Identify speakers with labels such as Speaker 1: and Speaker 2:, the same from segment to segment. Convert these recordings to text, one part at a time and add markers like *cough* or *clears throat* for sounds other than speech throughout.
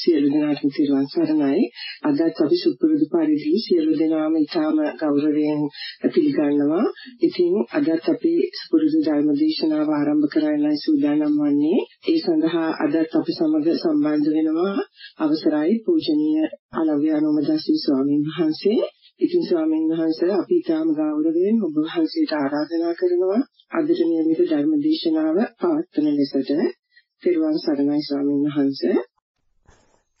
Speaker 1: සියලු දෙනාටම තිරුවන් සරණයි. අදත් අපි සුපුරුදු පරිදි සියලු දෙනාම ඉතාම ගෞරවයෙන් පිළිගන්නවා. ඉතින් අදත් අපි සුපුරුදු ධර්ම දේශනාව ආරම්භ කරන්නයි සූදානම් වන්නේ. ඒ සඳහා අදත් අපි සමග සම්බන්ධ වෙනවා අවසරයි පූජනීය අලව්‍ය අනුමදස්සී ස්වාමීන් වහන්සේ. ඉතින් ස්වාමීන් වහන්සේ අපි ඉතාම ගෞරවයෙන් ඔබ වහන්සේට ආරාධනා කරනවා අදට නියමිත ධර්ම දේශනාව පවත්වන ලෙසට තිරුවන් සරණයි ස්වාමීන් වහන්සේ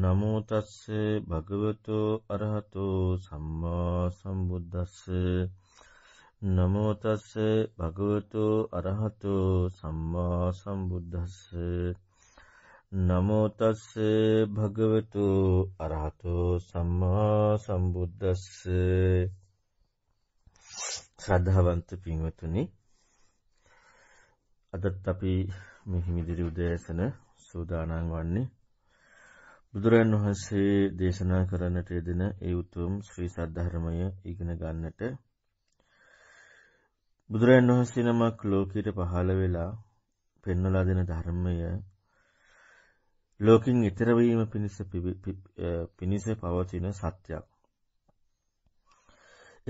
Speaker 2: නමෝතස්ස භගවතු අරහතු සම්මා සම්බුද්දස්ස නමෝතස්ස භගවතු අරහතු සම්මා සම්බුද්දස්ස නමෝතස්ස භගවතු අරහතු සම්මා සම්බුද්දස්ස ශ්‍රද්ධාවන්ත පින්වතුනි අදත් අපි මෙහිමිදිරි උදෑසන සූදානම් වන්නේ බුදුරන් වහන්සේ දේශනා කරන්නට යෙදෙන ඒ උතුම් ශ්‍රී සද්ධර්මය ඉගෙන ගන්නට බුදුරන් වහන්සේ නමක් ලෝකයට පහළ වෙලා පෙන්වලා දෙන ධර්මය ලෝකින් ඈතර වීම පිණිස පිණිස පවතින සත්‍යයක්.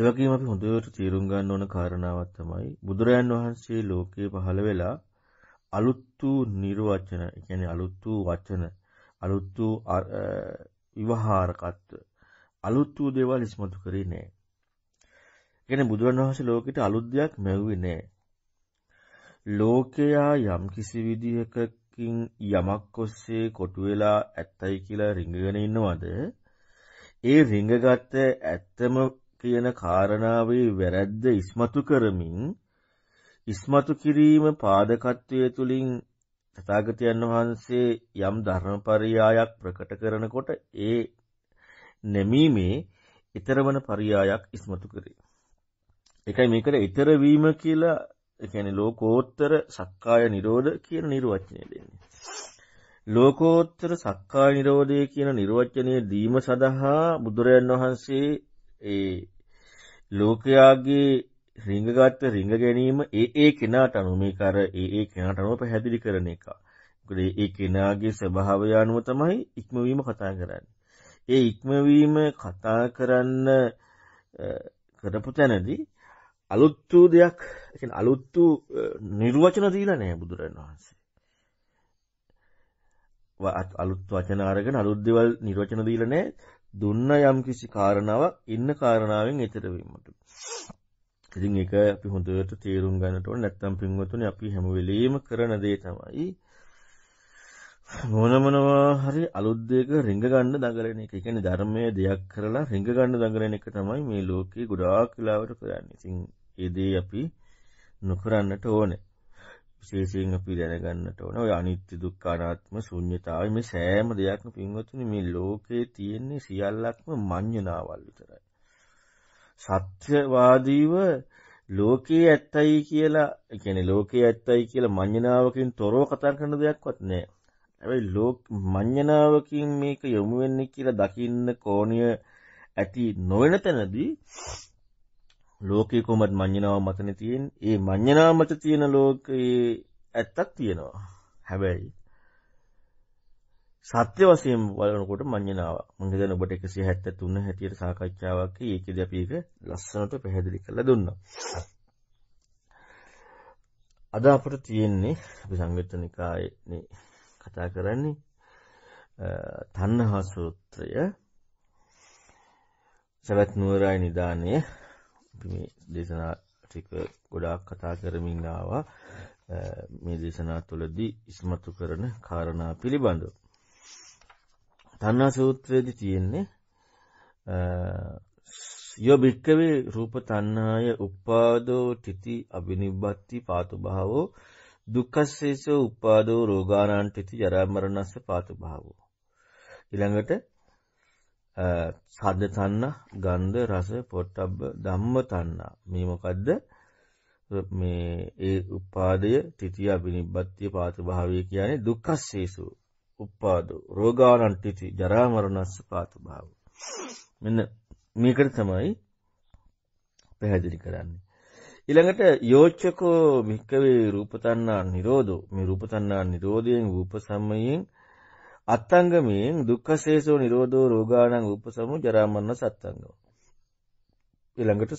Speaker 2: ඒ වගේම අපි හොඳට තේරුම් ගන්න ඕන කාරණාවක් තමයි බුදුරයන් වහන්සේ ලෝකයේ පහළ වෙලා අලුත් වූ නිර්වචන, ඒ කියන්නේ අලුත් වූ වචන අලුත් වූ විවහාරකත්ව අලුත් වූ දේවල් ඉස්මතු කරේ නෑ. කියන්නේ බුදුරන් වහන්සේ ලෝකෙට අලුත් දෙයක් මෙව්වේ නෑ. ලෝකයා යම් කිසි විදිහකකින් යමක් ඔස්සේ කොටු වෙලා ඇත්තයි කියලා රිංගගෙන ඉන්නවද? ඒ රිංගගත්ත ඇත්තම කියන කාරණාවේ වැරැද්ද ඉස්මතු කරමින් ඉස්මතු කිරීම පාදකත්වයේ තුලින් තථාගතයන් වහන්සේ යම් ධර්මපරියායක් ප්‍රකට කරනකොට ඒ නැමීමේ ඊතරවන පරියායක් ඉස්මතු කරේ. ඒකයි මේකට ඊතර වීම කියලා ඒ කියන්නේ ලෝකෝත්තර සක්කාය නිරෝධ කියන නිර්වචනය දෙන්නේ. ලෝකෝත්තර සක්කාය නිරෝධය කියන නිර්වචනය දීම සඳහා බුදුරජාන් වහන්සේ ඒ ලෝකයාගේ රිංගගත්ත රිංග ගැනීම ඒ ඒ කෙනාට අනුව මේක අර ඒ ඒ කෙනාට අනුව පැහැදිලි කරන එක. මොකද ඒ කෙනාගේ ස්වභාවය අනුව තමයි ඉක්මවීම කතා කරන්නේ. ඒ ඉක්මවීම කතා කරන්න කරපු තැනදී අලුත් වූ දෙයක් කියන්නේ අලුත් වූ නිර්වචන දීලා නැහැ බුදුරණවහන්සේ. අලුත් වචන අරගෙන අලුත් දේවල් නිර්වචන දීලා නැහැ. දුන්න යම් කිසි කාරණාවක් ඉන්න කාරණාවෙන් ඈතර වීමට. ඉතින් ඒක අපි හොඳට තේරුම් ගන්නට ඕන නැත්නම් පින්වතුනි අපි හැම වෙලෙම කරන දේ තමයි මොන මොනවා හරි අලුත් දෙයක රිංග ගන්න දඟලන එක. ඒ කියන්නේ ධර්මයේ දෙයක් කරලා රිංග ගන්න දඟලන එක තමයි මේ ලෝකේ ගොඩාක් වෙලාවට කරන්නේ. ඉතින් ඒ දේ අපි නොකරන්නට ඕනේ. විශේෂයෙන් අපි දැනගන්නට ඕනේ ඔය අනිත්‍ය දුක්ඛ අනාත්ම ශූන්‍යතාවය මේ සෑම දෙයක්ම පින්වතුනි මේ ලෝකේ තියෙන සියල්ලක්ම මඤ්ඤණාවල් විතරයි. සත්‍යවාදීව ලෝකයේ ඇත්තයි කියලා කියන්නේ ලෝකයේ ඇත්තයි කියලා මඤ්ඤණාවකින් තොරව කතා කරන දෙයක්වත් නෑ. හැබැයි ලෝක මඤ්ඤණාවකින් මේක යොමු වෙන්නේ කියලා දකින්න කෝණිය ඇති නොවන තැනදී ලෝකේ කොමත් මඤ්ඤණාව මතනේ තියෙන. ඒ මඤ්ඤණා මත තියෙන ලෝකයේ ඇත්තක් තියෙනවා. හැබැයි සත්‍ය වශයෙන් බලනකොට මඤ්ඤණාව මම දැන් ඔබට 173 හැටියට සාකච්ඡාවක් ඒකෙදි අපි ඒක ලස්සනට පැහැදිලි කරලා දුන්නා. අද අපට තියෙන්නේ අපි සංයුත්ත නිකායේ කතා කරන්නේ තණ්හා සූත්‍රය සවැත් නුවරයි නිදානය අපි මේ දේශනා ටික ගොඩාක් කතා කරමින් ආවා මේ දේශනා තුළදී ඉස්මතු කරන කාරණා පිළිබඳව තණ්හා සූත්‍රයේදී තියෙන්නේ යෝ භික්කවේ රූප තණ්හාය උපාදෝ තితి අබිනිබ්බති පාතු භාවෝ දුක්ඛස්සේසෝ උපාදෝ රෝගාණං තితి ජරා මරණස්ස පාතු භාවෝ ඊළඟට සද්ද තණ්හා ගන්ධ රස පොට්ටබ්බ ධම්ම තණ්හා මේ මොකද්ද මේ ඒ උපාදය තితి අබිනිබ්බති පාතු භාවය කියන්නේ දුක්ඛස්සේසෝ උප්පාදෝ රෝගානන්ටිති ජරාමරණස්ස පාතු භාව. මෙන්න මේකට තමයි පැහැදිලි කරන්නේ. ඉළඟට යෝච්චකෝ මික්කවේ රූපතන්නා නිරෝධෝ මේ රූපතන්නා නිරෝධයෙන් ූප සම්මයෙන් අත්තංගමයෙන් දුක්කසේසෝ නිරෝධෝ රෝගාණන් උප සමු ජරාමරණ සත්තංගෝ. ඉළඟට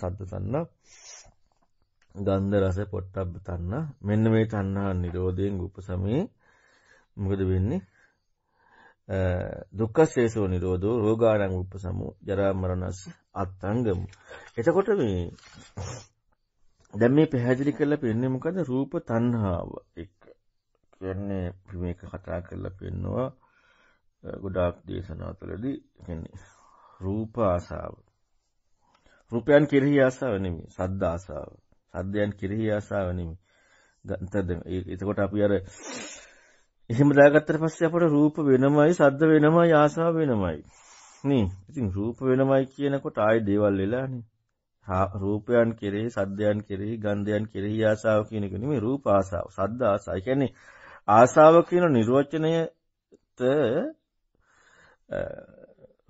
Speaker 2: සද්ධතන්න ගන්ධ රස පොට්ටබ්බ තන්න මෙන්න මේ තන්නා නිරෝධයෙන් උප සමයේ මොකද වෙන්නේ? දුක්ඛ ශේෂෝ නිරෝධෝ රෝගාණං උපසමෝ ජරා මරණස් අත්ංගම. එතකොට මේ දැන් මේ පැහැදිලි කරලා පෙන්නේ මොකද? රූප තණ්හාව එක්ක. කියන්නේ මේක කතා කරලා පෙන්නවා ගොඩාක් දේශනාවලදී කියන්නේ රූප ආසාව. රූපයන් කෙරෙහි ආසාව නෙමෙයි, සද්ද ආසාව. සද්දයන් කෙරෙහි ආසාව නෙමෙයි. එතකොට අපි අර එහෙම දාගත්තට පස්සේ අපට රූප වෙනමයි, සද්ද වෙනමයි, ආසාව වෙනමයි. නේ. ඉතින් රූප වෙනමයි කියනකොට ආයේ දේවල් වෙලානේ. රූපයන් කෙරෙහි, සද්දයන් කෙරෙහි, ගන්ධයන් කෙරෙහි ආසාව කියන එක නෙමෙයි රූප ආසාව, සද්ද ආසාව. ඒ කියන්නේ ආසාව කියන නිර්වචනයට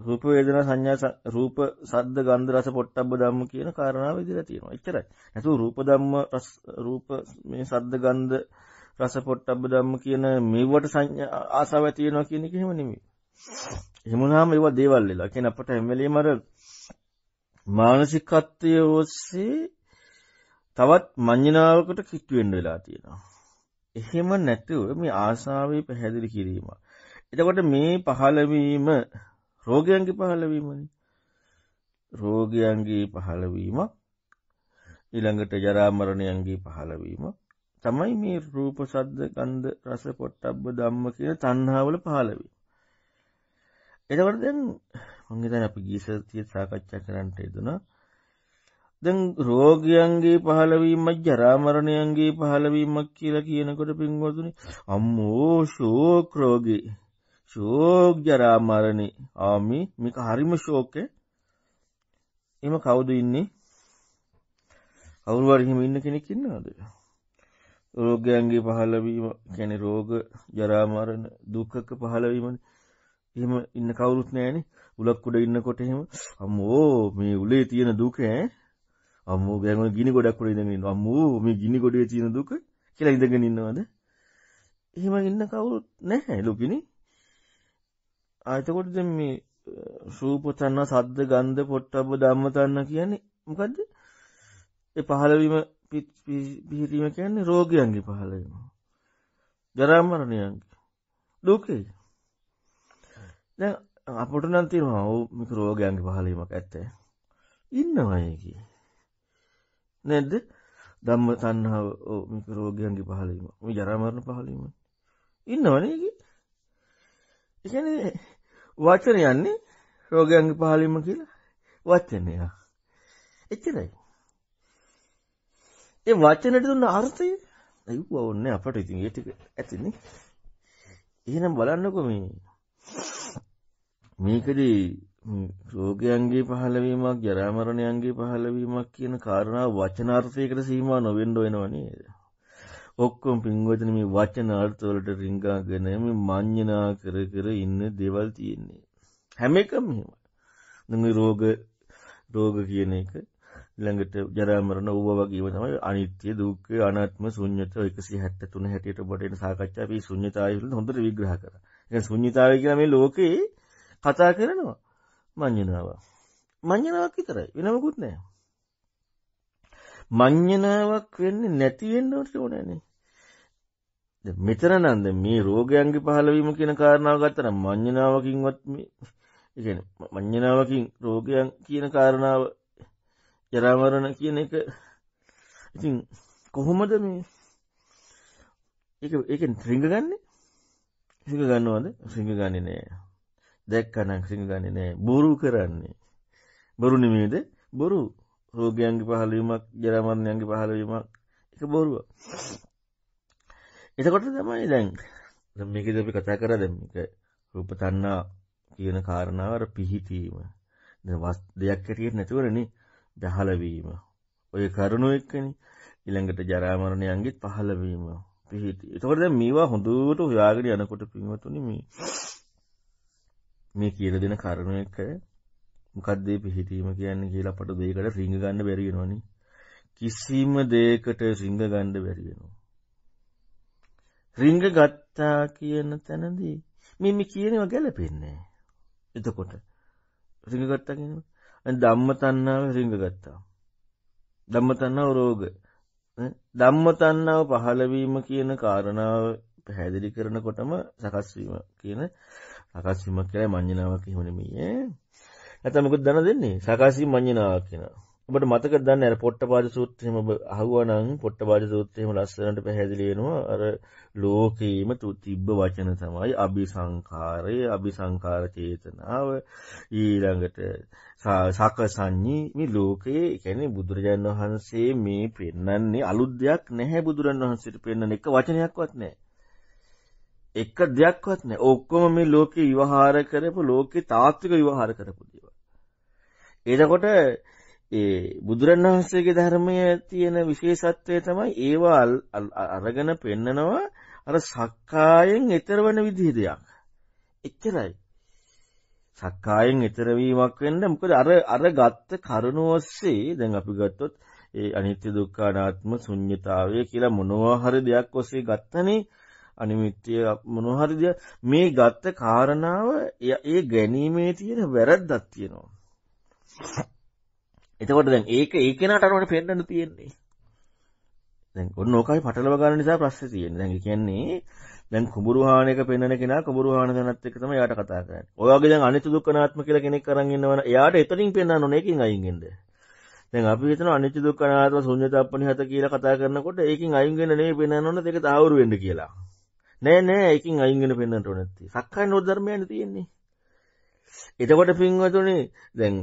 Speaker 2: රූප වේදනා සංඥා රූප සද්ද ගන්ධ රස පොට්ටබ්බ ධම්ම කියන කාරණාව ඉදලා තියෙනවා. එච්චරයි. නැතු රූප ධම්ම රූප මේ සද්ද ගන්ධ රස පොට්ටබ්බ ධම්ම කියන මෙවට සංඥා ආසාව ඇති වෙනවා කියන එක එහෙම නෙමෙයි. එහෙම වුණාම ඒවා දේවල් වෙලා. කියන්නේ අපට හැම වෙලෙම අර මානසිකත්වය ඔස්සේ තවත් මඤ්ඤණාවකට කිට්ටු වෙන්න වෙලා තියෙනවා. එහෙම නැතුව මේ ආසාවේ පැහැදිලි කිරීම. එතකොට මේ පහළවීම රෝගයන්ගේ පහළවීමනේ. රෝගයන්ගේ පහළවීම ඊළඟට ජරා මරණයන්ගේ පහළවීමක් තමයි මේ රූප සද්ද ගන්ධ රස පොට්ටබ්බ ධම්ම කියන තණ්හාවල පහළවේ. එතකොට දැන් මම හිතන්නේ අපි ගීසතිය සාකච්ඡා කරන්නට යදුනා. දැන් රෝගියන්ගේ පහළවීමක් ජරා මරණයන්ගේ පහළවීමක් කියලා කියනකොට පින්වතුනි අම්මෝ ශෝක රෝගේ ශෝක ජරා මරණේ ආමි මේක හරිම ශෝකේ. එimhe කවුද ඉන්නේ? කවුරු වරිහිම ඉන්න කෙනෙක් ඉන්නවද? රෝගයන්ගේ පහළවීම කැනෙ රෝග ජරාමාරණ දුකක පහළවීමන එහෙම ඉන්න කවුරුත් නෑනේ උලක් උඩ ඉන්නකොට එහෙම අම්මෝ මේ උලේ තියෙන දුක ඈ අම්මෝ ගෑනුන ගිනි ගොඩක් උඩ ඉඳගෙන ඉන්නවා අම්මෝ මේ ගිනි ගොඩේ තියෙන දුක කියලා ඉඳගෙන ඉන්නවද එහෙම ඉන්න කවුරුත් නැහැ ලොකිනේ ආයතකොට දැන් මේ රූපතන්න සද්ද ගන්ධ පොට්ටබ්බ ධම්මතන්න කියන්නේ මොකද්ද ඒ පහළවීම පිහිරීම කියන්නේ රෝගයන්ගේ පහලීම ජරාමරණයන්ගේ ලෝකේ දැ අපට නන්තින ඔවු මික රෝගයන්ගේ පහලීමක් ඇත්තේ ඉන්නවයකි නැද්ද දම්ම තන්හාව මික රෝගයන්ගේ පහලීම මේ ජරාමරණ පහලීම ඉන්නවනයකි එකන වචන යන්නේ රෝගයන්ගේ පහලීම කියලා වචනයා එච්චරයි ඒ වචනට දුන්න අර්ථය අයිව ඕනේ අපට ඉතින් ඒ ටික ඇතිනේ. එහෙනම් බලන්නකෝ මේ මේකදී රෝගයන්ගේ පහළවීමක් ජරා මරණයන්ගේ පහළවීමක් කියන කාරණා වචනාර්ථයකට සීමා නොවෙන්න වෙනව නේද? ඔක්කොම පින්වතුනි මේ වචන අර්ථ වලට රිංගාගෙන මේ මඤ්ඤණා කර කර ඉන්න දේවල් තියෙන්නේ. හැම එකම මෙහෙමයි. දැන් රෝග රෝග කියන එක ළඟට ජරා මරණ ඌව වගේම තමයි අනිත්‍ය දුක්ඛ අනාත්ම ශුන්්‍යත 173 හැටියට ඔබට එන සාකච්ඡා අපි ශුන්්‍යතාවය පිළිබඳ හොඳට විග්‍රහ කරා. ඒ කියන්නේ ශුන්්‍යතාවය කියලා මේ ලෝකේ කතා කරනවා මඤ්ඤණාව. මඤ්ඤණාවක් විතරයි වෙන මොකුත් නැහැ. මඤ්ඤණාවක් වෙන්නේ නැති වෙන්න ඕනේ නේ. දැන් මෙතන නම් මේ රෝගයන්ගේ පහළවීම කියන කාරණාව ගත්තනම් මඤ්ඤණාවකින්වත් මේ ඒ කියන්නේ මඤ්ඤණාවකින් රෝගයන් කියන කාරණාව ජරාමරණ කියන එක ඉතින් කොහොමද මේ එක එකෙන් ත්‍රිංග ගන්න සිංහ ගන්නවද සිංහ ගන්නේ නෑ දැක්කනම් සිංහ ගන්නේ නෑ බොරු කරන්නේ බොරු නෙමේද බොරු රෝගයන්ගේ පහළවීමක් ජරාමරණයන්ගේ පහළවීමක් එක බොරුව එතකොට තමයි දැන් මේකද අපි කතා කර දැ එක රූප තන්නා කියන කාරණාවර පිහිටීම වස් දෙයක් කැටියට නැතුවරනේ දහලවීම. ඔය කරුණු එක්කන ඉළඟට ජරාමරණයන්ගේත් පහලවීම පිහිට. එතකොට මේවා හොඳුවට ඔයාගෙන යනකොට පින්වතුනම මේ කියල දෙන කරුණු එක මොකක්දේ පිහිටීම කියන්න කියලා පට දේකට රිංග ගන්න බැරිෙනවනි කිසිම දේකට රිංග ගණ්ඩ බැරිගෙනවා. රිංග ගත්තා කියන තැනදී මෙම කියනවා ගැලපෙන්නේ එතකොට රිංග ගත්තා කියෙනවා ධම්ම තන්නාව රිංග ගත්තා. ධම්ම තන්නාව රෝග. ධම්ම තන්නාව පහළවීම කියන කාරණාව පැහැදිලි කරනකොටම සකස්වීම කියන සකස්වීමක් කියලා මඤ්ඤණාවක් එහෙම නෙමෙයි. නැත්නම් මොකද දන දෙන්නේ? සකස්වීම මඤ්ඤණාවක් කියනවා. ඔබට මතක දන්න අර පොට්ටපාද සූත්‍රයම ඔබ අහුවා නම් පොට්ටපාද සූත්‍රයම ලස්සනට පැහැදිලි වෙනවා අර ලෝකේම තිබ්බ වචන තමයි අபிසංකාරය අபிසංකාර චේතනාව ඊළඟට සකසඤ්ඤී මේ ලෝකේ කියන්නේ බුදුරජාණන් වහන්සේ මේ පෙන්වන්නේ අලුත් දෙයක් නැහැ බුදුරන් වහන්සේට පෙන්වන එක වචනයක්වත් නැහැ එක දෙයක්වත් නැහැ ඔක්කොම මේ ලෝකේ විවහාර කරපු ලෝකේ තාත්වික විවහාර කරපු දේවල් එතකොට ඒ බුදුරණවහන්සේගේ ධර්මය තියෙන විශේෂත්වය තමයි ඒවා අරගෙන පෙන්නනවා අර සක්කායෙන් එතරවන විදිහ දෙයක්. එච්චරයි. සක්කායෙන් එතරවීමක් වෙන්න මොකද අර අර ගත්ත කරුණ ඔස්සේ දැන් අපි ගත්තොත් ඒ අනිත්‍ය දුක්ඛ අනාත්ම ශුන්්‍යතාවය කියලා මොනවා හරි දෙයක් ඔස්සේ ගත්තනේ අනිමිත්‍ය මොනවා හරි දෙයක් මේ ගත්ත කාරණාව ඒ ගැනීමේ තියෙන වැරද්දක් තියෙනවා. එතකොට දැන් ඒක ඒ කෙනාට අරවනේ පෙන්නන්න තියෙන්නේ. දැන් ඔන්න ඕකයි පටලව ගන්න නිසා ප්‍රශ්නේ තියෙන්නේ. දැන් ඒ කියන්නේ දැන් කුඹුරුහානෙක පෙන්වන කෙනා කුඹුරුහාන තනත් එක්ක තමයි යාට කතා කරන්නේ. ඔය වගේ දැන් අනිත්‍ය දුක්ඛනාත්ම කියලා කෙනෙක් අරන් ඉන්නවනේ. එයාට එතනින් පෙන්වන්න ඕනේ එකකින් අයින් වෙන්න. දැන් අපි හිතන අනිත්‍ය දුක්ඛනාත්ම ශුන්‍යතාප්පනිහත කියලා කතා කරනකොට ඒකෙන් අයින් වෙන්න නෙමෙයි පෙන්වන්න ඕනේ. ඒක තාවුරු වෙන්න කියලා. නෑ නෑ ඒකෙන් අයින් වෙන්න පෙන්වන්න ඕනේ නැත්තේ. සක්කාය නෝධ ධර්මයන් තියෙන්නේ. එතකොට පින්වතුනි දැන්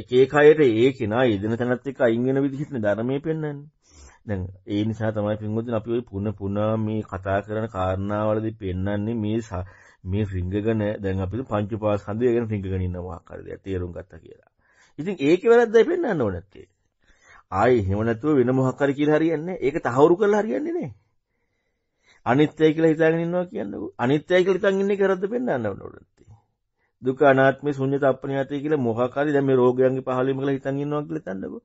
Speaker 2: එකේ අයට ඒ කෙනා යෙදෙන තැනත් එක්ක අයින් වෙන විදිහට ධර්මයේ පෙන්වන්නේ. දැන් ඒ නිසා තමයි පින්වතුනි අපි ওই පුන පුනා මේ කතා කරන කාරණාවලදී පෙන්වන්නේ මේ මේ රිංගගෙන දැන් අපි පංච පාස් හඳු එකගෙන රිංගගෙන ඉන්න මොකක් හරිද තේරුම් ගත්තා කියලා. ඉතින් ඒකේ වැරද්දයි පෙන්වන්න ඕන නැත්තේ. ආයේ එහෙම නැතුව වෙන මොකක් හරි කියලා හරියන්නේ ඒක තහවුරු කරලා හරියන්නේ නැහැ. අනිත්‍යයි කියලා හිතාගෙන ඉන්නවා කියන්නේ. අනිත්‍යයි කියලා හිතන් ඉන්නේ කරද්ද පෙන්වන්න ඕන නැත්තේ. දුක අනාත්මේ ශුන්‍යත අප්‍රණියතේ කියලා මොකක් හරි දැන් මේ රෝගයන්ගේ පහළවීම කියලා හිතන් ඉන්නවා කියලා හිතන්නකෝ.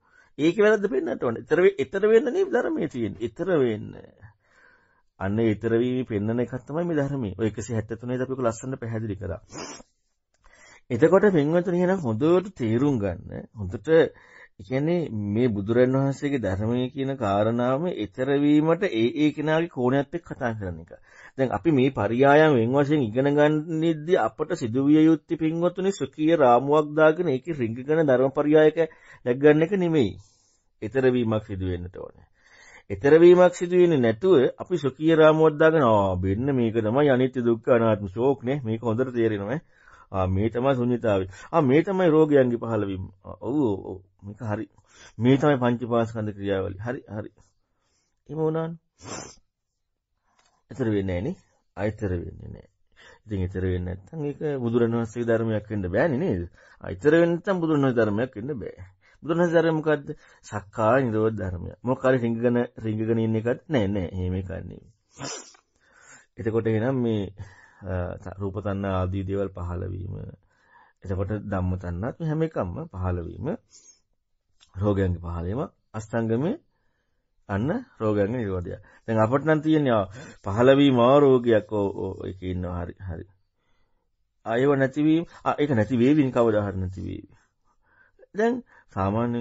Speaker 2: ඒක වැරද්ද පෙන්නට ඕනේ. ඊතර ඊතර වෙන්න නේ ධර්මයේ තියෙන්නේ. ඊතර වෙන්න. අන්න ඊතර වීම පෙන්නන එකක් තමයි මේ ධර්මයේ. ඔය 173 ද අපි ඔක ලස්සනට පැහැදිලි කරා. එතකොට පින්වතුනි එහෙනම් හොඳට තේරුම් ගන්න. හොඳට කියන්නේ මේ බුදුරන් වහන්සේගේ ධර්මයේ කියන කාරණාවම ඊතර වීමට ඒ ඒ කෙනාගේ කෝණයත් එක්ක කතා කරන එක. දැන් අපි මේ පරියායන් වෙන් වශයෙන් ඉගෙන ගන්නේදී අපට සිදුවිය යුත්තේ පින්වත්තුනි සුඛීය රාමුවක් දාගෙන ඒකේ රිංගගෙන ධර්ම පරියායක දැක්ගන්න එක නෙමෙයි. ඊතර වීමක් සිදු වෙන්නට ඕනේ. එතර වීමක් සිදු වෙන්නේ නැතුව අපි සුඛිය රාමුවක් දාගෙන ආ බෙන්න මේක තමයි අනිත්‍ය දුක්ඛ අනාත්ම ශෝක්නේ මේක හොඳට තේරෙනවා ආ මේ තමයි ශුන්‍යතාවය ආ මේ තමයි රෝගයන්ගේ පහළවීම ඔව් මේක හරි මේ තමයි පංචපාස්කන්ධ ක්‍රියාවලිය හරි හරි එහෙම වුණානේ එතර වෙන්නේ නැහනේ. අයිතර වෙන්නේ නැහැ. ඉතින් එතර වෙන්නේ නැත්නම් ඒක බුදුරණවහන්සේගේ ධර්මයක් වෙන්න බෑනේ නේද? අයිතර වෙන්නේ නැත්නම් බුදුරණවහන්සේ ධර්මයක් වෙන්න බෑ. බුදුරණවහන්සේ ධර්මය මොකද්ද? සක්කාය නිරෝධ ධර්මය. මොකක් හරි රිංගගෙන රිංගගෙන ඉන්න එකක් නෑ නෑ. එහෙම එකක් නෙවෙයි. එතකොට එනම් මේ රූප තණ්හා ආදී දේවල් පහළ වීම. එතකොට ධම්ම තණ්හාත් හැම එකක්ම පහළ වීම. රෝගයන්ගේ පහළ වීම, අස්තංගමේ අන්න රෝගයන්ගෙන් නිරෝධය. දැන් අපට නම් තියෙනවා 15 වීම රෝගයක් ඒක ඉන්නවා හරි හරි. ආයෙව නැතිවීම ඒක නැති වේවින් කවදා හරි නැති වේවි. දැන් සාමාන්‍ය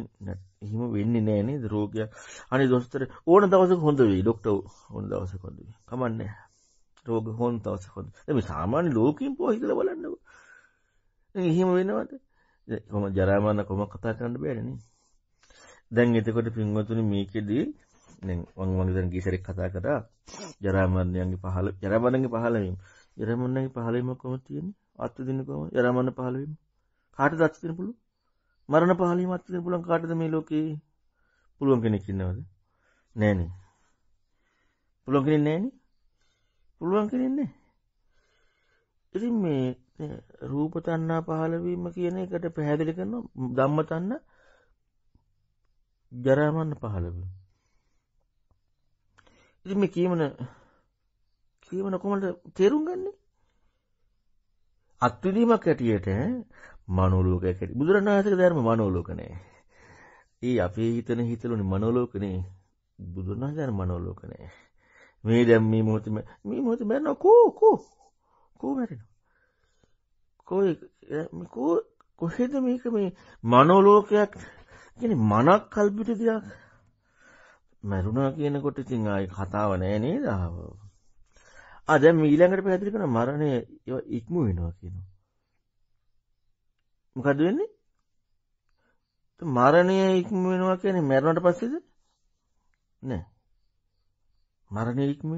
Speaker 2: එහෙම වෙන්නේ නැහැ නේද රෝගයක්. අනේ දොස්තර ඕන දවසක හොඳ වෙයි. ડોක්ටර් ඕන දවසක හොඳ වෙයි. කමන්නේ. රෝග හොන් දවසක හොඳ. දැන් මේ සාමාන්‍ය ලෝකෙින් පොහ හිතලා බලන්නකො. දැන් එහෙම වෙනවද? කොහොම ජරා මරණ කොහොම කතා කරන්න බෑනේ. දැන් එතකොට පින්වතුනි මේකෙදී දැන් මම මම දැන් ගීසරෙක් කතා කරා ජරාමරණයන්ගේ පහළ ජරාමරණයන්ගේ පහළ වීම. ජරාමරණයන්ගේ පහළ වීම කොහොමද තියෙන්නේ? අත් දින කොහොමද? ජරාමරණ පහළ වීම. කාටද අත් දින පුළුවන්? මරණ පහළ වීම අත් දින පුළුවන් කාටද මේ ලෝකේ? පුළුවන් කෙනෙක් ඉන්නවද? නෑනේ. පුළුවන් කෙනෙක් නෑනේ. පුළුවන් කෙනෙක් නෑ. ඉතින් මේ රූප තණ්හා පහළවීම කියන එකට පැහැදිලි කරනවා ධම්ම තණ්හා ජරාමන්න පහළවීම ඉතින් මේ කියමන කියවන කොමට තේරුම් ගන්නේ අත්විදීමක් ඇටියට මනෝලෝක ඇට බුදුරණාහසක ධර්ම මනෝලෝකනේ ඒ අපේ හිතන හිතලුනි මනෝලෝකනේ බුදුරණාහ ධර්ම මනෝලෝකනේ මේ දැම් මේ මොහොත මේ මොහොත මැරෙනවා කෝ කෝ කෝ මැරෙනවා කෝ කෝ කොහෙද මේක මේ මනෝලෝකයක් කියන්නේ මනක් කල්පිත දෙයක් මැරුණා කියනකොට ඉතින් ආයි කතාව නෑ නේද? ආ දැන් ඊළඟට පැහැදිලි කරන මරණය ඉක්මු වෙනවා කියනවා. මොකද වෙන්නේ? මරණය ඉක්ම වෙනවා කියන්නේ මැරුණට පස්සේද? නෑ. මරණය ඉක්ම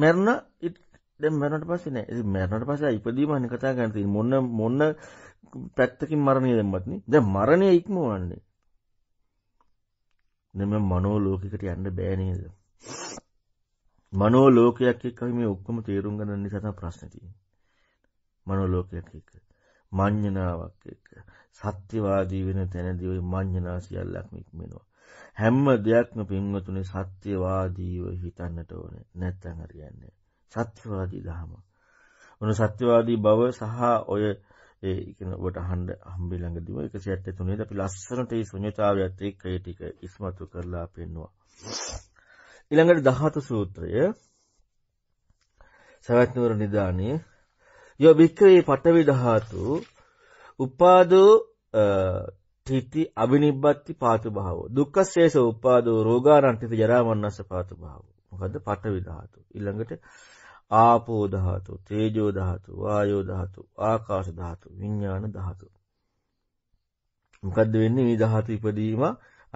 Speaker 2: මැරුණ දැන් මැරුණට පස්සේ නෑ. ඉතින් මැරුණට පස්සේ ඉපදීම අනේ කතා කරන්න තියෙන්නේ. මොන මොන පැත්තකින් මරණය දැම්මත් නේ. දැන් මරණය ඉක්මවන්නේ. නම මනෝ ලෝකයකට යන්න බෑ නේද? මනෝ ලෝකයක් එක්ක අපි මේ ඔක්කොම තේරුම් ගන්න නිසා තමයි ප්‍රශ්නේ තියෙන්නේ. මනෝ ලෝකයක් එක්ක මඤ්ඤණාවක් එක්ක සත්‍යවාදී වෙන තැනදී ওই මඤ්ඤණා සියල්ලක්ම ඉක්මනවා. හැම දෙයක්ම පින්වතුනි සත්‍යවාදීව හිතන්නට ඕනේ. නැත්නම් හරියන්නේ සත්‍යවාදී ධර්ම. මොන සත්‍යවාදී බව සහ ඔය ඒ කියන ඔබට අහන්න හම්බෙ ළඟදීම 173 ද අපි ලස්සනට මේ ශුන්‍යතාවයත් එක්ක ඒ ටික ඉස්මතු කරලා පෙන්නවා. ඊළඟට 18 සූත්‍රය සවැත් නුවර නිදානේ යෝ භික්ඛවේ පඨවි ධාතු උපාදෝ තිති අවිනිබ්බති පාතු භාවෝ දුක්ඛසේස උපාදෝ රෝගාරන්තිත ජරා මරණස්ස පාතු භාවෝ මොකද්ද පඨවි ධාතු ඊළඟට ආපෝ ධාතු තේජෝ ධාතු වායෝ ධාතු ආකාශ ධාතු විඤ්ඥාන ධාතු. මොකද වෙන්නේ මේ ධාතු ඉපදීම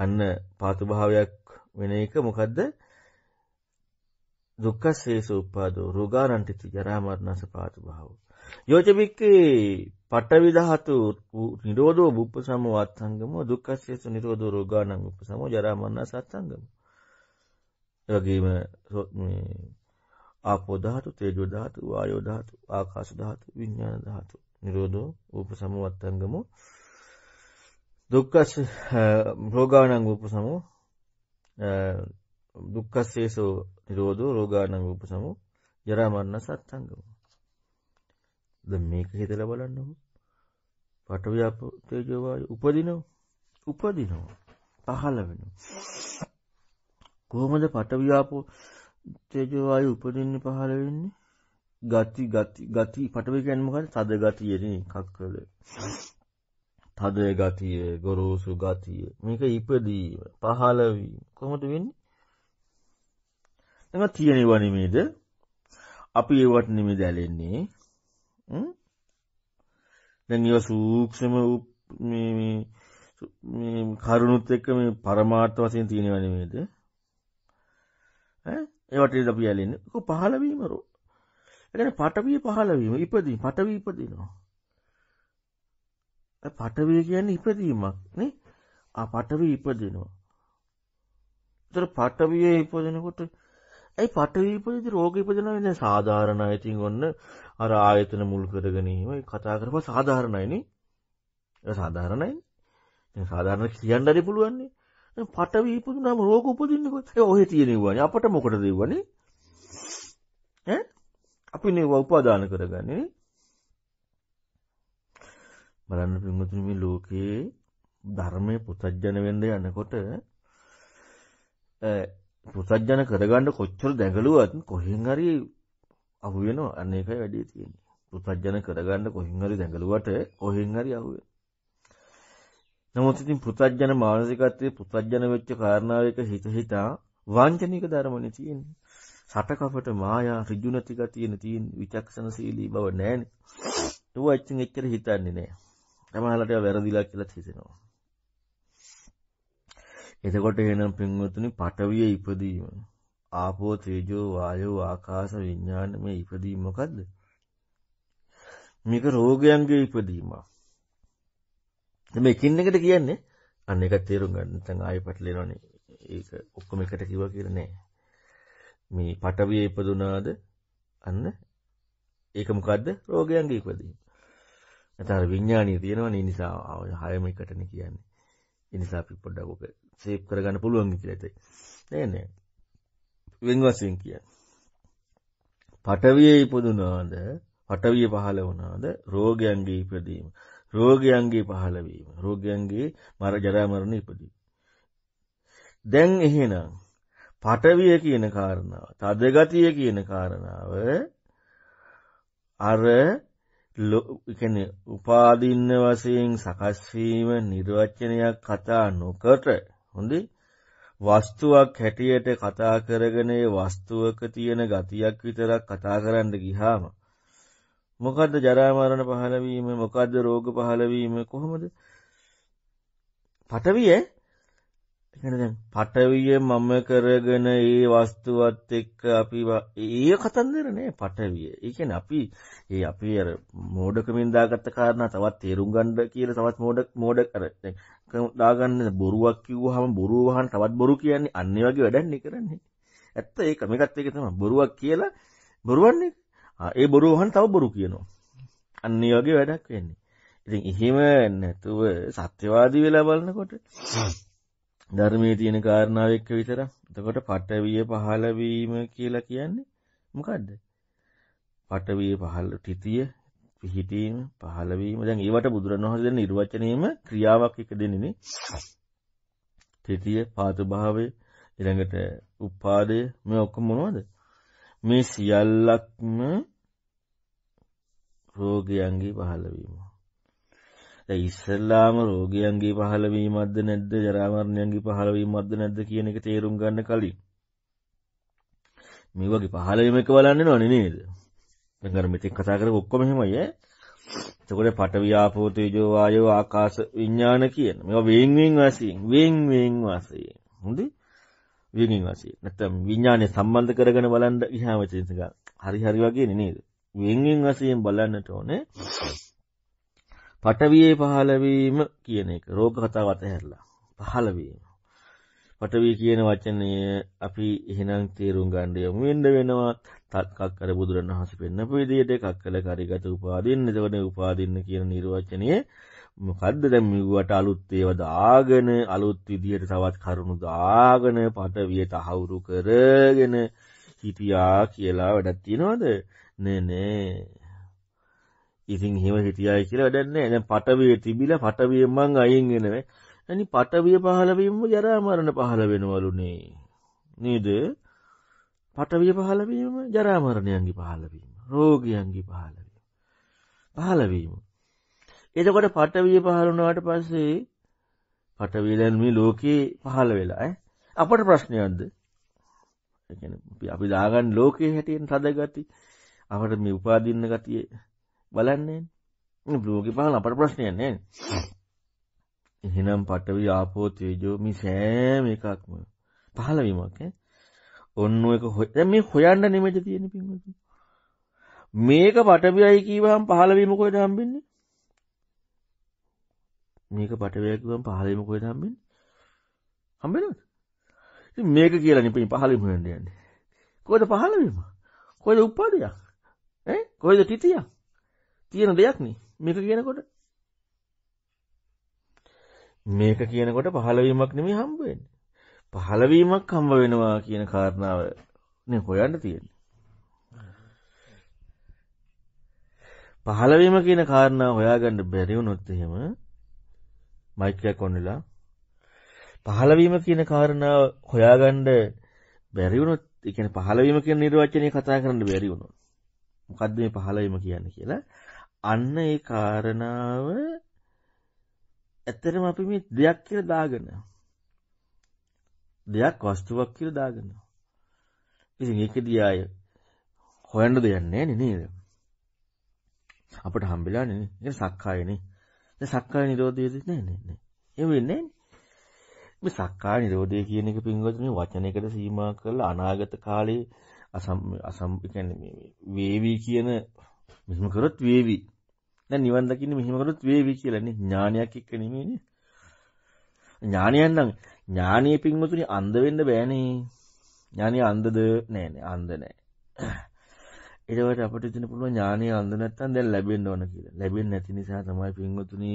Speaker 2: අන්න පාතුභාවයක් වෙන එක මොකදද දුක්ක සේස උපාදෝ රෝගාරන්ටිති ජරාමරණස පාතු භාව. යෝජභික්කේ පටවිදහතු නිරෝධෝ බුප්ප සමෝ අත්හංගම දුක්කස්සේසු නිරෝධ රෝගානං උප සමෝ ජරාමරණස අත්හංගම. වගේම ආපෝ ධාතු, තේජෝ ධාතු, වායෝ ධාතු, ආකාශ ධාතු, විඥාන ධාතු. නිරෝධෝ උපසමවත්තංගමෝ දුක්ඛස් රෝගාණං උපසමෝ දුක්ඛස්සේසෝ නිරෝධෝ රෝගාණං උපසමෝ ජරා මරණ සත්‍යංගමෝ. දැන් මේක හිතලා බලන්නකෝ. පටවියාප තේජෝ වායෝ උපදිනව. උපදිනව. පහළ වෙනවා. කොහොමද පටවියාපෝ තේජවායු උපදින්න පහළ වෙන්නේ ගති ගති ගති පටවි කියන්නේ මොකද? තද ගතියනේ කක්කල. තද ගතිය, ගොරෝසු ගතිය. මේක ඉපදීම, පහළ වීම. කොහොමද වෙන්නේ? එතන තියෙනව නෙමෙයිද? අපි ඒවට නෙමෙයි දැලෙන්නේ. දැන් ඊව සූක්ෂම මේ මේ මේ කරුණුත් එක්ක මේ පරමාර්ථ වශයෙන් තියෙනව නෙමෙයිද? ඈ ඒවට අපි ඇලෙන්නක පහලවීමරු එන පටවිය පහලවීම ඉපදී පටවී ඉපදිනවා පටවිය කියන්නේ ඉපදීමක් නේ පටවී ඉපදිනවා තර පටවිය ඉපදෙනකොට ඇයි පටවීපදි රෝග ඉපදනවෙන සාධාරණ ඉතින් ඔන්න අර ආයතන මුල් කරගනීම කතා කරප සාධාරණයින සාධාරණයි සාධාරණ කියන්නඩරි පුළුවන්නේ පටවි ඉපදුනම රෝග උපදින්නේ කොහේ? ඒ ඔහෙ තියෙනවානේ. අපට මොකටද ඉවන්නේ? ඈ? අපි නේවා උපාදාන කරගන්නේ. බලන්න පින්වතුනි මේ ලෝකයේ ධර්මයේ පුතඥ වෙන්න යනකොට පුතඥ කරගන්න කොච්චර දැඟලුවත් කොහෙන් හරි අහු වෙනවා අනේකයි වැඩි තියෙන්නේ. පුතඥ කරගන්න කොහෙන් හරි දැඟලුවට කොහෙන් හරි අහු වෙනවා. නමුත් ඉතින් පුතඥන මානසිකත්වයේ පුතඥන වෙච්ච කාරණාවක හිත හිතා වාංචනික ධර්මනේ තියෙන්නේ. සටකපට මායා ඍජු නැති ගතියන තියෙන විචක්ෂණශීලී බව නැහැනේ. ඌ ඇත්තෙන් එච්චර හිතන්නේ නැහැ. සමහරවිට වැරදිලා කියලාත් හිතෙනවා. එතකොට එනම් පින්වතුනි පටවිය ඉපදීම ආපෝ තේජෝ වායෝ ආකාශ විඥාන මේ ඉපදීම මොකද්ද? මේක රෝගයන්ගේ ඉපදීමක්. මේ එකින් එකට කියන්නේ අන්න ඒක තේරුම් ගන්න නැත්නම් ආයෙ පැටලෙනවනේ. ඒක ඔක්කොම එකට කිව්වා කියලා නෑ. මේ පටවිය ඉපදුනාද අන්න ඒක මොකද්ද? රෝගයන්ගේ ඉපදීම. නැතර විඥානීය තියෙනවනේ නිසා හයම එකටනේ කියන්නේ. ඒ නිසා අපි පොඩ්ඩක් ඔක සේව් කරගන්න පුළුවන් කියලා හිතේ. නෑ නෑ. වෙන් වශයෙන් කියන්නේ. පටවියේ ඉපදුනාද, පටවිය පහළ වුණාද, රෝගයන්ගේ ඉපදීම. රෝගයන්ගේ පහළවීම රෝගයන්ගේ මර ජරාමරණ ඉපදී. දැන් එහෙනම් පටවිය කියන කාරණාව තදගතිය කියන කාරණාව අර උපාදින්න වසයෙන් සකස්වීම නිර්වච්චනයක් කතා නොකට හොඳ වස්තුවක් හැටියට කතා කරගනේ වස්තුවක තියෙන ගතියක් විතරක් කතා කරන්න ගිහාම මොකද්ද ජරාමරණ පහළවීම මොකද්ද රෝග පහළවීම කොහොමද පටවිය පටවිය මම කරගෙන ඒ වස්තුවත් එක්ක අපි ඒ කතන්දරනේ පටවිය ඒකන අපි ඒ අපි අර මෝඩකමින් දාගත්ත කාරණ තවත් තේරුම් ගණ්ඩ කියල තවත් මෝඩක් මෝඩ කර දාගන්න බොරුවක් කිව් හම බොරුවහන් තවත් බොරු කියන්නේ අන්නේ වගේ වැඩන්නේ කරන්නේ ඇත්ත ඒ කමිකත් එක තම බොරුවක් කියලා බොරුවන්නේ ඒ බොරු වහන තව බොරු කියනවා. අන්න ඒ වගේ වැඩක් වෙන්නේ. ඉතින් එහෙම නැතුව සත්‍යවාදී වෙලා බලනකොට ධර්මයේ තියෙන කාරණාව එක්ක විතර. එතකොට පටවිය පහළ වීම කියලා කියන්නේ මොකද්ද? පටවිය පහළ තිතිය පිහිටීම පහළ වීම. දැන් ඒවට බුදුරණවහන්සේ දෙන නිර්වචනයේම ක්‍රියාවක් එක දෙන්නේ තිතිය පාතු භාවය ඊළඟට උපාදය මේ ඔක්කොම මොනවද? මේ සියල්ලක්ම රෝගයන්ගේ පහළවීම. ඉස්සල්ලාම රෝගයන්ගේ පහළවීමද නැද්ද ජරාමරණයන්ගේ පහළවීමද නැද්ද කියන එක තේරුම් ගන්න කලින්. මේ වගේ පහළවීම එක බලන්න නොන නේද. ගර මෙතික් කතා කර ඔක්කොම හෙමය තකොට පටවි්‍යාපෝතයජෝවායෝ ආකාස විඤ්ඥාන කියන මෙ වේංවෙන් වසියෙන් වේංවෙන් වසයෙන් හොඳේ විගින් වසේ නැතම් විඤ්ඥානය සම්බන්ධ කරගෙන බලන්ඩ ඉහාමචිසික හරි හරි වගේ නේද වෙන්ගෙන් වශයෙන් බලන්නට ඕනේ පටවියේ පහළවීම කියන එක රෝග කතාව අතහැරලා පහළවීම පටවී කියන වචනය අපි එහෙනම් තේරුම් ගන්න යමු වෙන්න වෙනවා තත්කක් කර බුදුරණවහන්සේ පෙන්නපු විදිහට කක්කල කරිගත උපාදින්න එතකොට උපාදින්න කියන නිර්වචනය මොකද්ද දැන් මෙවට අලුත් ඒවා දාගෙන අලුත් විදිහට තවත් කරුණු දාගෙන පටවිය තහවුරු කරගෙන හිටියා කියලා වැඩක් තියනවද නෑ නෑ. ඉතින් එහෙම හිටියයි කියලා වැඩක් නෑ. දැන් පටවිය තිබිලා පටවියෙන් මං අයින් වෙනවා. අනි පටවිය පහළ වීමම ජරා මරණ පහළ වෙනවලුනේ. නේද? පටවිය පහළ වීම ජරා මරණයන්ගේ පහළ වීම, රෝගයන්ගේ පහළ වීම. පහළ වීම. එතකොට පටවිය පහළ වුණාට පස්සේ පටවිය දැන් මේ ලෝකේ පහළ වෙලා ඈ අපට ප්‍රශ්නයක්ද? ඒ කියන්නේ අපි දාගන්න ලෝකයේ හැටියෙන් තදගති අපට මේ උපාදින්න ගතිය බලන්නේ බ්ලෝගේ පහල අපට ප්‍රශ්නයක් නෑ එහෙනම් පටවි ආපෝ තේජෝ මේ සෑම එකක්ම පහළවීමක් ඔන්න එක හො මේ හොයන්න නෙමෙට තියෙන පින්වතුනි මේක පටවියයි කියවහම පහළවීම කොහෙද හම්බෙන්නේ මේක පටවිය කියවහම පහළවීම කොහෙද හම්බෙන්නේ හම්බෙනවද ඉතින් මේක කියලා නෙපෙයි පහළවීම හොයන්න යන්නේ කොහෙද පහළවීම කොහෙද උපාදයක් කොයිද ටිතිය තියෙන දෙයක්නේ මේක කියනකොට මේක කියනකොට පහළවීමක් නෙමේ හම්බුවෙන් පහළවීමක් හම්බ වෙනවා කියන කාරණාව හොයන්න තියෙන පහළවීම කියන කාරණාව හොයාගන්න බැරිවුණොත් එහෙම මයිකයක් ඔන්නලා පහළවීම කියන කාරණාව හොයාගන්න බැරිවුණොත් ඒ කියන්නේ පහළවීම කියන නිර්වචනය කතා කරන්න බැරි වුණොත් මොකද්ද මේ 15 වීම කියන්නේ කියලා අන්න ඒ කාරණාව ඇත්තටම අපි මේ දෙයක් කියලා දාගෙන දෙයක් වස්තුවක් කියලා දාගෙන ඉතින් ඒකදී ආය හොයන්න දෙයක් නැහැ නේද අපිට හම්බෙලා නේ ඒක සක්කායනේ දැන් සක්කාය නිරෝධයද නැහැ නේ නේ එහෙම වෙන්නේ මේ සක්කාය නිරෝධය කියන එක පින්වත් මේ වචනයකට සීමා කරලා අනාගත කාලේ අසම් අසම් කියන්නේ වේවි කියන මෙහෙම කරොත් වේවි. දැන් නිවන් දකින්න මෙහෙම කරොත් වේවි කියලානේ ඥානයක් එක්ක නෙමෙයිනේ. ඥානයන් නම් ඥානීය පින්වතුනි අන්ධ වෙන්න බෑනේ. ඥානීය අන්ධද නෑ නෑ අන්ධ නෑ. ඒකට අපිට ඉතින් පුළුවන් ඥානීය අන්ධ නැත්තම් දැන් ලැබෙන්න ඕන කියලා. ලැබෙන්නේ නැති නිසා තමයි පින්වතුනි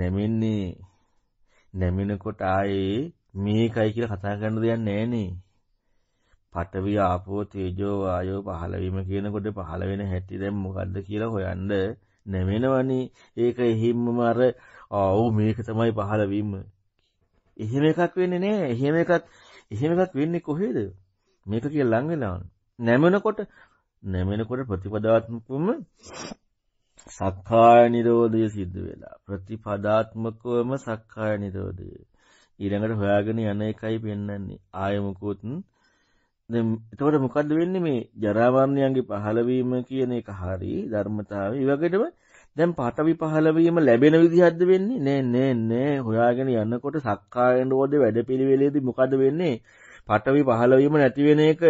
Speaker 2: නැමෙන්නේ. නැමෙනකොට ආයේ මේකයි කියලා කතා කරන්න දෙයක් නෑනේ. පටවිය ආපෝ තේජෝ වායෝ පහළවීම කියනකොට පහළ වෙන හැටි දැන් මොකද්ද කියලා හොයන්න නැවෙනවනේ. ඒක එහිම්ම අර ආව් මේක තමයි පහළවීම. එහෙම එකක් වෙන්නේ නෑ. එහෙම එකක් එහෙම එකක් වෙන්නේ කොහේද? මේක කියලා ලං වෙනවනේ. නැමෙනකොට නැමෙනකොට ප්‍රතිපදාත්මකවම සක්කාය නිරෝධය සිද්ධ වෙලා ප්‍රතිපදාත්මකවම සක්කාය නිරෝධය ඊළඟට හොයාගෙන යන එකයි පෙන්වන්නේ ආයමකුත් එතවට මොකද වෙන්න මේ ජරාවර්ණයන්ගේ පහළවීම කියන එක හරි ධර්මතාව වගටම දැම් පටවි පහලවීම ලැබෙන විදිහද වෙන්නේ නෑ නෑ නෑ හොයාගෙන යන්නකොට සක්කායෙන්ට ෝද වැඩ පිළිවෙලේද මොකද වෙන්නේ පටවි පහලවීම නැතිවෙන එක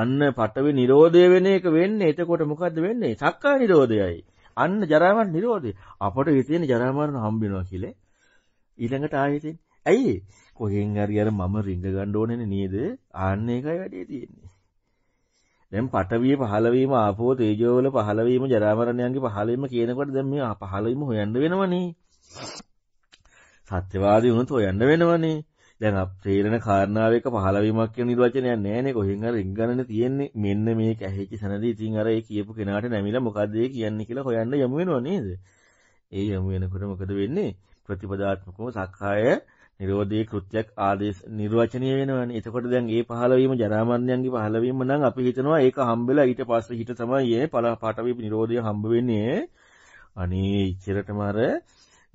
Speaker 2: අන්න පටවි නිරෝධය වෙන එක වෙන්න එතකොට මොකද වෙන්නේ සක්කා නිරෝධයයි අන්න ජරාවන් නිරෝධය අපට විතියෙන ජරාමරණ හම්බිනවා කියලේ ඊළඟට ආයතින් ඇයි කොහෙන් හරි අර මම රිංග ගන්න ඕනේ නේද? ආන්න ඒකයි වැඩේ තියෙන්නේ. දැන් පටවිය 15 වීම ආපෝ තේජෝ වල 15 වීම ජරා මරණයන්ගේ 15 වීම කියනකොට දැන් මේ 15 වීම හොයන්න වෙනවනේ. සත්‍යවාදී වුණොත් හොයන්න වෙනවනේ. දැන් අපේරණ කාරණාව එක 15 වීමක් කියන නිර්වචනයක් නැහැනේ කොහෙන් හරි රිංගන්නනේ තියෙන්නේ. මෙන්න මේක ඇහිච්ච සනදී ඉතින් අර ඒ කියපු කෙනාට නැමිලා මොකද්ද ඒ කියන්නේ කියලා හොයන්න යමු වෙනව නේද? ඒ යමු වෙනකොට මොකද වෙන්නේ? ප්‍රතිපදාත්මකව සක්කාය නිරෝධී කෘත්‍යයක් ආදේශ නිර්වචනය වෙනවනේ. එතකොට දැන් ඒ 15 වීම ජරා මරණයන්ගේ 15 වීම නම් අපි හිතනවා ඒක හම්බෙලා ඊට පස්සේ හිත තමයි ඒ පළ පාට වීම නිරෝධය හම්බ වෙන්නේ. අනේ ඉච්චරටම අර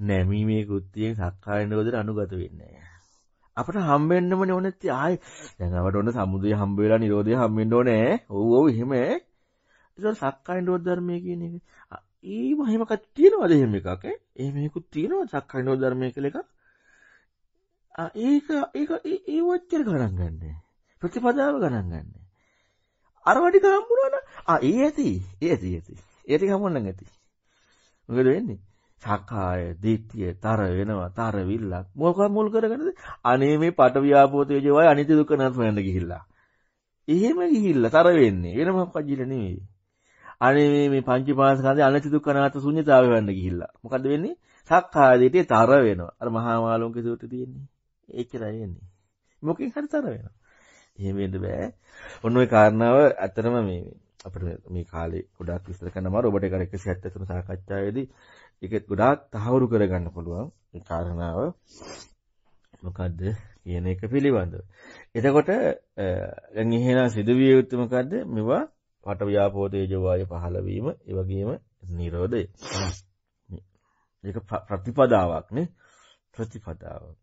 Speaker 2: නැමීමේ කෘත්‍යයෙන් සක්කාය නිරෝධයට අනුගත වෙන්නේ අපට හම්බෙන්නමනේ ඕනේ ආයි දැන් අපට ඕන සමුදය හම්බ වෙලා නිරෝධය හම්බෙන්න ඕනේ. ඔව් ඔව් එහෙම. ඒක සක්කාය නිරෝධ ධර්මයේ කියන එක. ඒව එහෙමකක් තියනවද එහෙම එකක්? එහෙම එකක් තියනවද සක්කාය නිරෝධ ධර්මයේ කියලා එකක්? ඒක ඒක ඒවච්චර ගණන් ගන්න. ප්‍රතිපදාව ගණන් ගන්න. අර වටික හම්බුනන ආ ඒ ඇති ඒ ඇති ඇති. ඒ ටික හම්බුනනම් ඇති. මොකද වෙන්නේ? සක්කාය, දිට්ඨිය, තර වෙනවා, තර විල්ලක්. මොකක් මුල් කරගෙනද? අනේ මේ පට ව්‍යාපෝ තේජෝ වයි අනිත්‍ය දුක්ඛ අනාත්ම යන ගිහිල්ලා. එහෙම ගිහිල්ලා තර වෙන්නේ. වෙන මොකක් අජිල නෙමෙයි. අනේ මේ මේ පංච පාස්කන්ධේ අනිත්‍ය දුක්ඛ අනාත්ම ශුන්‍යතාවය වෙන්න ගිහිල්ලා. මොකද වෙන්නේ? සක්කාය දිට්ඨිය තර වෙනවා. අර මහා මාළුන්ගේ සූත්‍රය තියෙන්නේ. එච්චරයි වෙන්නේ. මොකෙන් හරි තර වෙනවා. එහෙම වෙන්න බෑ. ඔන්න ඔය කාරණාව ඇත්තටම මේ අපිට මේ කාලේ ගොඩාක් විස්තර කරනවා රොබට් එකට 173 සාකච්ඡාවේදී ඒක ගොඩාක් තහවුරු කරගන්න පුළුවන් ඒ කාරණාව. මොකද්ද කියන එක පිළිබඳව. එතකොට දැන් එහෙනම් සිදුවිය යුත්තේ මොකද්ද? මෙවා පට ව්‍යාපෝ තේජෝ වාය පහළ වීම, ඒ වගේම නිරෝධය. මේක ප්‍රතිපදාවක් නේ. ප්‍රතිපදාවක්.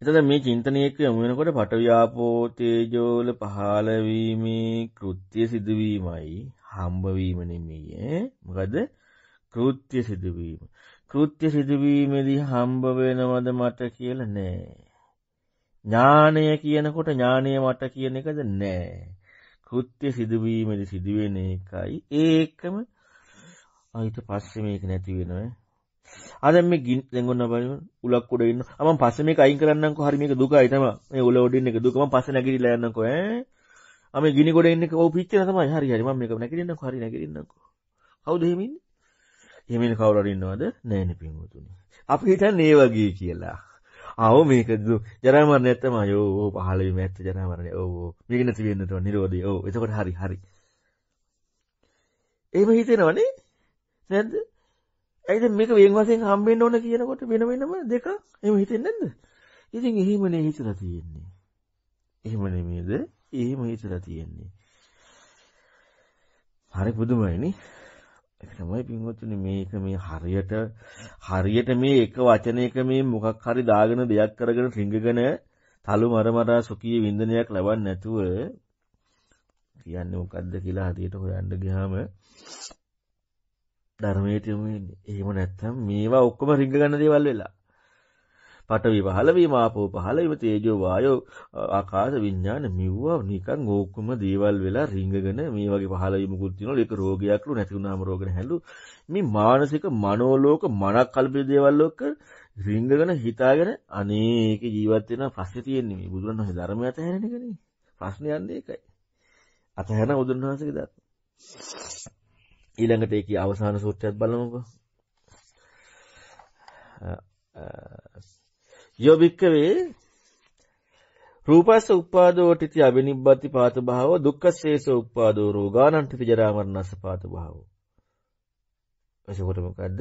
Speaker 2: එතකොට මේ චින්තනයක යොමු වෙනකොට පටවියාපෝ තේජෝල පහළ වීමේ කෘත්‍ය සිදුවීමයි හම්බවීම නෙමෙයි මොකද කෘත්‍ය සිදුවීම කෘත්‍ය සිදුවීමේදී හම්බ වෙනවද මට කියලා නෑ ඥානය කියනකොට ඥානය මට කියන එකද නෑ කෘත්‍ය සිදුවීමේදී සිදුවෙන එකයි ඒකම අයිත පස්සේ මේක නැති වෙනවා අද මේ ගින් දැන් ඔන්න බලන්න උලක් උඩ ඉන්න. මම පස්සේ මේක අයින් කරන්නම්කෝ හරි මේක දුකයි තමයි. මේ උල උඩින් එක දුක මම පස්සේ නැගිටලා යන්නම්කෝ ඈ. අම ගිනි ගොඩ ඉන්න ඔව් පිච්චෙන තමයි හරි හරි මම මේක නැගිටින්නකෝ හරි නැගිටින්නකෝ කවුද එහෙම ඉන්නේ එහෙම ඉන්න කවුරු හරි ඉන්නවද නෑනේ පින්වතුනි අපි හිතන්නේ ඒ වගේ කියලා ආව මේක ජරා මරණය තමයි ඕ ඕ පහළ වීම ඇත්ත ජරා මරණය ඕ ඕ මේක නැති වෙන්න තව නිරෝධය ඕ එතකොට හරි හරි එහෙම හිතෙනවනේ නැද්ද ඇයිද මේක වෙන් වශයෙන් හම්බෙන්න ඕන කියනකොට වෙන වෙනම දෙකක් එහෙම හිතෙන්නේ නැද්ද? ඉතින් එහෙමනේ හිතලා තියෙන්නේ. එහෙම නෙමෙයිද? එහෙම හිතලා තියෙන්නේ. හරි පුදුමයිනේ. ඒක තමයි පින්වත්නි මේක මේ හරියට හරියට මේ එක වචනයක මේ මොකක් හරි දාගෙන දෙයක් කරගෙන රිංගගෙන තලු මරමරා සුඛී වින්දනයක් ලබන්නේ නැතුව කියන්නේ මොකද්ද කියලා හරියට හොයන්න ගියාම ධර්මයට යොමු වෙන්නේ. එහෙම නැත්නම් මේවා ඔක්කොම රිංග ගන්න දේවල් වෙලා. පඨවි පහළ වීම ආපෝ පහළ වීම තේජෝ වායෝ ආකාශ විඥාන මෙව්වා නිකන් ඕකම දේවල් වෙලා රිංගගෙන මේ වගේ පහළ වීමකුත් තියෙනවා. ඒක රෝගයක්ලු නැති වුණාම රෝගන හැලු. මේ මානසික මනෝලෝක මනක්කල්පිත දේවල් ලෝක රිංගගෙන හිතාගෙන අනේක ජීවත් වෙන ප්‍රශ්නේ තියෙන්නේ මේ බුදුරණවහන්සේ ධර්මය අතහැරෙන එකනේ. ප්‍රශ්නේ යන්නේ ඒකයි. අතහැරන බුදුරණවහන්සේගේ ධර්ම. ඊළඟට ඒකේ අවසාන සූත්‍රයත් බලමුකෝ. යෝබික්කවේ රූපස්ස උපාදෝ ටිති අබිනිබ්බති පාත භාව දුක්ඛස්සේස උපාදෝ රෝගානන්ටිති ජරා මරණස්ස පාත භාව. එසකොට මොකද්ද?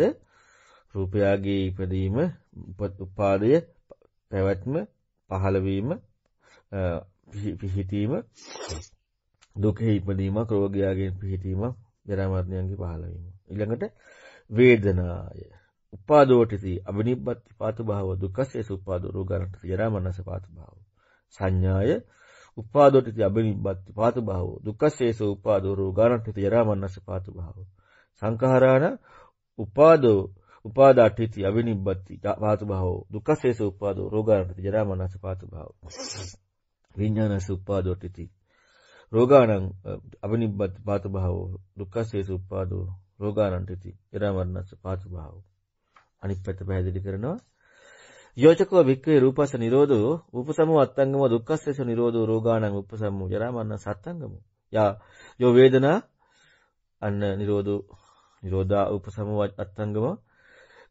Speaker 2: රූපයාගේ ඉපදීම උපාදය පැවැත්ම පහළවීම පිහිටීම දුකෙහි ඉපදීමක් රෝගයාගෙන් පිහිටීමක් ජරා මරණයන්ගේ පහළවීම. ඊළඟට වේදනාය. උපාදෝටිති අවිනිබ්බති පාතු භාව දුක්ඛසේ සුපාදෝ රෝගාරණති ජරා මරණස පාතු භාව. සංඥාය උපාදෝටිති අවිනිබ්බති පාතු භාව දුක්ඛසේ සුපාදෝ රෝගාරණති ජරා මරණස පාතු භාව. සංඛාරාණ උපාදෝ උපාදාටිති අවිනිබ්බති පාතු භාව දුක්ඛසේ සුපාදෝ රෝගාරණති ජරා මරණස පාතු භාව. විඥානස උපාදෝටිති රෝගාණං අබනිබ්බත් පාත භාවෝ දුක්ඛසේස උප්පාදෝ රෝගාණන්ට ඉති එරා මරණස්ස පාත භාවෝ අනිත් පැත්ත පැහැදිලි කරනවා යෝචකෝ වික්කේ රූපස නිරෝධෝ උපසමෝ අත්තංගම දුක්ඛස්සේස නිරෝධෝ රෝගාණං උපසමෝ ජරා මරණ සත්තංගමෝ යා යෝ වේදනා අන්න නිරෝධෝ නිරෝධා උපසමෝ අත්තංගම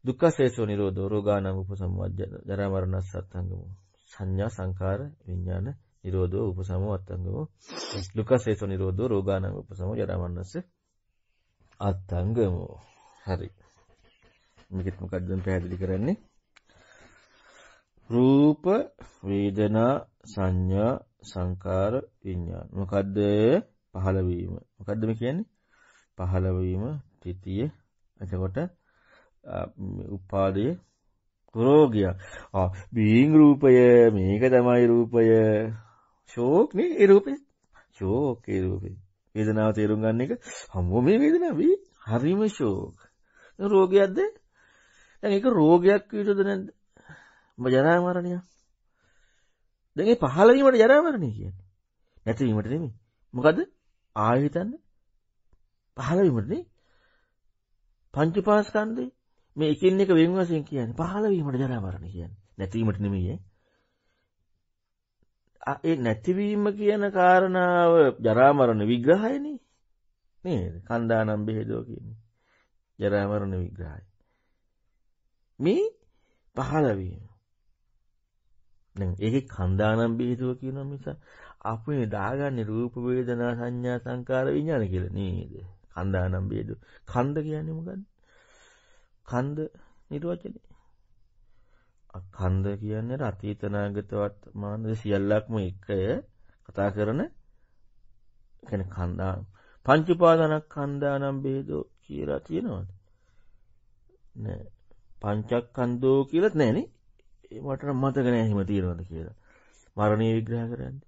Speaker 2: දුක්ඛස්සේසෝ නිරෝධෝ රෝගාණං උපසමෝ ජරා මරණස්ස සත්තංගමෝ සංඥා සංකාර විඥාන නිරෝධෝ උපසමෝ අත්තංගමෝ දුක්ඛසේසෝ නිරෝධෝ රෝගානං උපසමෝ ජරාමන්නස්ස අත්තංගමෝ හරි මේකත් මොකද්ද පැහැදිලි කරන්නේ රූප වේදනා සංඥා සංකාර විඥාන මොකද්ද පහළ වීම මොකද්ද මේ කියන්නේ පහළ වීම ත්‍ිතිය එතකොට උපාදයේ රෝගිය ආ බීන් රූපය මේක තමයි රූපය ශෝක් නේ ඒ රූපේ. ශෝක් ඒ රූපේ. වේදනාව තේරුම් ගන්න එක හම්මෝ මේ වේදනාව වී හරිම ශෝක්. රෝගයක්ද? දැන් ඒක රෝගයක් විතරද නැද්ද? ඔබ ජරා මරණය. දැන් ඒ පහළ වීමට ජරා මරණය කියන්නේ. නැතිවීමට නෙමෙයි. මොකද ආයෙ හිතන්න පහළ වීමට නේ. පංච පාස්කන්දේ මේ එකින් එක වෙන් වශයෙන් කියන්නේ පහළ වීමට ජරා මරණය කියන්නේ. නැතිවීමට නෙමෙයි ඈ. ඒ නැතිවීම කියන කාරණාව ජරාමරණ විග්‍රහයන මේ කන්දානම් බෙහෙදෝ කියන්නේ ජරාමරණ විග්‍රහයි. මේ පහලවීම ඒ කන්දානම් බේතුව කියන නිසා අපේ දාගන්න රූපවේදනා සංඥා සංකාර විඥාන කියල නේද කන්දානම් බේද කන්ද කියන්නමගන්න කන්ද නිර්වචනය අකන්ද කියන්නේ අතීත නාගත වර්තමාන සියල්ලක්ම එකය කතා කරන කියන්නේ කන්දා පංච උපාදානක් කන්දානම් බෙදෝ කියලා තියෙනවද? නෑ. පංචස්කන්ධෝ කියලාත් නෑනේ. ඒ මට මතක නෑ එහෙම තියෙනවද කියලා. මරණීය විග්‍රහ කරන්නේ.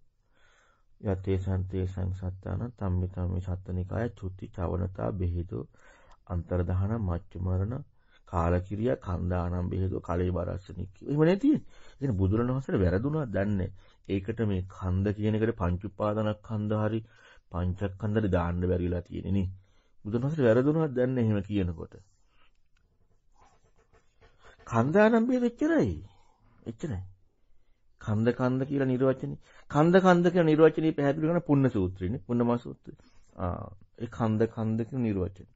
Speaker 2: යතේ සන්තේ සංසත්තාන තම්මි තම්මි සත්තනිකාය චුති චවනතා බෙහෙතෝ අන්තර්ධාන මච්චු මරණ කාලකිරිය කන්දානම් බෙහෙදෝ කලේ බරස්සනික් කිව්වා. එහෙම නැති. ඉතින් බුදුරණවහන්සේට වැරදුනා දන්නේ. ඒකට මේ කන්ද කියන එකට පංච උපාදානක් කන්ද හරි පංචස්කන්ධට දාන්න බැරිලා තියෙන්නේ නේ. බුදුරණවහන්සේ වැරදුනා දන්නේ එහෙම කියනකොට. කන්දානම් බෙහෙද එච්චරයි. එච්චරයි. කන්ද කන්ද කියලා නිර්වචනේ කන්ද කන්ද කියලා නිර්වචනේ පැහැදිලි කරන පුන්න සූත්‍රයනේ පුන්නම සූත්‍රය. ආ ඒ කන්ද කන්ද කියන නිර්වචනේ.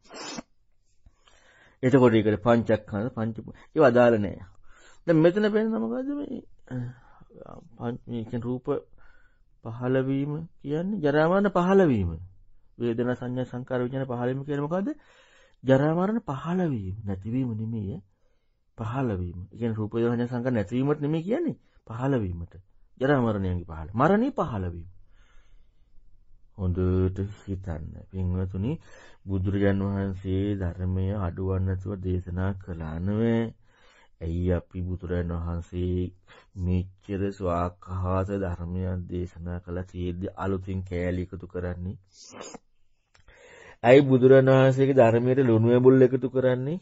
Speaker 2: එතකොට ඒකට පංචක්ඛන්ද පංච ඒවා අදාළ නැහැ. දැන් මෙතන වෙන්නේ මොකද්ද මේ පංච රූප පහළ වීම කියන්නේ ජරා මරණ පහළ වීම. වේදනා සංඥා සංකාර විඥාන පහළ වීම කියන්නේ මොකද්ද? ජරා මරණ පහළ වීම නැතිවීම නෙමෙයි පහළ වීම. ඒ කියන්නේ රූප වේදනා සංඥා සංකාර නැතිවීමට නෙමෙයි කියන්නේ පහළ වීමට. ජරා මරණයන්ගේ පහළ. මරණේ පහළ වීම. හොඳට හිතන්න. පින්වතුනි බුදුරජාන් වහන්සේ ධර්මය අඩුවන්නතුව දේශනා කළා නොවේ. ඇයි අපි බුදුරජාන් වහන්සේ මෙච්චර ස්වාක්ඛාත ධර්මයක් දේශනා කළා තියෙද්දි අලුතින් කෑලි එකතු කරන්නේ? ඇයි බුදුරජාන් වහන්සේගේ ධර්මයට ලුණු ඇඹුල් එකතු කරන්නේ?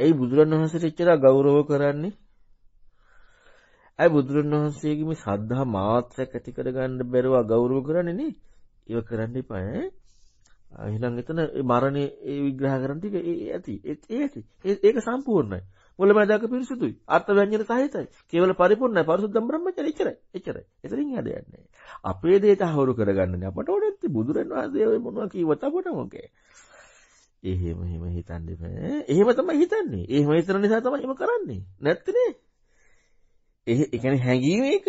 Speaker 2: ඇයි බුදුරජාන් වහන්සේට එච්චර ගෞරව කරන්නේ? ඇයි බුදුරණවහන්සේගේ මේ සද්ධා මාත්‍රයක් ඇති කරගන්න බැරුව ගෞරව කරන්නේ නේ? ඒක කරන්න එපා ඈ. එහෙනම් එතන මරණේ ඒ විග්‍රහ කරන ටික ඒ ඇති. ඒ ඇති. ඒක සම්පූර්ණයි. මුලමදාක පිරිසුදුයි. අර්ථ ව්‍යඤ්ජන සහිතයි. කේවල පරිපූර්ණයි. පරිසුද්ධම් බ්‍රහ්මචර්ය එච්චරයි. එච්චරයි. එතනින් යද යන්නේ. අපේ දේ තහවුරු කරගන්න අපට ඕනේ නැති බුදුරණවහන්සේ ඔය මොනවා කිව්වත් අපට මොකේ? එහෙම එහෙම හිතන්න බෑ. එහෙම තමයි හිතන්නේ. එහෙම හිතන නිසා තමයි එහෙම කරන්නේ. නැත්නම් ඒ කියන්නේ හැඟීම ඒක.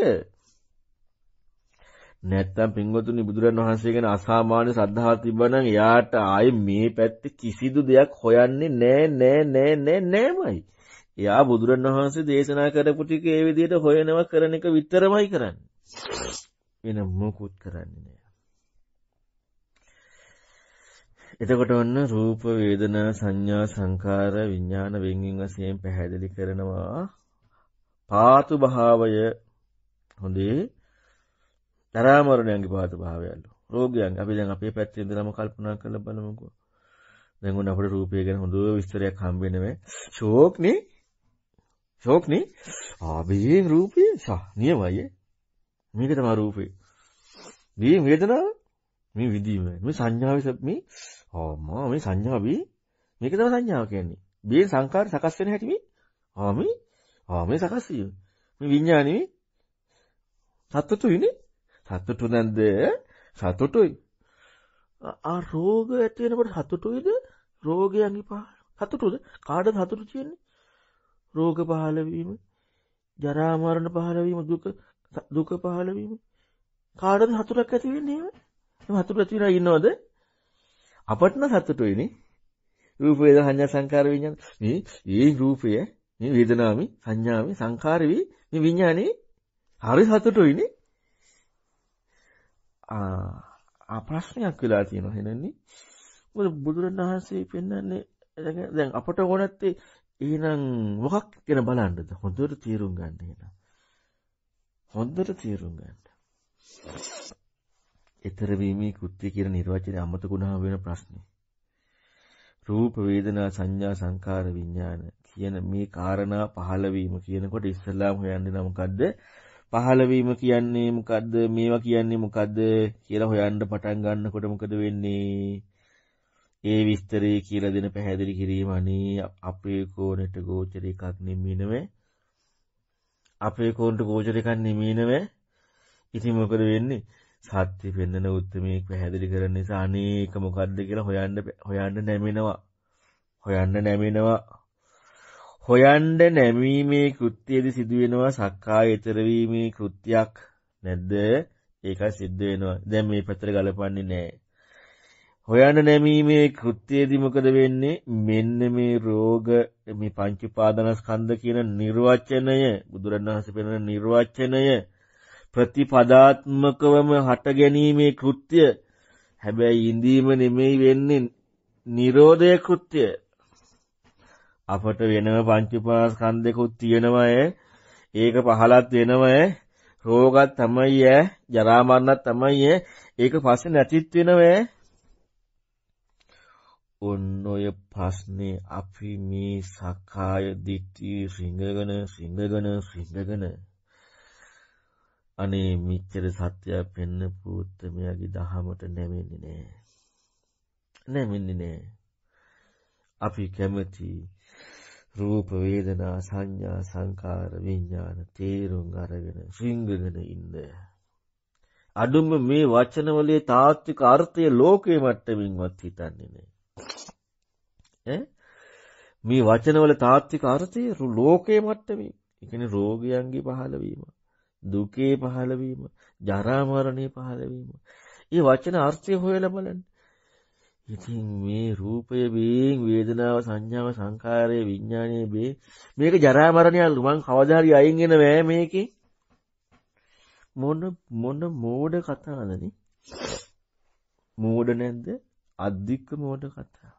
Speaker 2: නැත්තම් පින්වතුනි බුදුරන් වහන්සේ ගැන අසාමාන්‍ය ශ්‍රද්ධාව තිබ්බනම් එයාට ආයේ මේ පැත්තේ කිසිදු දෙයක් හොයන්නේ නෑ නෑ නෑ නෑ නෑමයි. එයා බුදුරන් වහන්සේ දේශනා කරපු ටික ඒ විදිහට හොයනවා කරන එක විතරමයි කරන්නේ. වෙන මොකුත් කරන්නේ නෑ. එතකොට ඔන්න රූප වේදනා සංඥා සංකාර විඥාන වෙන්වෙන් වශයෙන් පැහැදිලි කරනවා පාතු භාවය හොඳේ තරාමරණයන්ගේ පාතු භාවයලු රෝගයන් අපි දැන් අපේ පැත්තේ ඉඳලාම කල්පනා කරලා බලමුකෝ දැන් උන් අපේ රූපය ගැන හොඳ විස්තරයක් හම්බ වෙනවේ ෂෝක්නේ ෂෝක්නේ ආබේ රූපය සහ නියමයි මේක තමයි රූපේ මේ වේදනාව මේ විදීම මේ සංඥාවේ මේ ආ මේ සංඥාවේ මේක තමයි සංඥාව කියන්නේ මේ සංකාර සකස් වෙන හැටි මේ ආ මේ ආ මේ සකස් වීම. මේ විඥානේ සතුටුයිනේ. සතුටු නැන්ද? සතුටුයි. ආ රෝග ඇති වෙනකොට සතුටුයිද? රෝගයන් පහළ සතුටුද? කාටද සතුටු කියන්නේ? රෝග පහළ වීම, ජරා මරණ පහළ වීම, දුක දුක පහළ වීම. කාටද සතුටක් ඇති වෙන්නේ එහෙම? එහෙම සතුට ඇති වෙනා ඉන්නවද? අපට නම් සතුටුයිනේ. රූප වේදනා සංඥා සංකාර විඥාන මේ ඒ රූපය මේ වේදනාවේ සංඥාවේ සංකාරේ මේ විඥානේ හරි සතුටුයිනේ. ආ ප්‍රශ්නයක් වෙලා තියෙනවා හෙනන්නේ. මොකද බුදුරණවහන්සේ පෙන්වන්නේ දැන් අපට ඕනත්තේ එහෙනම් මොකක් ගැන බලන්නද? හොඳට තීරුම් ගන්න එහෙනම්. හොඳට තීරුම් ගන්න. ඊතර වීමේ කෘත්‍ය කියන නිර්වචනය අමතකුණා වෙන ප්‍රශ්නේ. රූප වේදනා සංඥා සංකාර විඥාන කියන මේ කාරණා පහළවීම කියනකොට ඉස්සල්ලාම හොයන්නේ නමකක්ද පහළවීම කියන්නේ මොකද්ද මේවා කියන්නේ මොකද්ද කියලා හොයන්න පටන් ගන්නකොට මොකද වෙන්නේ ඒ විස්තරය කියලා දෙන පැහැදිලි කිරීම අනේ අපේ කෝණයට ගෝචර එකක් නෙමෙයි නෙමෙයි අපේ කෝණයට ගෝචර එකක් නෙමෙයි නෙමෙයි ඉතින් මොකද වෙන්නේ සත්‍ය පෙන්වන උත්මේක පැහැදිලි කරන නිසා අනේක මොකද්ද කියලා හොයන්න හොයන්න නැමෙනවා හොයන්න නැමෙනවා හොයන්ඩ නැමීමේ කෘත්තියද සිදුවෙනවා සක්කා එතරවීමේ කෘත්තියක් නැද්ද ඒකයි සිද්ධ වෙනවා දැම් මේ පැතර ගලපන්නේ නෑ. හොයන්න නැමීමේ කෘත්තියේදි මොකද වෙන්නේ මෙන්න මේ රෝග මේ පංචිපාදනස්කන්ධ කියන නිර්වචනය බුදුරණවහන්සේ පෙන්වන නිර්වචනය ප්‍රතිපදාත්මකවම හට ගැනීමේ කෘත්‍ය හැබැයි ඉඳීම නෙමෙයි වෙන්නේ නිරෝධය කෘත්‍ය අපට වෙනම පංචුපාස්කන්ධකුත් තියෙනවා ඒක පහලත් වෙනවා රෝගත් තමයි ඈ ජරා මරණත් තමයි ඈ ඒක පස්සේ නැතිත් වෙනවා ඔන්න ඔය ප්‍රශ්නේ අපි මේ සකාය දිට්ඨි සිංගගෙන සිංගගෙන සිංගගෙන අනේ මිච්ඡර සත්‍යය පෙන්න පුත්තමයාගේ දහමට නැමෙන්නේ නෑ නැමෙන්නේ නෑ අපි කැමති රූප වේදනා සංඥා සංකාර විඥාන තේරුම් අරගෙන ශෘංගගෙන ඉන්න. අඩුම මේ වචන වලේ තාත්වික අර්ථය ලෝකේ මට්ටමින්වත් හිතන්නේ නැහැ. මේ වචන වල තාත්වික අර්ථය ලෝකේ මට්ටමින්. ඒ කියන්නේ රෝගයන්ගේ පහළවීම, දුකේ පහළවීම, ජරා මරණේ පහළවීම. මේ වචන අර්ථය හොයලා බලන්න. ඉතින් මේ රූපය බේන් වේදනාව සංඥාව සංකාරය විඥානය බේ මේක ජරා මරණය මං කවදා හරි අයින් වෙන බෑ මේකේ මොන මොන මෝඩ කතාවදනේ මෝඩ නැද්ද අධික මෝඩ කතාව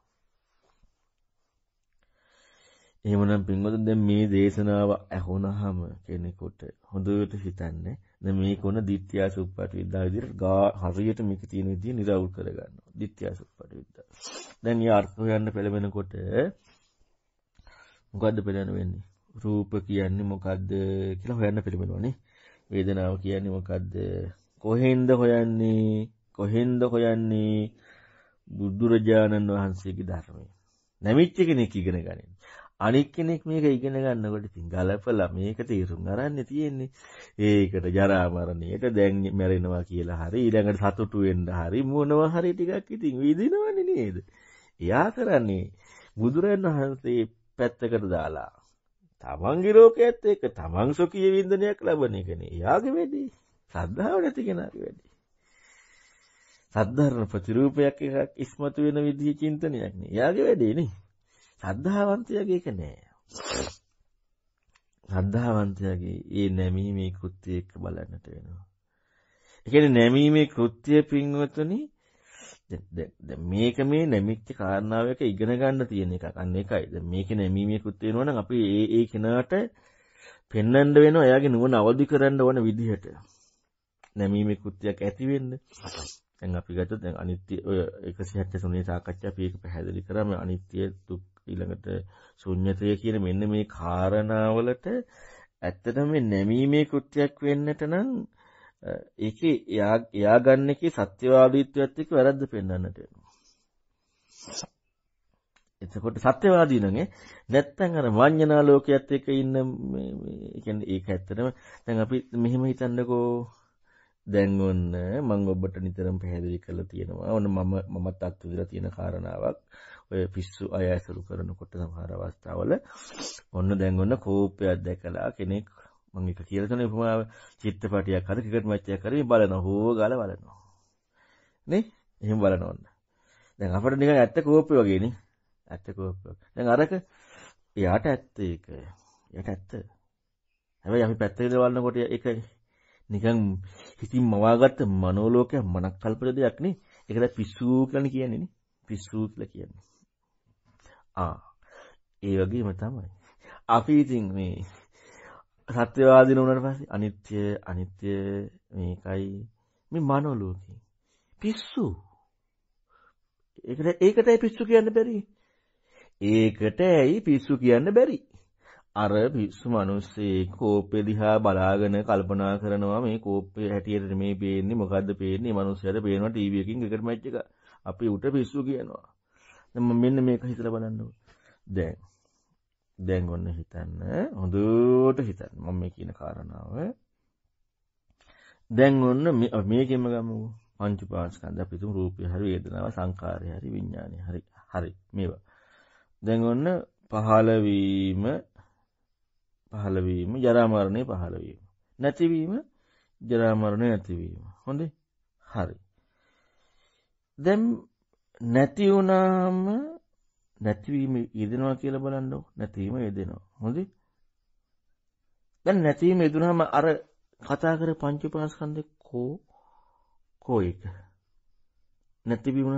Speaker 2: එහෙමනම් පින්වතුන් දැන් මේ දේශනාව ඇහුණාම කෙනෙකුට හොඳට හිතන්නේ දැන් මේක උන ditthiya suppati විද්‍යාව විදිහට හරියට මේක තියෙන විදිය නිරවුල් කරගන්නවා. ditthiya suppati විද්‍යාව. දැන් ඊ අර්ථ හොයන්න පෙළඹෙනකොට මොකද්ද පෙළඹෙන වෙන්නේ? රූප කියන්නේ මොකද්ද කියලා හොයන්න පෙළඹෙනවානේ. වේදනාව කියන්නේ මොකද්ද? කොහෙන්ද හොයන්නේ? කොහෙන්ද හොයන්නේ? බුදුරජාණන් වහන්සේගේ ධර්මය. නැමිච්ච කෙනෙක් ඉගෙන ගනින්. අනික් කෙනෙක් මේක ඉගෙන ගන්නකොට ඉතින් ගලපලා මේක තීරුම් අරන්න තියෙන්නේ. ඒකට ජරා මරණයට දැන් මැරෙනවා කියලා හරි ඊළඟට සතුටු වෙන්න හරි මොනවා හරි ටිකක් ඉතින් විඳිනවනේ නේද? එයා කරන්නේ බුදුරන් වහන්සේ පැත්තකට දාලා තමන්ගේ රෝගයත් එක්ක තමන් සොකී වින්දනයක් ලබන එකනේ. එයාගේ වැඩේ. සද්ධාව නැති කෙනාගේ වැඩේ. සද්ධර්ම ප්‍රතිරූපයක් එකක් ඉස්මතු වෙන විදිහ චින්තනයක් නේ. එයාගේ වැඩේ නේ. ශ්‍රද්ධාවන්තයාගේ ඒක නෑ. ශ්‍රද්ධාවන්තයාගේ ඒ නැමීමේ කෘත්‍යය එක්ක බලන්නට වෙනවා. ඒ කියන්නේ නැමීමේ කෘත්‍යය පින්වතුනි මේක මේ නැමිච්ච කාරණාවක ඉගෙන ගන්න තියෙන එකක්. අන්න ඒකයි. දැන් මේක නැමීමේ කෘත්‍ය වෙනවා නම් අපි ඒ ඒ කෙනාට පෙන්වන්න වෙනවා එයාගේ නුවණ අවදි කරන්න ඕන විදිහට. නැමීමේ කෘත්‍යයක් ඇති වෙන්න. දැන් අපි ගත්තොත් දැන් අනිත්‍ය ඔය 163 සාකච්ඡා අපි ඒක පැහැදිලි කරාම අනිත්‍ය දුක් ඊළඟට ශුන්්‍යතය කියන මෙන්න මේ කාරණාවලට ඇත්තටම මේ නැමීමේ කෘත්‍යයක් වෙන්නට නම් ඒකේ එයා එයා ගන්න එකේ සත්‍යවාදීත්වයත් එක්ක වැරද්ද පෙන්වන්නට වෙනවා. එතකොට සත්‍යවාදී නම් ඈ නැත්තම් අර වඤ්ඤනා ලෝකයේත් එක ඉන්න මේ මේ කියන්නේ ඒක ඇත්තටම දැන් අපි මෙහෙම හිතන්නකෝ දැන් ඔන්න මම ඔබට නිතරම පැහැදිලි කරලා තියෙනවා ඔන්න මම මමත් අත්විඳලා තියෙන කාරණාවක් ඔය පිස්සු අය ඇසුරු කරනකොට සමහර අවස්ථාවල ඔන්න දැන් ඔන්න කෝපයක් දැකලා කෙනෙක් මම එක කියලා තන උපමාව චිත්තපටියක් හරි ක්‍රිකට් මැච්චයක් හරි බලනවා හෝ ගාලා බලනවා නේ එහෙම බලනවා ඔන්න දැන් අපිට නිකන් ඇත්ත කෝපය වගේනේ ඇත්ත කෝපය දැන් අරක එයාට ඇත්ත ඒක එයාට ඇත්ත හැබැයි අපි පැත්තේ බලනකොට ඒක නිකන් හිතින් මවාගත්ත මනෝලෝකයක් මනක් කල්පන දෙයක් නේ ඒකට පිස්සු කියලා කියන්නේ නේ පිස්සු කියලා කියන්නේ ආ ඒ වගේම තමයි. අපි ඉතින් මේ සත්‍යවාදීන වුණාට පස්සේ අනිත්‍ය අනිත්‍ය මේකයි මේ මනෝ ලෝකේ පිස්සු. ඒකට ඒකටයි පිස්සු කියන්න බැරි. ඒකට ඇයි පිස්සු කියන්න බැරි? අර පිස්සු මිනිස්සේ කෝපෙ දිහා බලාගෙන කල්පනා කරනවා මේ කෝපේ හැටියට මේ පේන්නේ මොකද්ද පේන්නේ? මිනිස්සයාට පේනවා ටීවී එකකින් ක්‍රිකට් මැච් එක. අපි උට පිස්සු කියනවා. දැන් මෙන්න මේක හිතලා බලන්නකො. දැන් දැන් ඔන්න හිතන්න හොඳට හිතන්න මම මේ කියන කාරණාව. දැන් ඔන්න මේකෙම ගමු පංච පාස්කන්ධ අපි තුමු රූපය හරි වේදනාව සංකාරය හරි විඥානය හරි හරි මේවා. දැන් ඔන්න පහළවීම පහළවීම ජරා මරණය පහළවීම නැතිවීම ජරා මරණය නැතිවීම හොඳේ හරි දැන් නැති වුණාම නැතිවීම යෙදෙනවා කියලා බලන්නෝ නැතිවීම යෙදෙනවා හොඳ දැන් නැතිවීම යෙදුනහම අර කතා කර පංචපාස්කන්ද කෝ කෝ එක නැතිවීම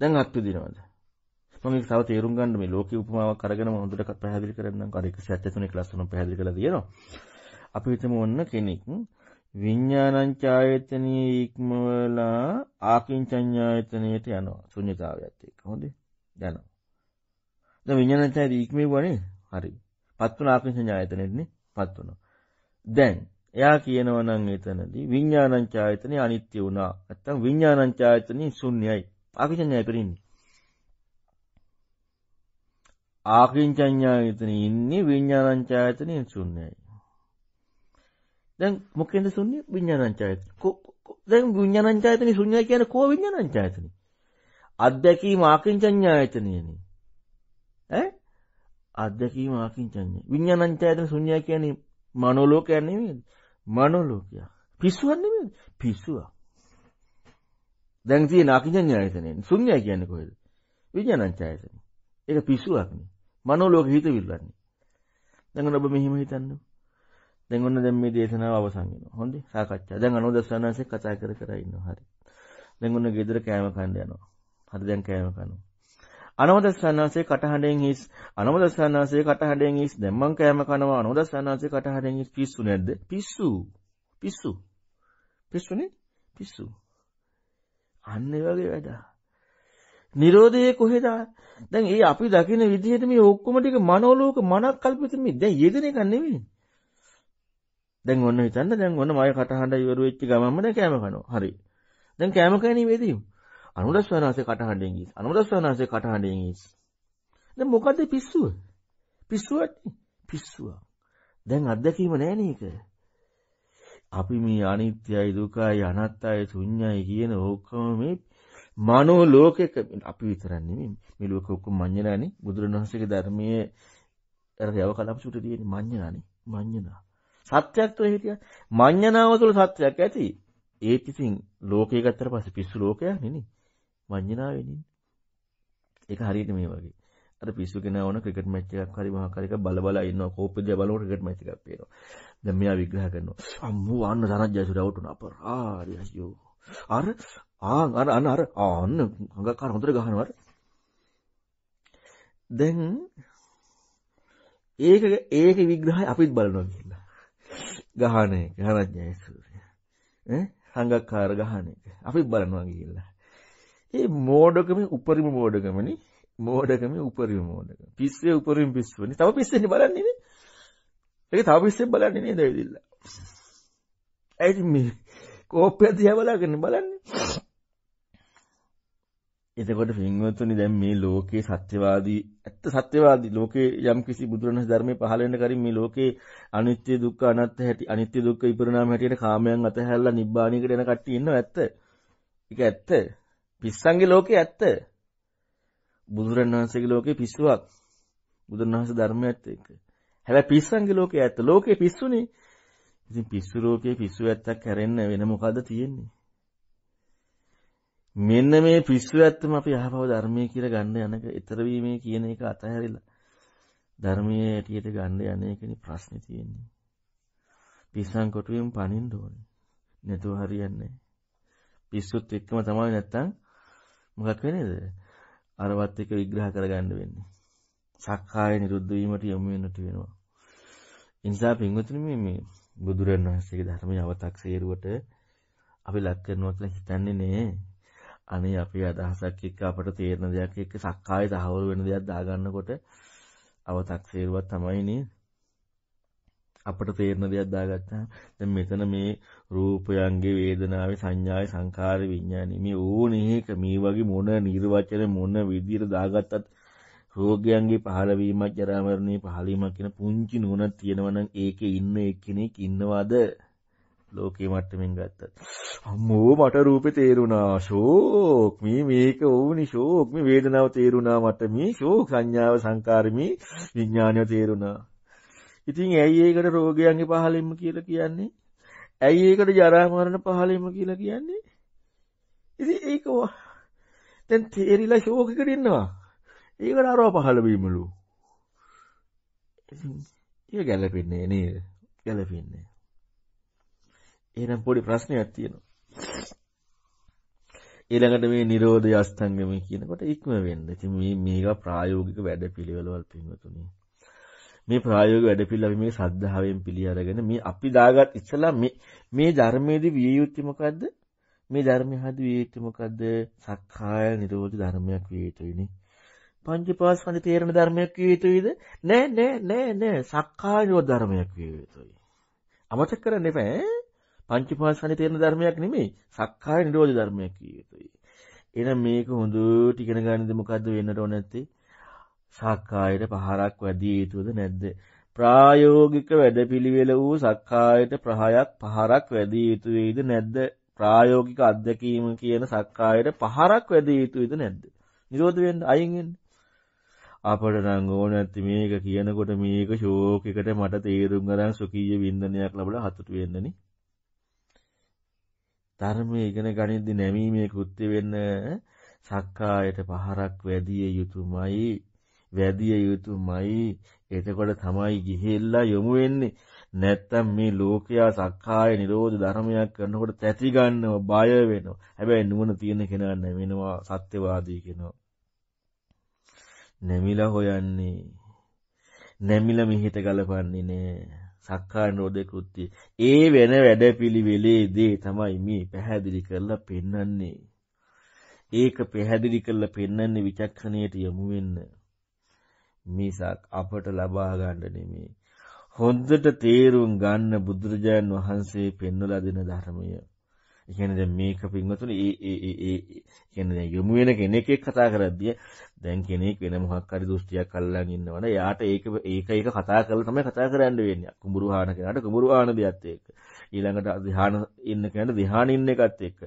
Speaker 2: දැන් අත්විදිනවද මම ඒක තව තේරුම් ගන්න මේ ලෝකේ උපමාවක් අරගෙන මම හොඳට පැහැදිලි කරන්නම් අර එක සැත්‍ය තුනේ ක්ලාස් වලින් පැහැදිලි කරලා තියෙනවා අපි හිතමු ඔන්න කෙනෙක් විඤ්ඤාණංචායතනයේ ඉක්මවලා ආකින්චඤ්ඤායතනයට යනවා. ශුන්‍යතාවයත් එක්ක. හොඳේ. යනවා. දැන් විඤ්ඤාණංචායතනයේ ඉක්මවුවානේ. හරි. පත් වුණ ආකින්චඤ්ඤායතනෙටනේ පත් වුණා. දැන් එයා කියනවා නම් එතනදී විඤ්ඤාණංචායතනෙ අනිත්‍ය වුණා. නැත්තම් විඤ්ඤාණංචායතනෙ ශුන්‍යයි. ආකින්චඤ්ඤායතනෙ ඉන්නේ. ආකින්චඤ්ඤායතනෙ ඉන්නේ විඤ්ඤාණංචායතනෙ ශුන්‍යයි. දැන් මොකෙන්ද ශුන්‍ය විඥානංචයතන. දැන් විඥානංචයතන ශුන්‍ය කියන්නේ කෝ විඥානංචයතන? අත්දැකීම ආකින්චඤ්ඤායතනෙනි. ඈ? අත්දැකීම ආකින්චඤ්ඤය. විඥානංචයතන ශුන්‍ය කියන්නේ මනෝලෝකයක් නෙමෙයි. මනෝලෝකය. පිස්සුවක් නෙමෙයි. පිස්සුවක්. දැන් තියෙන ආකින්චඤ්ඤායතනෙ ශුන්‍ය කියන්නේ කොහෙද? විඥානංචයතන. ඒක පිස්සුවක් නේ. මනෝලෝක හිතවිල්ලන්නේ. දැන් ඔබ මෙහිම හිතන්නේ දැන් ඔන්න දැන් මේ දේශනාව අවසන් වෙනවා. හොඳයි සාකච්ඡා. දැන් අනුදස්සනanse කතා කර කර ඉන්නවා. හරි. දැන් ඔන්න ගෙදර කෑම කන්න යනවා. හරි දැන් කෑම කනවා. අනවදස්සන්නාසේ කටහඬෙන් හිස් අනවදස්සන්නාසේ කටහඬෙන් හිස් දැන් මං කෑම කනවා අනවදස්සන්නාසේ කටහඬෙන් හිස් පිස්සු නැද්ද පිස්සු පිස්සු පිස්සුනේ පිස්සු අන්න ඒ වගේ වැඩ නිරෝධයේ කොහෙද දැන් ඒ අපි දකින විදිහට මේ ඔක්කොම ටික මනෝලෝක මනක් කල්පිත මේ දැන් යෙදෙන එක නෙමෙයි දැන් ඔන්න හිතන්න දැන් ඔන්න මගේ කටහඬ ඉවර වෙච්ච ගමන්ම දැන් කෑම කනවා. හරි. දැන් කෑම කෑනේ වේදීම්. අනුරස් වනාසේ කටහඬෙන් ගිහින්. අනුරස් වනාසේ කටහඬෙන් ගිහින්. දැන් මොකද පිස්සුව? පිස්සුවට පිස්සුව. දැන් අත්දැකීම නෑනේ ඒක. අපි මේ අනිත්‍යයි දුකයි අනාත්තයි ශුන්‍යයි කියන ඕකම මේ මනෝ ලෝකෙක අපි විතරක් නෙමෙයි මේ ලෝකෙ ඔක්කොම මඤ්ඤණානේ බුදුරණවහන්සේගේ ධර්මයේ අර යව කලපසුට තියෙන මඤ්ඤණානේ මඤ්ඤණා සත්‍යයක් තුළ හිටියා. මඤ්ඤණාව තුළ සත්‍යයක් ඇති. ඒක ඉතින් ලෝකේ ගත්තට පස්සේ පිස්සු ලෝකයක් නෙනේ. මඤ්ඤණාවෙන් ඉන්නේ. ඒක හරියට මේ වගේ. අර පිස්සු කෙනා වුණ ක්‍රිකට් මැච් එකක් හරි මොහක් හරි එක බල බල ඉන්නවා. කෝපෙදියා බලනකොට ක්‍රිකට් මැච් එකක් පේනවා. දැන් මෙයා විග්‍රහ කරනවා. අම්මෝ අන්න ධනජයසුර අවුට් වුණා. අපරාරි අයියෝ. අර ආන් අර අර ආන්න අඟකාර හොඳට ගහනවා. දැන් ඒක ඒක විග්‍රහය අපිත් බලනවා. ගහන එක හරඥය සූර්ය. ඈ සංගක්කාර ගහන එක. අපි බලනවා ගිහිල්ලා. ඒ මෝඩකමේ උපරිම මෝඩකමනේ. මෝඩකමේ උපරිම මෝඩකම. පිස්සේ උපරිම පිස්සුනේ. තව පිස්සෙන්නේ බලන්නේ නේ. ඒක තව පිස්සෙන් බලන්නේ නේද ඇවිදilla. ඇයි මේ කෝපය දිහා බලාගෙන බලන්නේ? එතකොට පින්වත්නි දැන් මේ ලෝකේ සත්‍යවාදී ඇත්ත සත්‍යවාදී ලෝකේ යම් කිසි බුදුරණස් ධර්මයේ පහළ වෙන කරින් මේ ලෝකේ අනිත්‍ය දුක්ඛ අනාත්ම හැටි අනිත්‍ය දුක්ඛ විපරිණාම හැටියට කාමයන් අතහැරලා නිබ්බාණයකට යන කට්ටිය ඉන්නව ඇත්ත. ඒක ඇත්ත. පිස්සන්ගේ ලෝකේ ඇත්ත. බුදුරණවහන්සේගේ ලෝකේ පිස්සුවක්. බුදුරණවහන්ස ධර්මයත් එක්ක. හැබැයි පිස්සන්ගේ ලෝකේ ඇත්ත. ලෝකේ පිස්සුනේ. ඉතින් පිස්සු ලෝකේ පිස්සු ඇත්තක් හැරෙන්න වෙන මොකද්ද තියෙන්නේ? මෙන්න මේ පිස්සු ඇත්තම අපි අහපව ධර්මය කියලා ගන්න යනක ඊතර වීමේ කියන එක අතහැරිලා ධර්මයේ ඇටියට ගන්න යන එකනේ ප්‍රශ්නේ තියෙන්නේ. පිස්සන් කොටුවෙන් පනින්න ඕනේ. නැතුව හරියන්නේ පිස්සුත් එක්කම තමයි නැත්තම් මොකක් වෙන්නේද? අරවත් එක විග්‍රහ කරගන්න වෙන්නේ. සක්කාය නිරුද්ධ වීමට යොමු වෙන්නට වෙනවා. ඒ නිසා පින්වතුනි මේ මේ බුදුරණවහන්සේගේ ධර්මයේ අව탁සේරුවට අපි ලක් කරනවා කියලා හිතන්නේ නෑ. අනේ අපේ අදහසක් එක්ක අපට තේරෙන දෙයක් එක්ක සක්කාය තහවුරු වෙන දෙයක් දාගන්නකොට අව탁සේරුවක් තමයිනේ අපට තේරෙන දෙයක් දාගත්තා. දැන් මෙතන මේ රූපයන්ගේ වේදනාවේ සංඥාවේ සංකාරේ විඥානේ මේ ඕනේක මේ වගේ මොන නිර්වචන මොන විදියට දාගත්තත් රෝගයන්ගේ පහළවීමක් ජරා මරණේ පහළවීමක් කියන පුංචි නුවණක් තියෙනවනම් ඒකේ ඉන්න එක්කෙනෙක් ඉන්නවද ලෝකයේ මට්ටමින් ගත්තත්. අම්මෝ මට රූපේ තේරුණා. ෂෝක් මේ මේක වුණි ෂෝක් මේ වේදනාව තේරුණා මට මේ ෂෝක් සංඥාව සංකාරමි විඥානය තේරුණා. ඉතින් ඇයි ඒකට රෝගයන්ගේ පහලින්ම කියලා කියන්නේ? ඇයි ඒකට ජරා මරණ පහලින්ම කියලා කියන්නේ? ඉතින් ඒක දැන් තේරිලා ෂෝක් එකට ඉන්නවා. ඒකට අරව පහළ වීමලු. ඉතින් ඒක ගැළපෙන්නේ නේද? ගැළපෙන්නේ. එහෙනම් පොඩි ප්‍රශ්නයක් තියෙනවා. ඊළඟට මේ Nirodha Astangame කියනකොට ඉක්ම වෙන්න. ඉතින් මේ මේක ප්‍රායෝගික වැඩපිළිවෙළවල් පින්වතුනි. මේ ප්‍රායෝගික වැඩපිළිවෙල අපි මේ සද්ධාවෙන් පිළි අරගෙන මේ අපි දාගත් ඉස්සලා මේ මේ ධර්මයේදී විය යුත්තේ මොකද්ද? මේ ධර්මයේ හද විය යුත්තේ මොකද්ද? සක්කාය නිරෝධ ධර්මයක් විය යුතුයිනේ. පංචපාස්කන්ධ තේරෙන ධර්මයක් විය යුතුයිද? නෑ නෑ නෑ නෑ සක්කාය නිරෝධ ධර්මයක් විය යුතුයි. අමතක කරන්න එපා ඈ. පංචපාසහනේ තේරෙන ධර්මයක් නෙමෙයි. සක්කාය නිරෝධ ධර්මයක් කිය යුතුයි. එහෙනම් මේක හොඳට ඉගෙන ගන්නද මොකද්ද වෙන්නට ඕන නැත්තේ? සක්කායට පහරක් වැඩි යුතුද නැද්ද? ප්‍රායෝගික වැඩපිළිවෙල වූ සක්කායට ප්‍රහයක් පහරක් වැඩි යුතු වේද නැද්ද? ප්‍රායෝගික අත්දැකීම කියන සක්කායට පහරක් වැඩි යුතුද නැද්ද? නිරෝධ වෙන්න අයින් වෙන්න. අපට නම් ඕන නැති මේක කියනකොට මේක ෂෝක් එකට මට තීරුම් ගන්න සුඛීය වින්දනයක් ලැබලා හතුට වෙන්නනේ ධර්මයේ ඉගෙන ගනිද්දි නැමීමේ කෘත්‍ය වෙන්න සක්කායට පහරක් වැදිය යුතුමයි වැදිය යුතුමයි එතකොට තමයි ගිහිල්ලා යොමු වෙන්නේ නැත්තම් මේ ලෝකයා සක්කාය නිරෝධ ධර්මයක් කරනකොට තැති ගන්නවා බය වෙනවා. හැබැයි නුවණ තියෙන කෙනා නැවෙනවා සත්‍යවාදී කෙනා. නැමිලා හොයන්නේ. නැමිලා මිහිත ගලපන්නේ නෑ. සක්කා නිරෝධය කෘත්‍යය. ඒ වෙන වැඩපිළිවෙලේදී තමයි මේ පැහැදිලි කරලා පෙන්වන්නේ. ඒක පැහැදිලි කරලා පෙන්වන්නේ විචක්ෂණයට යොමු වෙන්න. මිසක් අපට ලබා ගන්න නෙමෙයි. හොඳට තේරුම් ගන්න බුදුරජාන් වහන්සේ පෙන්වලා දෙන ධර්මය. කියන්නේ දැන් මේක පින්වතුනි ඒ ඒ ඒ කියන්නේ දැන් යොමු වෙන කෙනෙක් එක්ක කතා කරද්දී දැන් කෙනෙක් වෙන මොහක් හරි දෘෂ්ටියක් අල්ලන් ඉන්නවනේ යාට ඒක ඒක ඒක කතා කරලා තමයි කතා කරන්න වෙන්නේ කුඹුරු හාන කෙනාට කුඹුරු හාන දෙයත් එක්ක ඊළඟට ධ්‍යාන ඉන්න කෙනාට ධ්‍යාන ඉන්න එකත් එක්ක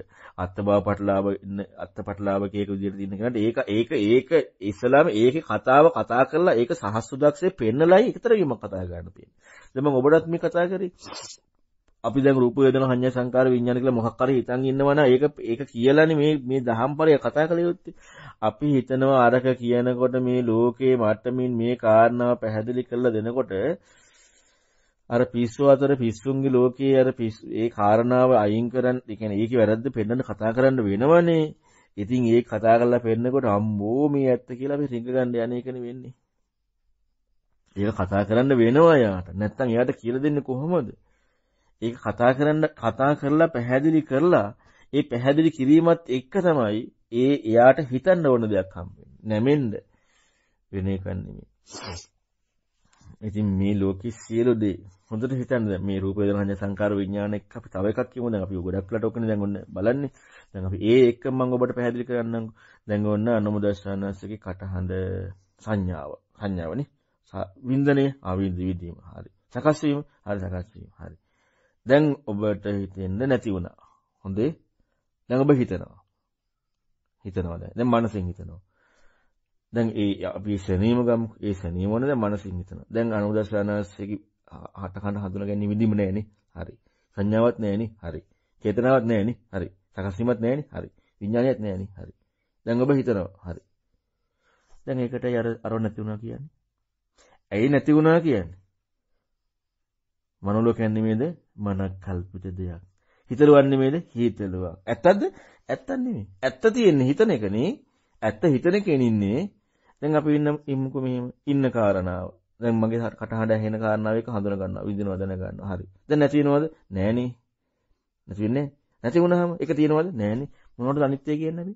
Speaker 2: අත්බව පටලාව ඉන්න අත්පටලාවකයක විදිහට ඉන්න කෙනාට ඒක ඒක ඒක ඉස්ලාම ඒකේ කතාව කතා කරලා ඒක සහස්තු දක්ෂේ පෙන්නලයි ඒතරගෙම කතා කරන්න තියෙන්නේ දැන් මම ඔබටත් මේ කතා කරේ අපි දැන් රූප වේදනා සංඥා සංකාර විඥාන කියලා මොකක් හරි හිතන් ඉන්නවනම් ඒක ඒක කියලානේ මේ මේ දහම්පරය කතා කළ යුත්තේ. අපි හිතනවා අරක කියනකොට මේ ලෝකේ මට්ටමින් මේ කාරණාව පැහැදිලි කරලා දෙනකොට අර පිස්සු අතර පිස්සුන්ගේ ලෝකයේ අර ඒ කාරණාව අයින් කරන් ඒ කියන්නේ ඒකේ වැරද්ද පෙන්වන්න කතා කරන්න වෙනවනේ. ඉතින් ඒක කතා කරලා පෙන්නකොට අම්මෝ මේ ඇත්ත කියලා අපි රිංග ගන්න යන්නේ එකනේ වෙන්නේ. ඒක කතා කරන්න වෙනවා යාට. නැත්තම් එයාට කියලා දෙන්නේ කොහොමද? ඒක කතා කරන්න කතා කරලා පැහැදිලි කරලා ඒ පැහැදිලි කිරීමත් එක්ක තමයි ඒ එයාට හිතන්න ඕන දෙයක් හම්බෙන්නේ. නැමෙන්න වෙන එකක් නෙමෙයි. ඉතින් මේ ලෝකයේ සියලු දේ හොඳට හිතන්න මේ රූප වේදනා සංඥා සංකාර විඥාන එක්ක අපි තව එකක් කියමු දැන් අපි ගොඩක් ලට ඔකනේ දැන් ඔන්න බලන්නේ දැන් අපි ඒ එක්ක මම ඔබට පැහැදිලි කරන්නම් දැන් ඔන්න අනුමුදස්සානස්සගේ කටහඬ සංඥාව සංඥාවනේ වින්දනය ආවින්ද විදීම හරි සකස් වීම හරි සකස් වීම හරි දැන් ඔබට හිතෙන්න නැති වුණා. හොඳේ. දැන් ඔබ හිතනවා. හිතනවා දැන්. දැන් මනසින් හිතනවා. දැන් ඒ අපි සනීම ගමු. ඒ සනීම වන දැන් මනසින් හිතනවා. දැන් අනුදස්සනාස්සේගේ හට කන හඳුන ගැනීම විදිම නැහෙනේ. හරි. සංඥාවක් නැහෙනේ. හරි. චේතනාවක් නැහෙනේ. හරි. සකස්වීමක් නැහෙනේ. හරි. විඥානයක් නැහෙනේ. හරි. දැන් ඔබ හිතනවා. හරි. දැන් ඒකට අර අර නැති වුණා කියන්නේ. ඇයි නැති වුණා කියන්නේ? මනෝලෝකයන් නෙමෙයිද මනකල්පිත දෙයක්. හිතලුවන් නෙමෙයිද හිතලුවක්. ඇත්තද? ඇත්තක් නෙමෙයි. ඇත්ත තියෙන්නේ හිතන එකනේ. ඇත්ත හිතන එකෙන් ඉන්නේ. දැන් අපි ඉන්න ඉමුකෝ මෙහෙම ඉන්න කාරණාව. දැන් මගේ කටහඬ ඇහෙන කාරණාව එක හඳුන ගන්නවා, විඳිනවා, දැන ගන්නවා. හරි. දැන් නැති වෙනවද? නෑනේ. නැති වෙන්නේ. නැති වුණාම ඒක තියෙනවද? නෑනේ. මොනවටද අනිත්‍ය කියන්නේ අපි?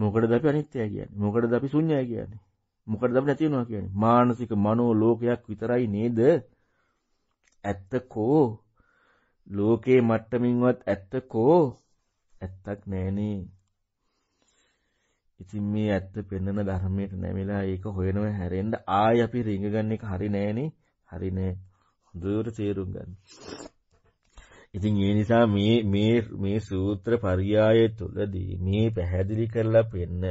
Speaker 2: මොකටද අපි අනිත්‍යයි කියන්නේ? මොකටද අපි ශුන්‍යයි කියන්නේ? මොකටද අපි නැති වෙනවා කියන්නේ? මානසික මනෝ ලෝකයක් විතරයි නේද? ඇත්තකෝ ලෝකේ මට්ටමින්වත් ඇත්තකෝ ඇත්තක් නෑනේ ඉතින් මේ ඇත්ත පෙන්වන ධර්මයට නැමිලා ඒක හොයනව හැරෙන්න ආය අපි රිඟගන්න එක හරි නෑනේ හරි නෑ හොඳට තේරුම් ගන්න ඉතින් ඒ නිසා මේ මේ මේ සූත්‍ර පරියාය තුළදී මේ පැහැදිලි කරලා පෙන්නන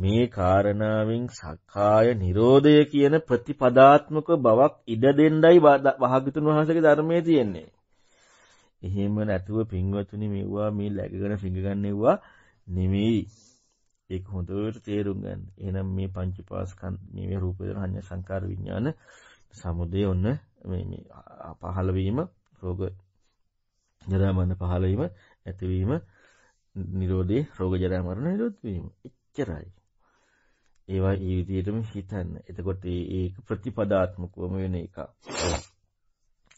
Speaker 2: මේ කාරණාවෙන් සක්කාය නිරෝධය කියන ප්‍රතිපදාත්මක බවක් ඉඩ දෙන්නයි වහගතුන් වහන්සේගේ ධර්මයේ තියෙන්නේ. එහෙම නැතුව පින්වතුනි මෙව්වා මේ läගගෙන පිඟගන්නෙව්වා නෙමෙයි. ඒක හොඳට තේරුම් ගන්න. එහෙනම් මේ පංචපාස්කන් මේ රූප වේදනා සංකාර විඥාන සමුදය ඔන්න මේ මේ පහළ වීම රෝග ජරාමරණ පහළවීම ඇතිවීම නිරෝධය රෝග ජරාමරණ නිරෝධවීම එච්චරයි. ඒවා ඒ විදිහටම හිතන්න. එතකොට ඒක ප්‍රතිපදාත්මකවම වෙන එක.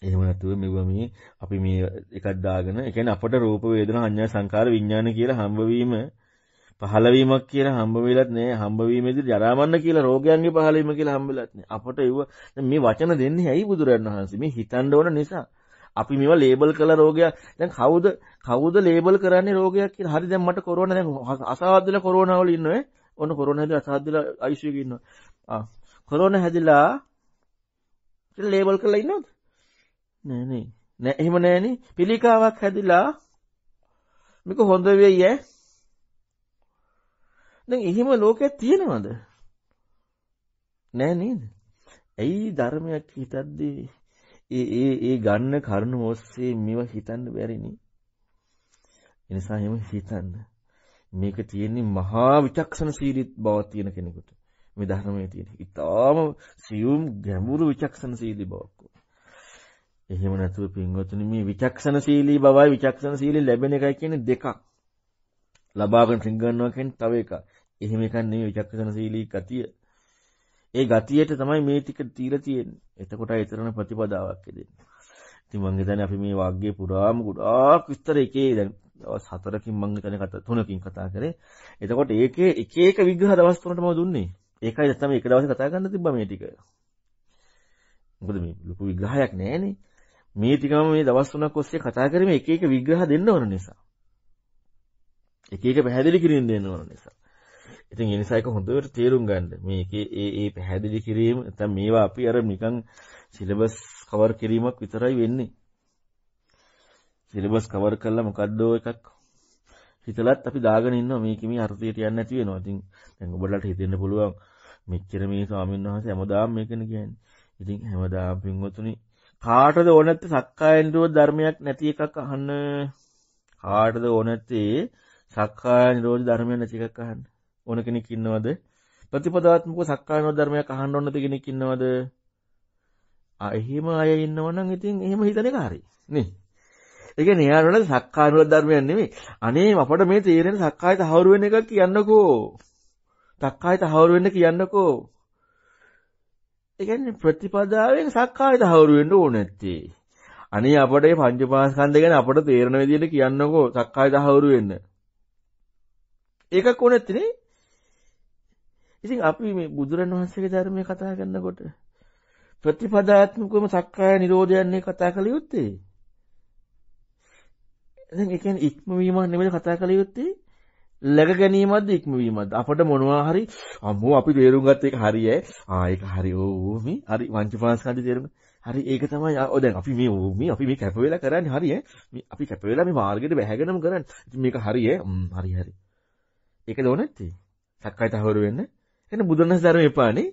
Speaker 2: එහෙම නැතුව මෙව මේ අපි මේ එකක් දාගෙන ඒ කියන්නේ අපට රූප වේදනා අඤ්ඤා සංකාර විඥාන කියලා හම්බවීම පහළවීමක් කියලා හම්බ වෙලත් නෑ හම්බවීමේදී ජරාමන්න කියලා රෝගයන්ගේ පහළවීම කියලා හම්බ වෙලත් නෑ අපට ඒව මේ වචන දෙන්නේ ඇයි බුදුරන් වහන්සේ මේ හිතන්න ඕන නිසා අපි මේවා ලේබල් කළ රෝගයක්. දැන් කවුද කවුද ලේබල් කරන්නේ රෝගයක් කියලා? හරි දැන් මට කොරෝනා දැන් අසාධ්‍යල කොරෝනා වල ඉන්නෝනේ. ඔන්න කොරෝනා හැදලා අසාධ්‍යල ICU එකේ ඉන්නවා. ආ කොරෝනා හැදලා කියලා ලේබල් කරලා ඉන්නවද? නෑ නේ. නෑ එහෙම නෑනේ. පිළිකාවක් හැදිලා මේක හොඳ වෙයි ඈ. දැන් එහෙම ලෝකයක් තියෙනවද? නෑ නේද? ඇයි ධර්මයක් හිතද්දී ඒ ඒ ඒ ගන්න කරුණු ඔස්සේ මේව හිතන්න බැරිනේ. එනිසා එහෙම හිතන්න. මේක තියෙන්නේ මහා විචක්ෂණශීලී බවක් තියෙන කෙනෙකුට. මේ ධර්මයේ තියෙන. ඊටාම සියුම් ගැඹුරු විචක්ෂණශීලී බවක්. එහෙම නැතුව පින්වතුනි මේ විචක්ෂණශීලී බවයි විචක්ෂණශීලී ලැබෙන එකයි කියන්නේ දෙකක්. ලබාගෙන රින් ගන්නවා කියන්නේ තව එකක්. එහෙම එකක් නෙවෙයි විචක්ෂණශීලී කතිය. ඒ ගතියට තමයි මේ ටික තීලා තියෙන්නේ. එතකොටයි ඊතරන ප්‍රතිපදාවක් එදෙන්නේ. ඉතින් මං හිතන්නේ අපි මේ වාග්ගේ පුරාම ගොඩාක් විස්තර එකේ දැන් දවස් හතරකින් මං හිතන්නේ කතා තුනකින් කතා කරේ. එතකොට ඒකේ එක එක විග්‍රහ දවස් තුනටම දුන්නේ. ඒකයි නැත්තම් එක දවසේ කතා කරන්න තිබ්බා මේ ටික. මොකද මේ ලොකු විග්‍රහයක් නැහැනේ. මේ ටිකම මේ දවස් තුනක් ඔස්සේ කතා කරේ මේ එක එක විග්‍රහ දෙන්න ඕන නිසා. එක එක පැහැදිලි කිරීම දෙන්න ඕන නිසා. ඉතින් ඒ නිසා ඒක හොඳට තේරුම් ගන්න. මේකේ ඒ ඒ පැහැදිලි කිරීම නැත්නම් මේවා අපි අර නිකන් සිලබස් කවර් කිරීමක් විතරයි වෙන්නේ. සිලබස් කවර් කළා මොකද්දෝ එකක් හිතලත් අපි දාගෙන ඉන්නවා මේකේ මේ අර්ථයට යන්නේ නැති වෙනවා. ඉතින් දැන් ඔබලට හිතෙන්න පුළුවන් මෙච්චර මේ ස්වාමීන් වහන්සේ හැමදාම මේකනේ කියන්නේ. ඉතින් හැමදාම පින්වතුනි කාටද ඕනැත්තේ සක්කායෙන් නිරෝධ ධර්මයක් නැති එකක් අහන්න කාටද ඕනැත්තේ සක්කාය නිරෝධ ධර්මයක් නැති එකක් අහන්න ඕන කෙනෙක් ඉන්නවද? ප්‍රතිපදාත්මකව සක්කායන ධර්මයක් අහන්න ඕන නැති කෙනෙක් ඉන්නවද? ආ එහෙම අය ඉන්නවනම් ඉතින් එහෙම හිතන එක හරි. නේ? ඒ කියන්නේ එයා වල සක්කායන ධර්මයක් නෙමෙයි. අනේ අපට මේ තේරෙන සක්කායත හවුරු වෙන එක කියන්නකෝ. සක්කායත හවුරු වෙන්න කියන්නකෝ. ඒ කියන්නේ ප්‍රතිපදාවෙන් සක්කායත හවුරු වෙන්න ඕනේ නැත්තේ. අනේ අපට මේ පංචපාස්කන්ධ ගැන අපට තේරෙන විදිහට කියන්නකෝ සක්කාය දහවුරු වෙන්න. ඒකක් ඕනෙත් නේ. ඉතින් අපි මේ බුදුරණවහන්සේගේ ධර්මය කතා කරනකොට ප්‍රතිපදාත්මකවම සක්කාය නිරෝධයන්නේ කතා කළ යුත්තේ. දැන් ඒ කියන්නේ ඉක්මවීමක් නෙමෙයි කතා කළ යුත්තේ läග ගැනීමක්ද ඉක්මවීමක්ද අපිට මොනවා හරි අම්මෝ අපි තේරුම් ගත්ත එක හරියයි ආ ඒක හරි ඕ මේ හරි වංචපාස් කඩේ තේරුම් හරි ඒක තමයි ඔය දැන් අපි මේ මේ අපි මේ කැප වෙලා කරන්නේ හරියයි මේ අපි කැප වෙලා මේ මාර්ගෙට බැහැගෙනම කරන්නේ ඉතින් මේක හරියයි හරි හරි ඒක දෝ නැත්තේ සක්කාය තහවුරු වෙන්නේ එතන බුදුරණස් ධර්ම එපානේ.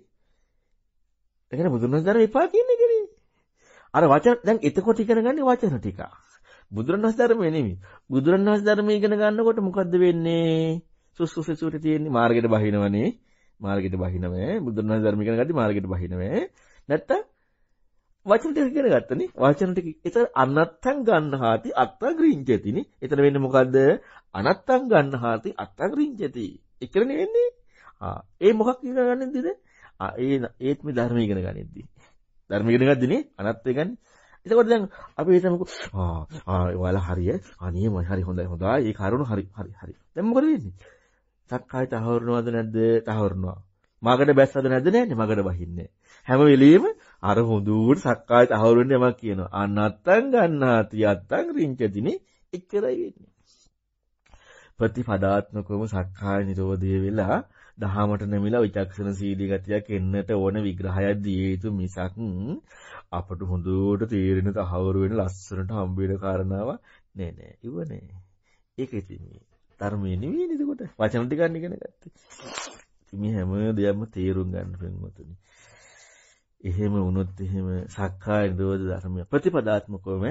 Speaker 2: එතන බුදුරණස් ධර්ම එපා කියන්නේ කනේ. අර වචන දැන් එතකොට ඉගෙන ගන්නේ වචන ටික. බුදුරණස් ධර්මය නෙමෙයි. බුදුරණස් ධර්මය ඉගෙන ගන්නකොට මොකද්ද වෙන්නේ? සුසුසු සුර තියෙන්නේ මාර්ගයට බහිනවනේ. මාර්ගයට බහිනවනේ. බුදුරණස් ධර්ම ඉගෙන ගත්තී මාර්ගයට බහිනවනේ. නැත්තම් වචන ටික ඉගෙන ගත්තනේ. වචන ටික. ඒතර අනත්තං ගන්නහාති අත්තග්‍රින්ජතිනේ. එතන වෙන්නේ මොකද්ද? අනත්තං ගන්නහාති අත්තග්‍රින්ජති. ඒ කියන්නේ වෙන්නේ ඒ මොකක් ඉගෙන ගන්නෙද්දිද? ඒ ඒත් මේ ධර්ම ඉගෙන ගන්නෙද්දි. ධර්ම ඉගෙන ගන්නදිනේ අනත් ඒකනේ. එතකොට දැන් අපි හිතමුකෝ ආ ආ ඔයාලා හරිය අනේ මම හරි හොඳයි හොඳයි ඒ කරුණු හරි හරි හරි. දැන් මොකද වෙන්නේ? සක්කාය තහවුරුනවද නැද්ද? තහවුරුනවා. මගකට බැස්සද නැද්ද නැන්නේ මගකට බහින්නේ. හැම වෙලෙම අර හොඳුට සක්කාය තහවුරු වෙන්න යමක් කියනවා. අනත්තං ගන්නාති අත්තං රිංචතිනේ එච්චරයි වෙන්නේ. ප්‍රතිපදාත්මකවම සක්කාය නිරෝධය වෙලා දහමට නැමිලා විචක්ෂණශීලී ගතියක් එන්නට ඕන විග්‍රහයක් දිය යුතු මිසක් අපට හොඳට තේරෙන තහවුරු වෙන ලස්සනට හම්බ වෙන කාරණාව නෑ නෑ ඉව නෑ. ඒක ඉතින් ධර්මයේ නෙවෙයි එතකොට වචන ටිකක් ඉගෙන ගත්තේ. මේ හැම දෙයක්ම තේරුම් ගන්න වෙනවතුනේ. එහෙම වුණොත් එහෙම සක්කාය නිරෝධ ධර්මය ප්‍රතිපදාත්මකවම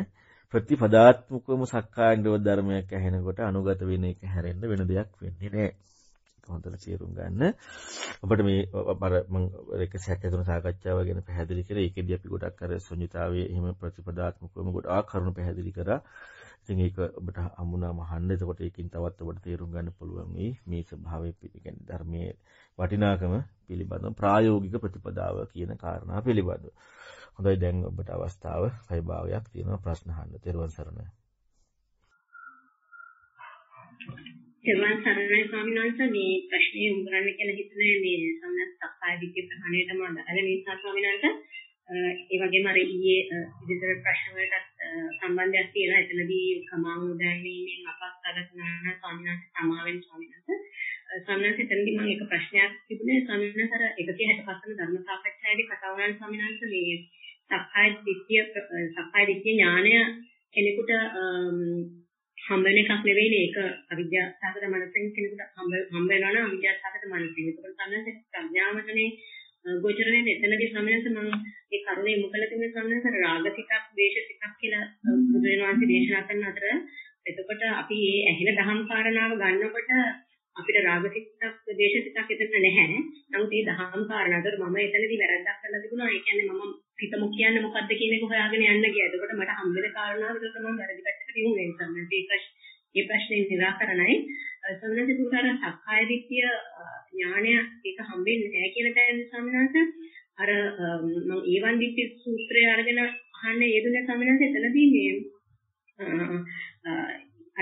Speaker 2: ප්‍රතිපදාත්මකවම සක්කාය නිරෝධ ධර්මයක් ඇහෙනකොට අනුගත වෙන එක හැරෙන්න වෙන දෙයක් වෙන්නේ නැහැ. හොඳට තේරුම් ගන්න. අපිට මේ අර මම එක සැට් එකතුන සාකච්ඡාව ගැන පැහැදිලි කරේ. ඒකෙදී අපි ගොඩක් අර ශුන්‍යතාවයේ එහෙම ප්‍රතිපදාත්මකවම ගොඩාක් කරුණු පැහැදිලි කරා. ඉතින් ඒක ඔබට හමුණාම අහන්න. එතකොට ඒකෙන් තවත් ඔබට තේරුම් ගන්න පුළුවන් වෙයි මේ ස්වභාවය පිළිගන්නේ ධර්මයේ වටිනාකම පිළිබඳව ප්‍රායෝගික ප්‍රතිපදාව කියන කාරණා පිළිබඳව. හොඳයි දැන් ඔබට අවස්ථාව ප්‍රයභාවයක් තියෙනවා ප්‍රශ්න අහන්න. තෙරුවන් සරණයි. Thank you. සර්වන් සරණයි
Speaker 3: ස්වාමීන් වහන්සේ මේ ප්‍රශ්නේ යොමු කරන්න කියලා හිතුවේ මේ සම්මත සක්කාය විදියේ ප්‍රහාණයටම අදාළ මේ නිසා ස්වාමීන් වහන්සේ ඒ වගේම අර ඊයේ විදිතර ප්‍රශ්න වලට සම්බන්ධයක් තියෙනවා එතනදී කමාන් උදාවීමෙන් අපස්සකට නාන ස්වාමීන් වහන්සේ සමාවෙන් ස්වාමීන් වහන්සේ ස්වාමීන් වහන්සේ එතනදී මම එක ප්‍රශ්නයක් තිබුණේ ස්වාමීන් වහන්සේ අර 165 වෙනි ධර්ම සාකච්ඡාවේදී කතා වුණා ස්වාමීන් වහන්සේ මේ සක්කාය විදියේ සක්කාය විදියේ ඥානය කෙනෙකුට හම්බ වෙන එකක් නෙවෙයිනේ ඒක අවිද්‍යාසහගත මනසෙන් කෙනෙකුට හම්බ හම්බ වෙනවා නම් අවිද්‍යාසහගත මනසෙන්. ඒකවල සම්මත ප්‍රඥාවටනේ ගොචර වෙන්නේ. එතනදී සමනස මම මේ කරුණේ මුකල තිබෙන සම්මත රාග ටිකක්, ද්වේෂ ටිකක් කියලා බුදුන් වහන්සේ දේශනා කරන අතර එතකොට අපි මේ ඇහෙන දහම් කාරණාව ගන්නකොට අපිට රාග සිතක් දේශ සිතක් එතන නැහැ. නමුත් මේ දහම් කාරණාතර මම එතනදී වැරද්දක් කරලා තිබුණා. ඒ කියන්නේ මම හිතමු කියන්නේ මොකද්ද කියන එක හොයාගෙන යන්න ගියා. එතකොට මට හම්බෙන කාරණාවකට තමයි වැරදි පැත්තට යොමු වෙන්නේ සම්මත. ඒ ප්‍රශ්නේ ඒ ප්‍රශ්නේ निराකරණයි. සම්මත පුතාර සක්කාය විත්‍ය ඥානය ඒක හම්බෙන්නේ නැහැ කියන තැන සම්මත අර මම ඒවන් විත්‍ය සූත්‍රය අරගෙන අහන්න යෙදුන සම්මත එතනදී මේ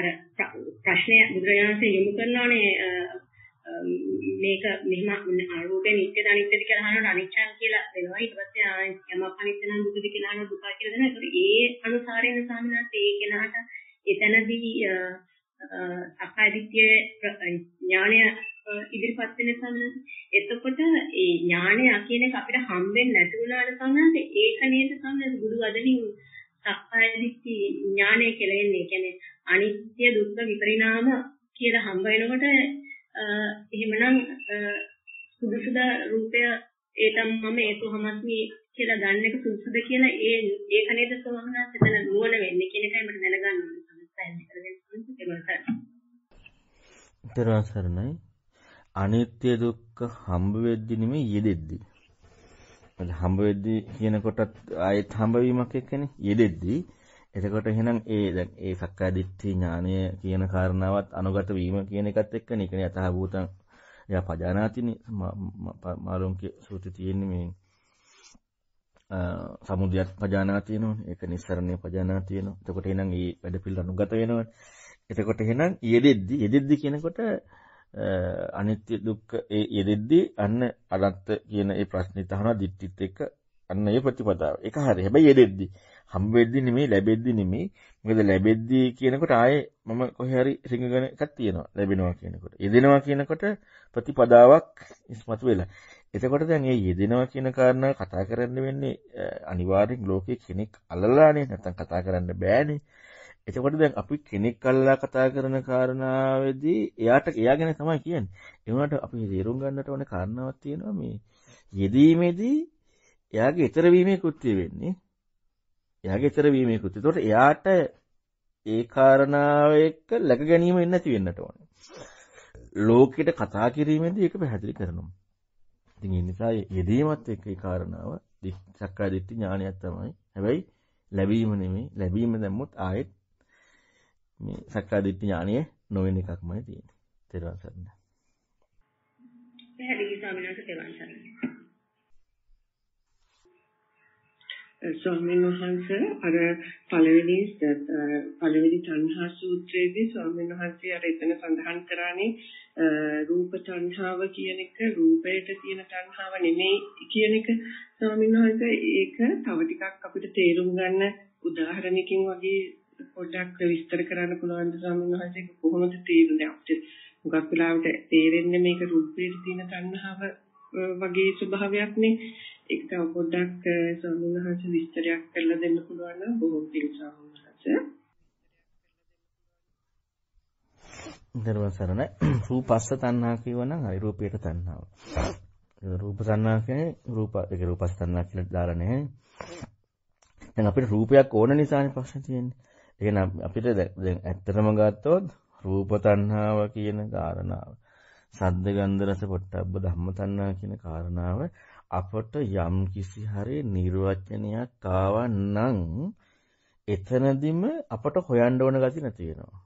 Speaker 3: අර ප්‍රශ්නය බුදුරජාණන්සේ යොමු කරනවානේ මේක මෙහෙම රූපේ නිත්‍යද අනිත්‍යද කියලා අහනකොට අනිච්චං කියලා වෙනවා ඊට පස්සේ ආයම අනිත්‍ය නම් දුකද කියලා අහන දුක කියලා දෙනවා ඒතකොට ඒ අනුසාරයෙන් සාමිනාත් ඒ කෙනාට එතනදී අකාදිත්‍ය ඥානය ඉදිරිපත් වෙන සමනස එතකොට ඒ ඥානය කියන එක අපිට හම්බෙන්නේ නැති වුණාට සමනස ඒක නේද සමනස ගුරු වදනින් සක්කායදිට්ඨි ඥානය කියලා එන්නේ. කියන්නේ අනිත්‍ය දුක්ඛ විපරිණාම කියලා හම්බ වෙනකොට එහෙමනම් සුදුසුදා රූපය ඒතම් මම ඒකමත්මි කියලා ගන්න එක සුදුසුද කියලා ඒ ඒක නේද සෝමනාත් එතන නුවණ වෙන්නේ කියන එකයි මට දැනගන්න ඕනේ සම්පූර්ණ
Speaker 2: කරගෙන සරණයි අනිත්‍ය දුක්ඛ හම්බ වෙද්දි නෙමෙයි යෙදෙද්දි. හම්බ වෙද්දි කියනකොටත් ආයෙත් හම්බවීමක් එක්කනේ යෙදෙද්දි එතකොට එහෙනම් ඒ දැන් ඒ සක්කාය දිට්ඨි ඥානය කියන කාරණාවත් අනුගත වීම කියන එකත් එක්කනේ කියන්නේ යතහ භූතං එයා පජානාතිනේ මාළුන්ගේ සූත්‍රය තියෙන්නේ මේ සමුදියත් පජානා තියෙනවනේ ඒක නිස්සරණේ පජානා තියෙනවා එතකොට එහෙනම් ඒ වැඩ පිළිවෙල අනුගත වෙනවනේ එතකොට එහෙනම් යෙදෙද්දි යෙදෙද්දි කියනකොට අනිත්‍ය දුක්ඛ ඒ යෙදෙද්දි අන්න අනත්ත කියන ඒ ප්‍රශ්නේ තහනවා දිට්ඨිත් එක්ක අන්න ඒ ප්‍රතිපදාව ඒක හරි හැබැයි යෙදෙද්දි හම් වෙද්දි නෙමෙයි ලැබෙද්දි නෙමෙයි. මොකද ලැබෙද්දි කියනකොට ආයේ මම කොහේ හරි රිංගගෙන එකක් තියෙනවා. ලැබෙනවා කියනකොට. යෙදෙනවා කියනකොට ප්‍රතිපදාවක් ඉස්මතු වෙලා. එතකොට දැන් මේ යෙදෙනවා කියන කාරණා කතා කරන්න වෙන්නේ අනිවාර්යෙන් ලෝකයේ කෙනෙක් අල්ලලානේ නැත්තම් කතා කරන්න බෑනේ. එතකොට දැන් අපි කෙනෙක් අල්ලලා කතා කරන කාරණාවේදී එයාට එයා ගැන තමයි කියන්නේ. ඒ වුණාට අපි තේරුම් ගන්නට ඕනේ කාරණාවක් තියෙනවා මේ යෙදීමේදී එයාගේ ඊතර වීමේ කෘත්‍ය වෙන්නේ. එයාගේ ඉතර වීමේකුත්. ඒතකොට එයාට ඒ කාරණාව එක්ක läග ගැනීම වෙන්නේ නැති වෙන්නට ඕනේ. ලෝකෙට කතා කිරීමේදී ඒක පැහැදිලි කරනවා. ඉතින් ඒ නිසා යෙදීමත් එක්ක ඒ කාරණාව සක්කාය දිට්ඨි ඥානයක් තමයි. හැබැයි ලැබීම නෙමෙයි. ලැබීම දැම්මොත් ආයෙත් මේ සක්කාය දිට්ඨි ඥානයේ නොවන එකක්මයි තියෙන්නේ. තේරුම් ගන්න.
Speaker 3: පැහැදිලි ස්වාමීන් වහන්සේ තේරුම් ගන්න.
Speaker 1: ස්වාමීන් වහන්සේ අර පළවෙනි පළවෙනි තණ්හා සූත්‍රයේදී ස්වාමීන් වහන්සේ අර එතන සඳහන් කරානේ රූප තණ්හාව කියන එක රූපයට තියෙන තණ්හාව නෙමෙයි කියන එක ස්වාමීන් වහන්සේ ඒක තව ටිකක් අපිට තේරුම් ගන්න උදාහරණකින් වගේ පොඩ්ඩක් විස්තර කරන්න පුළුවන් ද ස්වාමීන් වහන්සේ කොහොමද තේරුනේ අපිට මුගක් වෙලාවට තේරෙන්නේ මේක රූපයට තියෙන තණ්හාව වගේ ස්වභාවයක් නේ ඒක තව පොඩ්ඩක් ස්වාමීන් වහන්සේ විස්තරයක් කරලා දෙන්න පුළුවන් නම් බොහොම පිං ස්වාමීන් වහන්සේ.
Speaker 2: දරුවන් සරණ *clears throat* රූපස්ස තණ්හා කියවනම් හරි රූපයට තණ්හාව. රූප තණ්හා කියන්නේ රූප ඒක රූපස්ස තණ්හා කියලා දාලා නැහැ. දැන් අපිට රූපයක් ඕන නිසානේ ප්‍රශ්න තියෙන්නේ. ඒ කියන්නේ අපිට දැන් ඇත්තටම ගත්තොත් රූප තණ්හාව කියන කාරණාව. සද්ද ගන්ධ රස පොට්ටබ්බ ධම්ම තණ්හා කියන කාරණාව අපට යම් කිසි හරි නිර්වචනයක් ආවනම් එතනදිම අපට හොයන්න ඕන ගති නැති වෙනවා.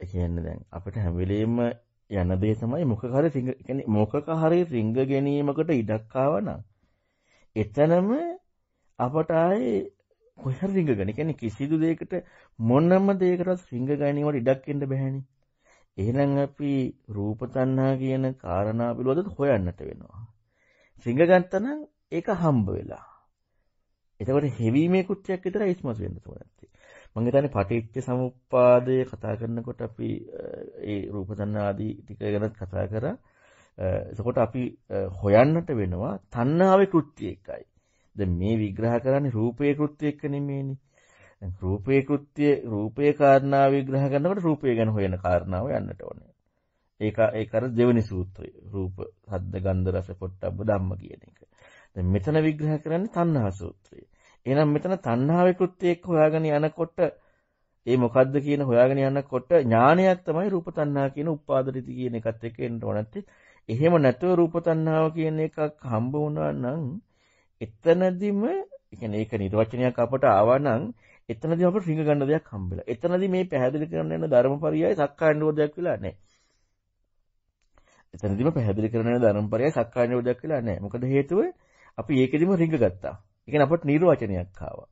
Speaker 2: ඒ කියන්නේ දැන් අපිට හැම වෙලෙම යන දේ තමයි මොකක් හරි රිංග කියන්නේ මොකක් හරි රිංග ගැනීමකට ඉඩක් ආවනම් එතනම අපට ආයේ කොහේ රිංග ගන්න. කියන්නේ කිසිදු දෙයකට මොනම දෙයකටත් රිංග ගැනීමට ඉඩක් දෙන්න බැහැනේ. එහෙනම් අපි රූප තණ්හා කියන කාරණා පිළිබඳව හොයන්නට වෙනවා. රිංගගත්තා නම් ඒක හම්බ වෙලා. එතකොට හෙවීමේ කෘත්‍යයක් විතරයි ඉස්මතු වෙන්න ඕන නැත්තේ. මම හිතන්නේ පටිච්ච සමුප්පාදය කතා කරනකොට අපි ඒ රූප තණ්හාදී ටික ගැන කතා කරා. එතකොට අපි හොයන්නට වෙනවා තණ්හාවේ කෘත්‍ය එකයි. දැන් මේ විග්‍රහ කරන්නේ රූපේ කෘත්‍ය එක නෙමෙයිනේ. රූපේ කෘත්‍ය රූපේ කාරණා විග්‍රහ කරනකොට රූපය ගැන හොයන කාරණාව යන්නට ඕනේ. ඒක ඒක අර දෙවෙනි සූත්‍රය. රූප, ශබ්ද, ගන්ධ, රස, පොට්ටබ්බ ධම්ම කියන එක. දැන් මෙතන විග්‍රහ කරන්නේ තණ්හා සූත්‍රය. එහෙනම් මෙතන තණ්හාවේ කෘත්‍යයක් හොයාගෙන යනකොට ඒ මොකද්ද කියන හොයාගෙන යනකොට ඥානයක් තමයි රූප තණ්හා කියන උපාදිතී කියන එකත් එක්ක එන්න ඕනත්තේ. එහෙම නැතුව රූප තණ්හාව කියන එකක් හම්බ වුණා නම් එතනදිම කියන්නේ ඒක නිර්වචනයක් අපට ආවා නම් එතනදී අපිට රිංග ගන්න දෙයක් හම්බෙලා. එතනදී මේ පැහැදිලි කරන්න යන ධර්මපරියය සක්කායනෝදයක් වෙලා නැහැ. එතනදිම පැහැදිලි කරන ධර්මපරය සක්කාය නිරෝධයක් කියලා නැහැ. මොකද හේතුව අපි ඒකෙදිම රිංග ගත්තා. ඒ කියන්නේ අපට නිර්වචනයක් ආවා.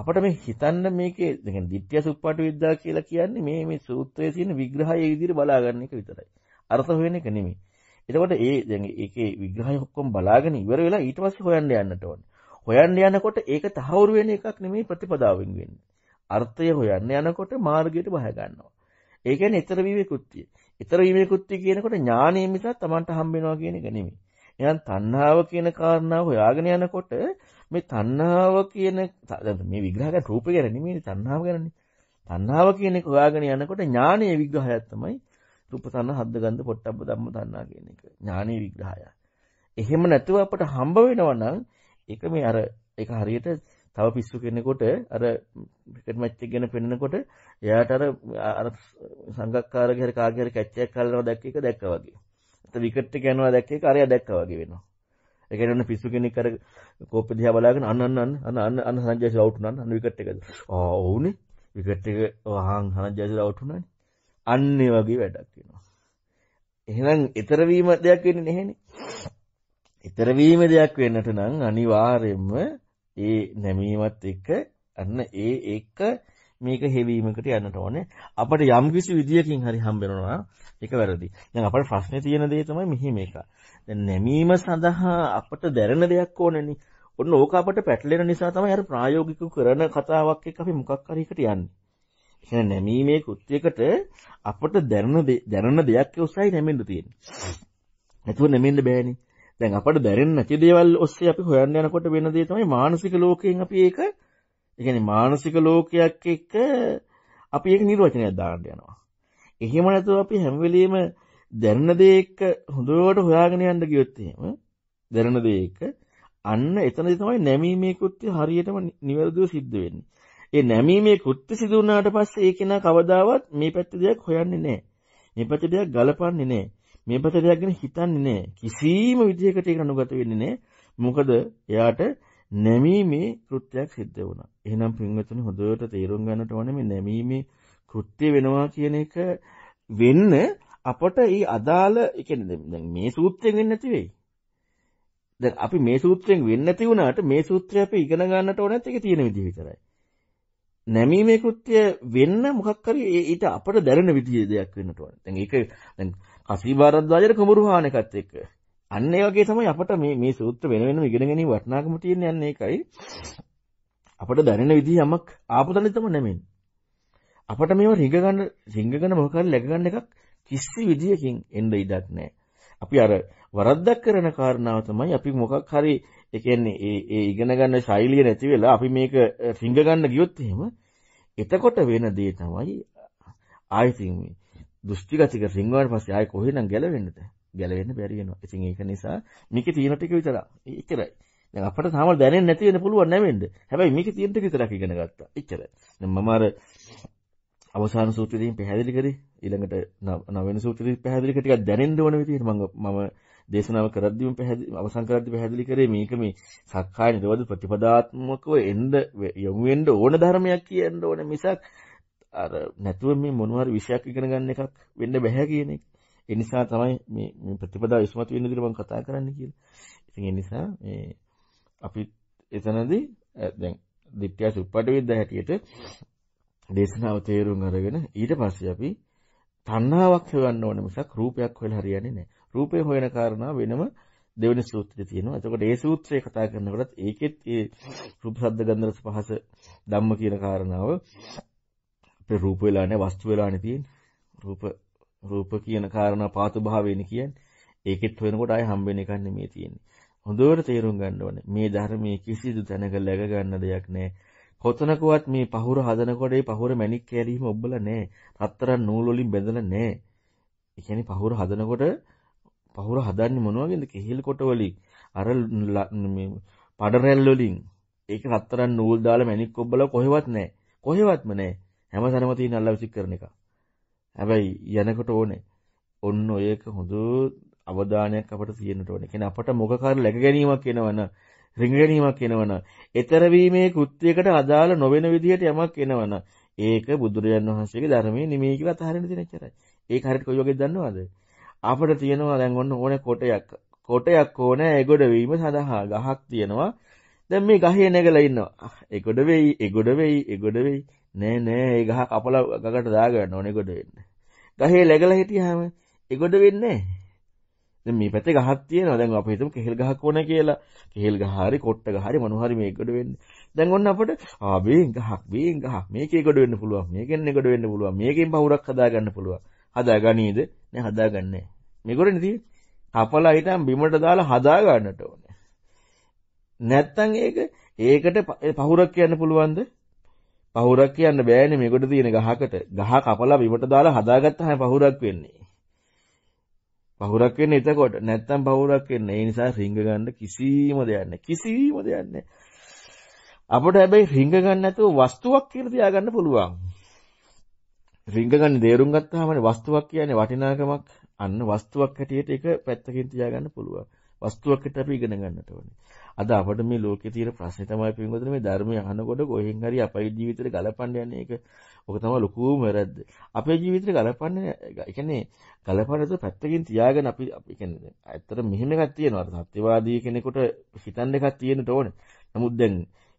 Speaker 2: අපිට මේ හිතන්න මේකේ يعني ditthya suppata viddha කියලා කියන්නේ මේ මේ සූත්‍රයේ තියෙන විග්‍රහය ඒ විදිහට බලාගන්න එක විතරයි. අර්ථ හොයන එක නෙමෙයි. එතකොට ඒ දැන් ඒකේ විග්‍රහය ඔක්කොම බලාගෙන ඉවර වෙලා ඊට පස්සේ හොයන්න යන්නට ඕනේ. හොයන්න යනකොට ඒක තහවුරු වෙන එකක් නෙමෙයි ප්‍රතිපදාවෙන් වෙන්නේ. අර්ථය හොයන්න යනකොට මාර්ගයට බහ ගන්නවා. ඒ කියන්නේ ඊතර විවේකුත්තිය. ඊතර විවේකුත්ති කියනකොට ඥානීය නිසා Tamanට හම්බ වෙනවා කියන එක නෙමෙයි. එහෙනම් තණ්හාව කියන කාරණාව හොයාගෙන යනකොට මේ තණ්හාව කියන මේ විග්‍රහ කරන රූප ගැන නෙමෙයි තණ්හාව ගැනනේ. තණ්හාව කියන එක හොයාගෙන යනකොට ඥානීය විග්‍රහය තමයි රූප තණ්හ හද්දගන්ධ පොට්ටබ්බ ධම්ම තණ්හා කියන එක. ඥානීය විග්‍රහය. එහෙම නැතුව අපට හම්බ වෙනවා නම් ඒක මේ අර ඒක හරියට තව පිස්සු කෙනෙකුට අර ක්‍රිකට් මැච් එක ගැන පෙන්නකොට එයාට අර අර සංගක්කාරගේ හරි කාගේ හරි කැච් එකක් කල්නවා දැක්ක එක දැක්කා වගේ. ඒත් විකට් එක යනවා දැක්ක එක අරයා දැක්කා වගේ වෙනවා. ඒ කියන්නේ පිස්සු කෙනෙක් අර කෝප්ප දිහා බලාගෙන අන්න අන්න අන්න අන්න අන්න සංජයසිර අවුට් වුණා අන්න විකට් එකද. ආ ඔවුනේ විකට් එක වහන් සංජයසිර අවුට් වුණානේ. අන්න ඒ වගේ වැඩක් වෙනවා. එහෙනම් ඊතර වීම දෙයක් වෙන්නේ නැහෙනේ. ඊතර වීම දෙයක් වෙන්නට නම් අනිවාර්යයෙන්ම ඒ නැමීමත් එක්ක අන්න ඒ එක මේක හෙවීමකට යන්නට ඕනේ. අපිට යම් කිසි විදියකින් හරි හම්බ වෙනවා. ඒක වැරදි. දැන් අපේ ප්‍රශ්නේ තියෙන දේ තමයි මෙහි මේක. දැන් නැමීම සඳහා අපට දැරෙන දෙයක් ඕනනේ. ඔන්න ඕක අපට පැටලෙන නිසා තමයි අර ප්‍රායෝගිකව කරන කතාවක් එක්ක අපි මොකක් හරි එකට යන්නේ. ඒ කියන්නේ නැමීමේ කෘත්‍යයකට අපට දැරන දැරන දෙයක් උසයි නැමෙන්න තියෙන්නේ. නැතුව නැමෙන්න බෑනේ. දැන් අපට දැනෙන්නේ නැති දේවල් ඔස්සේ අපි හොයන්න යනකොට වෙන දේ තමයි මානසික ලෝකයෙන් අපි ඒක ඒ කියන්නේ මානසික ලෝකයක් එක්ක අපි ඒක නිර්වචනයක් දාන්න යනවා. එහෙම නැතුව අපි හැම වෙලෙම දැනන දේ එක්ක හොඳට හොයාගෙන යන්න ගියොත් එහෙම දැනන දේ එක්ක අන්න එතනදී තමයි නැමීමේ කෘත්‍ය හරියටම නිවැරදිව සිද්ධ වෙන්නේ. ඒ නැමීමේ කෘත්‍ය සිදු වුණාට පස්සේ ඒක නා කවදාවත් මේ පැත්තේ දෙයක් හොයන්නේ නැහැ. මේ පැත්තේ දෙයක් ගලපන්නේ නැහැ. මේ ප්‍රචාරයක් ගැන හිතන්නේ නැහැ. කිසිම විදිහකට ඒක අනුගත වෙන්නේ නැහැ. මොකද එයාට නැමීමේ කෘත්‍යයක් සිද්ධ වුණා. එහෙනම් පින්වතුනි හොඳට තේරුම් ගන්නට ඕනේ මේ නැමීමේ කෘත්‍ය වෙනවා කියන එක වෙන්න අපට ඊ අදාළ ඒ කියන්නේ දැන් මේ සූත්‍රයෙන් වෙන්නේ නැති වෙයි. දැන් අපි මේ සූත්‍රයෙන් වෙන්නේ නැති වුණාට මේ සූත්‍රය අපි ඉගෙන ගන්නට ඕනෙත් ඒක තියෙන විදිහ විතරයි. නැමීමේ කෘත්‍ය වෙන්න මොකක් හරි ඊට අපට දැනෙන විදිහේ දෙයක් වෙන්නට ඕනේ. දැන් ඒක දැන් අසී භාරද්වාජර කුමරුහානකත් එක්ක. අන්න ඒ වගේ තමයි අපට මේ මේ සූත්‍ර වෙන වෙනම ඉගෙන ගැනීම වටිනාකම තියෙන යන්නේ ඒකයි. අපට දැනෙන විදිහ යමක් ආපතන තම නැමෙන්නේ. අපට මේව රිඟ ගන්න රිඟ ගන්න මොකක් හරි läග ගන්න එකක් කිසි විදියකින් එන්න ඉඩක් නැහැ. අපි අර වරද්දක් කරන කාරණාව තමයි අපි මොකක් හරි ඒ කියන්නේ ඒ ඒ ඉගෙන ගන්න ශෛලිය නැති වෙලා අපි මේක රිංග ගන්න ගියොත් එහෙම එතකොට වෙන දේ තමයි ආයතින් මේ දෘෂ්ටිගතික රිංගුවාට පස්සේ ආයේ කොහෙනම් ගැලවෙන්නද? ගැලවෙන්න බැරි වෙනවා. ඉතින් ඒක නිසා මේකේ තියෙන ටික විතරයි. එච්චරයි. දැන් අපිට තාම දැනෙන්නේ නැති වෙන්න පුළුවන් නැවෙන්න. හැබැයි මේකේ තියෙන ටික විතරක් ඉගෙන ගත්තා. එච්චරයි. දැන් මම අර අවසාන සූත්‍රයෙන් පැහැදිලි කරේ. ඊළඟට නවවෙනි සූත්‍රයෙන් පැහැදිලි කර ටිකක් දැනෙන්න ඕන විදිහට මම මම දේශනාව කරද්දිම පැහැදිලි අවසන් කරද්දි පැහැදිලි කරේ මේක මේ සක්කාය නිරෝධ ප්‍රතිපදාත්මකව එන්න යොමු වෙන්න ඕන ධර්මයක් කියන්න ඕන මිසක් අර නැතුව මේ මොනවාරි විෂයක් ඉගෙන ගන්න එකක් වෙන්න බෑ කියන එක. ඒ නිසා තමයි මේ මේ ප්‍රතිපදාව ඉස්මතු වෙන්න විදිහට මම කතා කරන්න කියලා. ඉතින් ඒ නිසා මේ අපි එතනදී දැන් ditthiya suppata vidda හැටියට දේශනාව තේරුම් අරගෙන ඊට පස්සේ අපි තණ්හාවක් හොයන්න ඕනේ මිසක් රූපයක් හොයලා හරියන්නේ නැහැ. රූපේ හොයන කාරණා වෙනම දෙවෙනි සූත්‍රය තියෙනවා. එතකොට ඒ සූත්‍රය කතා කරනකොටත් ඒකෙත් ඒ රූප ශබ්ද ගන්ධ රස පහස ධම්ම කියන කාරණාව අපේ රූප වෙලා නැහැ වස්තු වෙලානේ තියෙන්නේ රූප රූප කියන කාරණා පාතු භාවයනේ කියන්නේ ඒකෙත් වෙනකොට ආය හම්බෙන එකක් නෙමෙයි තියෙන්නේ හොඳට තේරුම් ගන්න ඕනේ මේ ධර්මයේ කිසිදු තැනක läග ගන්න දෙයක් නැහැ කොතනකවත් මේ පහුර හදනකොට ඒ පහුර මැණික් කැරීම ඔබලා නැහැ රත්තරන් නූල් වලින් බැඳලා නැහැ ඒ කියන්නේ පහුර හදනකොට පහුර හදන්නේ මොනවගෙන්ද කෙහෙල් කොට වලින් අර මේ පඩරැල් වලින් ඒක රත්තරන් නූල් දාලා මැණික් ඔබලා කොහෙවත් නැහැ කොහෙවත්ම නැහැ හැම තැනම තියෙන අල්ලවිසි කරන එක. හැබැයි යනකොට ඕනේ. ඔන්න ඒක හොඳ අවධානයක් අපට තියෙන්න ඕනේ. කියන්නේ අපට මොකකාර läග ගැනීමක් එනවන රිංග ගැනීමක් එනවන ඊතර වීමේ කෘත්‍යයකට අදාළ නොවන විදිහට යමක් එනවන ඒක බුදුරජාන් වහන්සේගේ ධර්මයේ නෙමෙයි කියලා අතහරින්න තියෙන චරයි. ඒක හරියට කොයි වගේද දන්නවද? අපිට තියෙනවා දැන් ඔන්න ඕනේ කොටයක්. කොටයක් ඕනේ ඒ ගොඩ වීම සඳහා ගහක් තියෙනවා. දැන් මේ ගහේ නැගලා ඉන්නවා. ඒ ගොඩ වෙයි, ඒ ගොඩ වෙයි, ඒ ගොඩ වෙයි. නෑ නෑ ඒ ගහ කපලා ගගට දාගන්න ඕනේ ගොඩ වෙන්නේ. ගහේ läගලා හිටියාම ඒ ගොඩ වෙන්නේ නෑ. දැන් මේ පැත්තේ ගහක් තියෙනවා. දැන් අපි හිතමු කෙහෙල් ගහක් ඕනේ කියලා. කෙහෙල් ගහ හරි කොට්ට ගහ හරි මොන හරි මේක ගොඩ වෙන්නේ. දැන් ඔන්න අපිට ආ බේන් ගහක් බේන් ගහක් මේකේ ගොඩ වෙන්න පුළුවන්. මේකෙන් ගොඩ වෙන්න පුළුවන්. මේකෙන් පහුරක් හදාගන්න පුළුවන්. හදාගනීද? නෑ හදාගන්නේ නෑ. මේ ගොඩනේ තියෙන්නේ. කපලා හිටන් බිමට දාලා හදාගන්නට ඕනේ. නැත්තම් ඒක ඒකට පහුරක් කියන්න පුළුවන්ද? පහුරක් කියන්න බෑනේ මේකට තියෙන ගහකට. ගහ කපලා බිමට දාලා හදාගත්තාම පහුරක් වෙන්නේ. පහුරක් වෙන්නේ එතකොට. නැත්තම් පහුරක් වෙන්නේ. ඒ නිසා රිංග ගන්න කිසිම දෙයක් නැහැ. කිසිම දෙයක් නැහැ. අපිට හැබැයි රිංග ගන්න නැතුව වස්තුවක් කියලා තියාගන්න පුළුවන්. රිංග ගන්න දේරුම් ගත්තාමනේ වස්තුවක් කියන්නේ වටිනාකමක්. අන්න වස්තුවක් හැටියට ඒක පැත්තකින් තියාගන්න පුළුවන්. වස්තුවක් හැටියට අපි ඉගෙන ගන්නට ඕනේ. අද අපිට මේ ලෝකේ තියෙන ප්‍රශ්නේ තමයි පින්වතුනි මේ ධර්මය අහනකොට කොහෙන් හරි අපේ ජීවිතේට ගලපන්න යන එක. ඔක තමයි ලොකුම වැරද්ද. අපේ ජීවිතේට ගලපන්න ඒ කියන්නේ ගලපන්නද පැත්තකින් තියාගෙන අපි ඒ කියන්නේ ඇත්තට මෙහෙම එකක් තියෙනවා. සත්‍යවාදී කෙනෙකුට හිතන්න එකක් තියෙන්න ඕනේ. නමුත් දැන්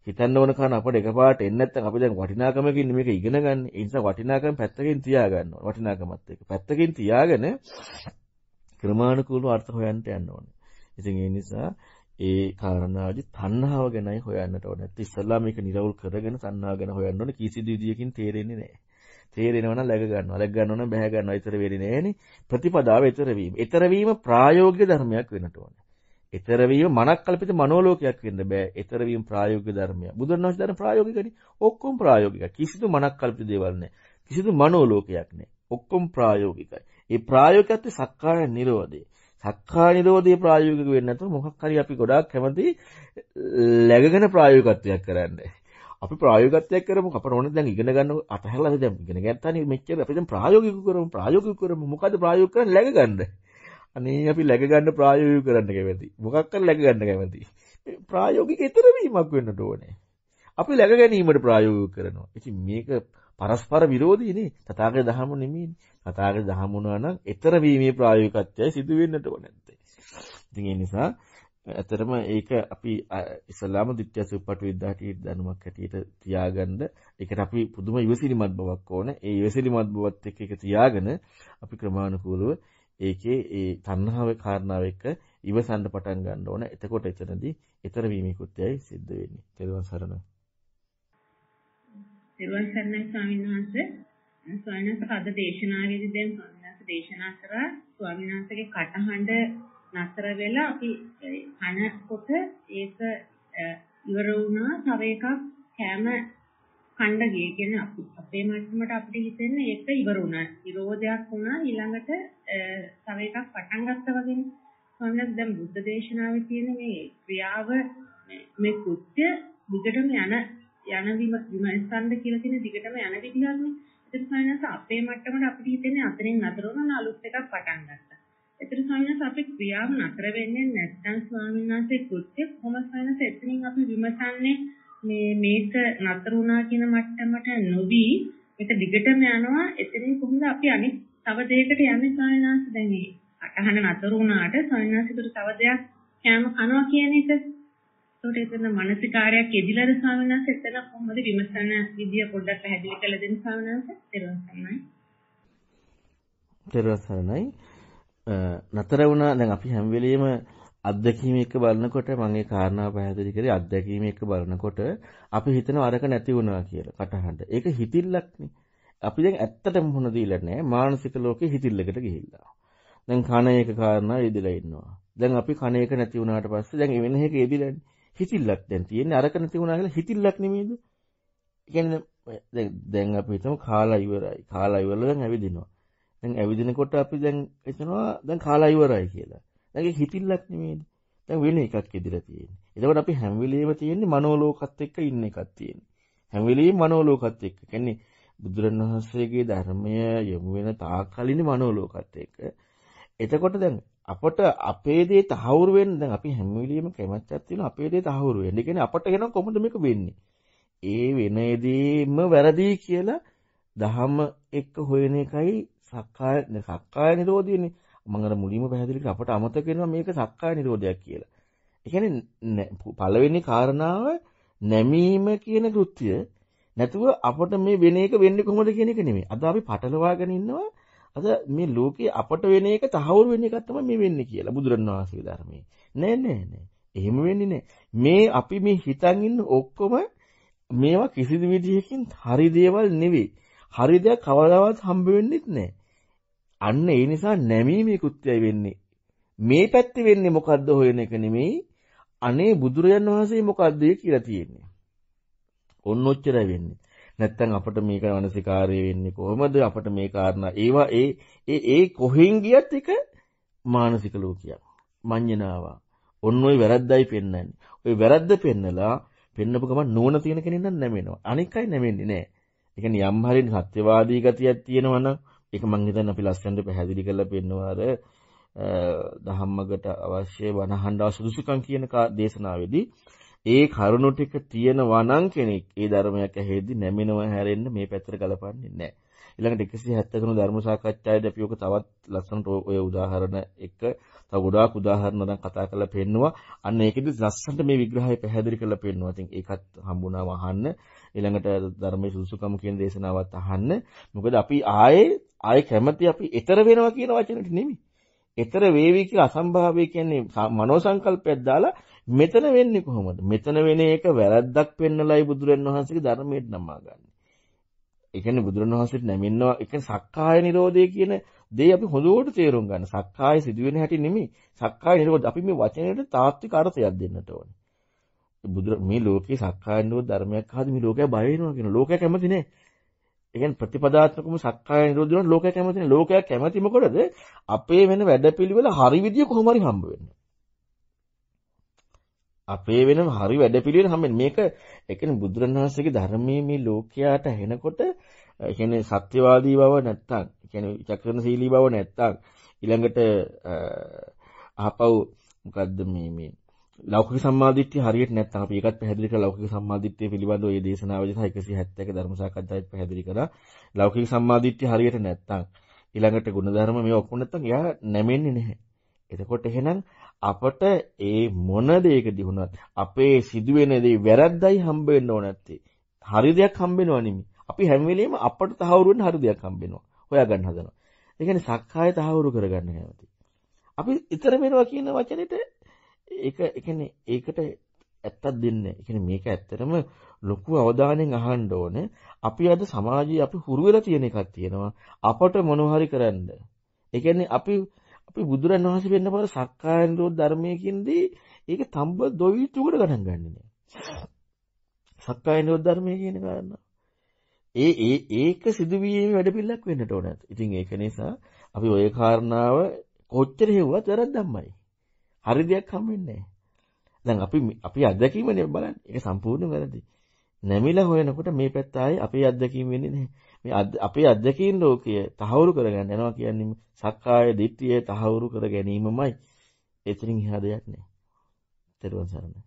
Speaker 2: හිතන්න ඕන කන අපිට එකපාරට එන්නේ නැත්නම් අපි දැන් වටිනාකමකින් මේක ඉගෙන ගන්න. ඒ නිසා වටිනාකම පැත්තකින් තියාගන්න ඕනේ. වටිනාකමත් එක්ක. පැත්තකින් තියාගෙන ක්‍රමානුකූලව අර්ථ හොයන්න යන්න ඕනේ. ඉතින් ඒ නිසා ඒ කාරණාවදි තණ්හාව ගැනයි හොයන්නට ඕනේ. ඒත් ඉස්සල්ලා මේක නිරවුල් කරගෙන තණ්හාව ගැන හොයන්න ඕනේ කිසිදු විදියකින් තේරෙන්නේ නැහැ. තේරෙනවා නම් läග ගන්නවා. läග ගන්නවා නම් බැහැ ගන්නවා. ඊතර වෙන්නේ නැහෙනේ. ප්‍රතිපදාව ඊතර වීම. ඊතර වීම ප්‍රායෝගික ධර්මයක් වෙන්නට ඕනේ. ඊතර වීම මනක්කල්පිත මනෝලෝකයක් වෙන්න බෑ. ඊතර වීම ප්‍රායෝගික ධර්මයක්. බුදුරණවහන්සේ දරන ප්‍රායෝගිකනේ. ඔක්කොම ප්‍රායෝගිකයි. කිසිදු මනක්කල්පිත දේවල් නැහැ. කිසිදු මනෝලෝකයක් නැහැ. ඔක්කොම ප්‍රායෝගිකයි. ඒ ප්‍රායෝගිකත්වයේ සක්කාය නිරෝධය. සක්කා නිරෝධය ප්‍රායෝගික වෙන්නේ නැතුව මොකක් හරි අපි ගොඩාක් කැමති läගගෙන ප්‍රායෝගිකත්වයක් කරන්න. අපි ප්‍රායෝගිකත්වයක් කරමු අපර ඕනේ දැන් ඉගෙන ගන්න අතහැරලා අපි දැන් ඉගෙන ගත්තානේ මෙච්චර අපි දැන් ප්‍රායෝගික කරමු ප්‍රායෝගික කරමු මොකද ප්‍රායෝගික කරන්නේ läග ගන්න. අනේ අපි läග ගන්න ප්‍රායෝගික කරන්න කැමති. මොකක් කරලා läග ගන්න කැමති. ප්‍රායෝගික ඊතර වීමක් වෙන්නට ඕනේ. අපි läග ගැනීමට ප්‍රායෝගික කරනවා. ඉතින් මේක පරස්පර විරෝධීනේ. තථාගත දහම නෙමෙයිනේ. තථාගත දහම වුණා නම් ඊතර වීමේ ප්‍රායෝගිකත්වය සිදු වෙන්නට ඕන නැත්තේ. ඉතින් ඒ නිසා ඇතරම ඒක අපි ඉස්ලාම දිට්ඨිය සුප්පට විද්‍යාටි දැනුමක් හැටියට තියාගන්න ඒකට අපි පුදුම ඉවසිලිමත් බවක් ඕන. ඒ ඉවසිලිමත් බවත් එක්ක ඒක තියාගෙන අපි ක්‍රමානුකූලව ඒකේ ඒ තණ්හාවේ කාරණාව එක්ක ඉවසන්න පටන් ගන්න ඕන. එතකොට එතනදී ඊතර වීමේ කෘත්‍යයයි සිද්ධ වෙන්නේ. ත්වන් සරණයි.
Speaker 3: සර්වන් සර්ණයි ස්වාමීන් වහන්සේ ස්වාමීන් වහන්සේ අද දේශනාවේදී දැන් ස්වාමීන් වහන්සේ දේශනා කරා ස්වාමීන් වහන්සේගේ කටහඬ නතර වෙලා අපි කනකොට ඒක ඉවර වුණා තව එකක් කැම ඛණ්ඩ ගිය කියන අපේ මට්ටමට අපිට හිතෙන්නේ ඒක ඉවර වුණා විරෝධයක් වුණා ඊළඟට තව එකක් පටන් ගත්තා වගේනේ ස්වාමීන් වහන්සේ දැන් බුද්ධ දේශනාවේ තියෙන මේ ක්‍රියාව මේ කෘත්‍ය විකටම යන යන විමස්සන්න කියලා කියන දිගටම යන විදිහක්නේ. ඒතර ස්වාමීන් වහන්සේ අපේ මට්ටමට අපිට හිතෙන්නේ අතරින් නතර වුණා නම් අලුත් එකක් පටන් ගත්තා. ඒතර ස්වාමීන් වහන්සේ අපි ක්‍රියාව නතර වෙන්නේ නැත්නම් ස්වාමීන් වහන්සේ කෘත්‍ය කොහොමද ස්වාමීන් වහන්සේ එතනින් අපි විමසන්නේ මේ මේක නතර වුණා කියන මට්ටමට නොවි මේක දිගටම යනවා එතනින් කොහොමද අපි අනිත් තව දෙයකට යන්නේ ස්වාමීන් වහන්සේ දැන් මේ අහන නතර වුණාට ස්වාමීන් වහන්සේට තව දෙයක් කෑම කනවා කියන එක එතකොට එතන මානසිකාරයක් යෙදිලාද ස්වාමීන් වහන්සේ එතන කොහොමද විමසන විදිය පොඩ්ඩක් පැහැදිලි කරලා දෙන්න ස්වාමීන් වහන්සේ ඊළඟ සම්මයි
Speaker 2: තෙරුවන් සරණයි නතර වුණා දැන් අපි හැම වෙලෙම අත්දැකීම එක බලනකොට මම ඒ කාරණාව පැහැදිලි කරේ අත්දැකීම එක බලනකොට අපි හිතනවා අරක නැති වුණා කියලා කටහඬ. ඒක හිතිල්ලක්නේ. අපි දැන් ඇත්තටම මොන දීලා නැහැ මානසික ලෝකේ හිතිල්ලකට ගිහිල්ලා. දැන් කණ එක කාරණා යෙදලා ඉන්නවා. දැන් අපි කණ එක නැති වුණාට පස්සේ දැන් එවෙන එක යෙදිලානේ. හිතිල්ලක් දැන් තියෙන්නේ අරකන තිබුණා කියලා හිතිල්ලක් නෙමෙයිද? කියන්නේ දැන් දැන් අපි හිතමු කාලා ඉවරයි. කාලා ඉවරලා දැන් ඇවිදිනවා. දැන් ඇවිදිනකොට අපි දැන් හිතනවා දැන් කාලා ඉවරයි කියලා. දැන් ඒක හිතිල්ලක් නෙමෙයිද? දැන් වෙන එකක් ඉදිරිය තියෙන්නේ. එතකොට අපි හැම වෙලෙම තියෙන්නේ මනෝලෝකත් එක්ක ඉන්න එකක් තියෙන්නේ. හැම වෙලෙම මනෝලෝකත් එක්ක. කියන්නේ බුදුරණවහන්සේගේ ධර්මය යොමු වෙන තාක්කලින් මනෝලෝකත් එක්ක. එතකොට දැන් අපට අපේ දේ තහවුරු වෙන්න දැන් අපි හැම වෙලෙම කැමැත්තක් තියෙනවා අපේ දේ තහවුරු වෙන්න. ඒ කියන්නේ අපට එනවා කොහොමද මේක වෙන්නේ? ඒ වෙන දෙයක්ම වැරදි කියලා දහම එක්ක හොයන එකයි සක්කාය සක්කාය නිරෝධයනේ. මම අර මුලින්ම පැහැදිලි කරලා අපට අමතක වෙනවා මේක සක්කාය නිරෝධයක් කියලා. ඒ කියන්නේ පළවෙනි කාරණාව නැමීම කියන කෘත්‍ය නැතුව අපට මේ වෙන එක වෙන්නේ කොහොමද කියන එක නෙමෙයි. අද අපි පටලවාගෙන ඉන්නවා අද මේ ලෝකේ අපට වෙන එක තහවුරු වෙන එකක් තමයි මේ වෙන්නේ කියලා බුදුරණවහන්සේ ධර්මයේ. නෑ නෑ නෑ. එහෙම වෙන්නේ නෑ. මේ අපි මේ හිතන් ඉන්න ඔක්කොම මේවා කිසිදු විදිහකින් හරි දේවල් නෙවෙයි. හරි දෙයක් කවදාවත් හම්බ වෙන්නේත් නෑ. අන්න ඒ නිසා නැමීමේ කෘත්‍යය වෙන්නේ. මේ පැත්තේ වෙන්නේ මොකද්ද හොයන එක නෙමෙයි. අනේ බුදුරජාන් වහන්සේ මොකද්ද කියලා තියෙන්නේ. ඔන්න ඔච්චරයි වෙන්නේ. නැත්නම් අපිට මේක මානසිකාර්ය වෙන්නේ කොහොමද? අපිට මේ කාරණා ඒවා ඒ ඒ ඒ කොහෙන් ගියත් එක මානසික ලෝකයක්. මඤ්ඤණාවා. ඔන්න ඔය වැරද්දයි පෙන්වන්නේ. ඔය වැරද්ද පෙන්නලා පෙන්නපු ගමන් නුවණ තියෙන කෙනෙක් නම් නැමෙනවා. අනිකයි නැමෙන්නේ නෑ. ඒ කියන්නේ යම් හරින් සත්‍යවාදී ගතියක් තියෙනවා නම් ඒක මං හිතන්නේ අපි ලස්සනට පැහැදිලි කරලා පෙන්නවා අර ධම්මකට අවශ්‍ය වනහඬා සුදුසුකම් කියන දේශනාවේදී ඒ කරුණු ටික තියෙනවා නම් කෙනෙක් ඒ ධර්මයක් ඇහෙද්දි නැමිනව හැරෙන්න මේ පැත්තට ගලපන්නේ නැහැ. ඊළඟට 170 වෙනි ධර්ම සාකච්ඡාවේදී අපි ඔක තවත් ලස්සනට ඔය උදාහරණ එක තව ගොඩාක් උදාහරණ දැන් කතා කරලා පෙන්නවා. අන්න ඒකෙදි ලස්සනට මේ විග්‍රහය පැහැදිලි කරලා පෙන්නවා. ඉතින් ඒකත් හම්බුණාම අහන්න. ඊළඟට ධර්මයේ සුසුකම කියන දේශනාවත් අහන්න. මොකද අපි ආයේ ආයේ කැමැති අපි ඊතර වෙනවා කියන වචනෙට නෙමෙයි. ඊතර වේවි කියලා අසම්භාව්‍ය කියන්නේ මනෝ සංකල්පයක් දාලා මෙතන වෙන්නේ කොහොමද? මෙතන වෙන එක වැරද්දක් වෙන්නලයි බුදුරන් වහන්සේගේ ධර්මයට නමා ගන්න. ඒ කියන්නේ බුදුරන් වහන්සේට නැමෙන්නවා ඒක සක්කාය නිරෝධය කියන දේ අපි හොඳට තේරුම් ගන්න. සක්කාය සිදුවෙන හැටි නෙමෙයි. සක්කාය නිරෝධ අපි මේ වචනේට තාත්වික අර්ථයක් දෙන්නට ඕනේ. බුදු මේ ලෝකේ සක්කාය නිරෝධ ධර්මයක් ආද මේ ලෝකය බය වෙනවා කියන ලෝකය කැමති නෑ. ඒ කියන්නේ ප්‍රතිපදාත්මකම සක්කාය නිරෝධ වෙනවා ලෝකය කැමති නෑ. ලෝකය කැමති මොකටද? අපේ වෙන වැඩපිළිවෙල හරි විදිය කොහොම හරි හම්බ වෙන්න. අපේ වෙනම හරි වැඩපිළිවෙල හැමෙන් මේක ඒ කියන්නේ බුදුරණවහන්සේගේ ධර්මයේ මේ ලෝකයට හෙනකොට ඒ කියන්නේ සත්‍යවාදී බව නැත්තම් ඒ කියන්නේ චක්‍රණශීලී බව නැත්තම් ඊළඟට අහපව් මොකද්ද මේ මේ ලෞකික සම්මාදිට්ඨිය හරියට නැත්නම් අපි ඒකත් පැහැදිලි කරලා ලෞකික සම්මාදිට්ඨිය පිළිබඳව මේ දේශනාවදී සහ 171 ධර්ම සාකච්ඡාවෙත් පැහැදිලි කළා. ලෞකික සම්මාදිට්ඨිය හරියට නැත්නම් ඊළඟට ගුණධර්ම මේ ඔක්කොම නැත්නම් එයා නැමෙන්නේ නැහැ. එතකොට එහෙනම් අපට ඒ මොන දෙයකදී වුණත් අපේ සිදුවෙන දේ වැරද්දයි හම්බ වෙන්න ඕන නැත්තේ. හරි දෙයක් හම්බෙනවා නෙමෙයි. අපි හැම වෙලෙම අපට තහවුරු වෙන්න හරි දෙයක් හම්බෙනවා. හොයාගන්න හදනවා. ඒ කියන්නේ සක්කාය තහවුරු කරගන්න හැමති. අපි ඊතර වෙනවා කියන වචනෙට ඒක කියන්නේ ඒකට ඇත්තක් දෙන්නේ. ඒ කියන්නේ මේක ඇත්තටම ලොකු අවධානයෙන් අහන්න ඕනේ. අපි අද සමාජයේ අපි හුරු වෙලා තියෙන එකක් තියෙනවා. අපට මොනව හරි කරන්න. ඒ කියන්නේ අපි අපි බුදුරන් වහන්සේ වෙන්න බර සක්කාය නිරෝධ ධර්මයේ කියන්නේ ඒක තඹ දොවිතුකට ගණන් ගන්නේ නෑ. සක්කාය නිරෝධ ධර්මයේ කියන කාරණා. ඒ ඒ ඒක සිදුවීමේ වැඩපිළිවෙලක් වෙන්නට ඕන. ඉතින් ඒක නිසා අපි ওই කාරණාව කොච්චර හෙව්වත් වැරද්දක්මයි. හරි දෙයක් හම් වෙන්නේ නැහැ. දැන් අපි අපි අත්දැකීමනේ බලන්නේ. ඒක සම්පූර්ණ වැරදි. නැමිලා හොයනකොට මේ පැත්ත ආයේ අපේ අත්දැකීම් වෙන්නේ නැහැ. මේ අපේ අත්දැකීම් ලෝකය තහවුරු කරගන්න යනවා කියන්නේ සක්කාය දිට්ඨිය තහවුරු කර ගැනීමමයි. එතනින් එහා දෙයක් නැහැ. තෙරුවන් සරණයි.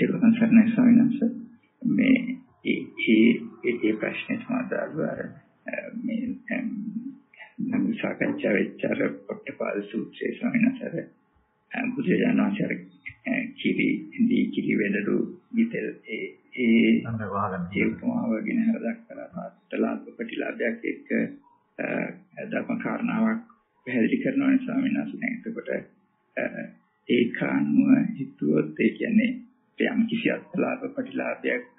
Speaker 1: තෙරුවන් සරණයි ස්වාමීන් වහන්සේ. මේ ඒ ඒ ප්‍රශ්නේ සමාදාරව මේ නම් සාකච්ඡා වෙච්ච අර පොට්ටපාද සූත්‍රයේ ස්වාමීන් වහන්සේ බුදුරජාණන් වහන්සේ
Speaker 3: කිරි ඉදී කිරි වෙදලු විතර ඒ ඒ සම්බවහගන්න ඒ උපමාව ගැන හර දක්වලා පාත්තලාප ප්‍රතිලාභයක් එක්ක ධර්ම කාරණාවක් පැහැදිලි කරනවා ස්වාමීන් වහන්සේ. එතකොට ඒකානුව හිතුවොත් ඒ කියන්නේ යම් කිසි අත්ලාභ ප්‍රතිලාභයක්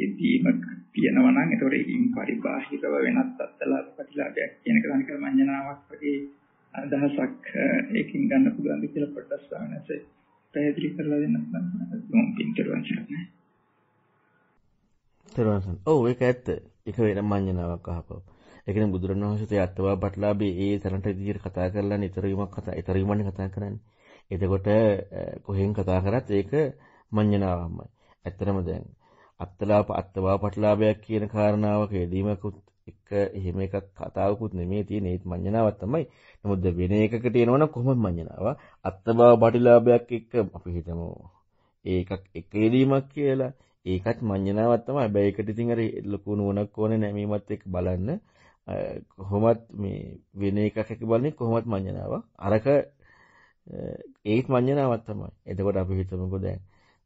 Speaker 3: යෙදීමක්
Speaker 1: තියෙනවා නම් එතකොට ඒකින් පරිබාහිරව වෙනත් අත්ලාභ ප්‍රතිලාභයක් කියන එක තනිකර මඤ්ඤණාවක් වගේ අදහසක් ඒකින් ගන්න පුළුවන්ද කියලා පොඩ්ඩක් සානස පැහැදිලි කරලා දෙන්න මම පින් කරුවන් කියන්නේ.
Speaker 2: තරුවන් ඔව් ඒක ඇත්ත. ඒක වෙනම මඤ්ඤණාවක් අහපො. ඒ කියන්නේ බුදුරණවහන්සේ අත්වා බටලාබේ ඒ තරමට විදිහට කතා කරලා නිතරම කතා ඊතරීමනේ කතා කරන්නේ. එතකොට කොහෙන් කතා කරත් ඒක මඤ්ඤණාවක්මයි. ඇත්තටම දැන් අත්තලාප අත්තවා පටලාභයක් කියන කාරණාවක යෙදීමකුත් එක එහෙම එකක් කතාවකුත් නෙමේ තියෙන ඒත් මඤ්ඤණාවක් තමයි. නමුත් වෙන එකකට එනවනම් කොහොමද මඤ්ඤණාව? අත්බව පටිලාභයක් එක්ක අපි හිතමු ඒකක් එක එළීමක් කියලා. ඒකත් මඤ්ඤණාවක් තමයි. හැබැයි ඒකට ඉතින් අර ලොකු නුවණක් ඕනේ නෑ මේවත් එක්ක බලන්න. කොහොමත් මේ වෙන එකක් එක බලන්නේ කොහොමත් මඤ්ඤණාව. අරක ඒත් මඤ්ඤණාවක් තමයි. එතකොට අපි හිතමුකෝ දැන්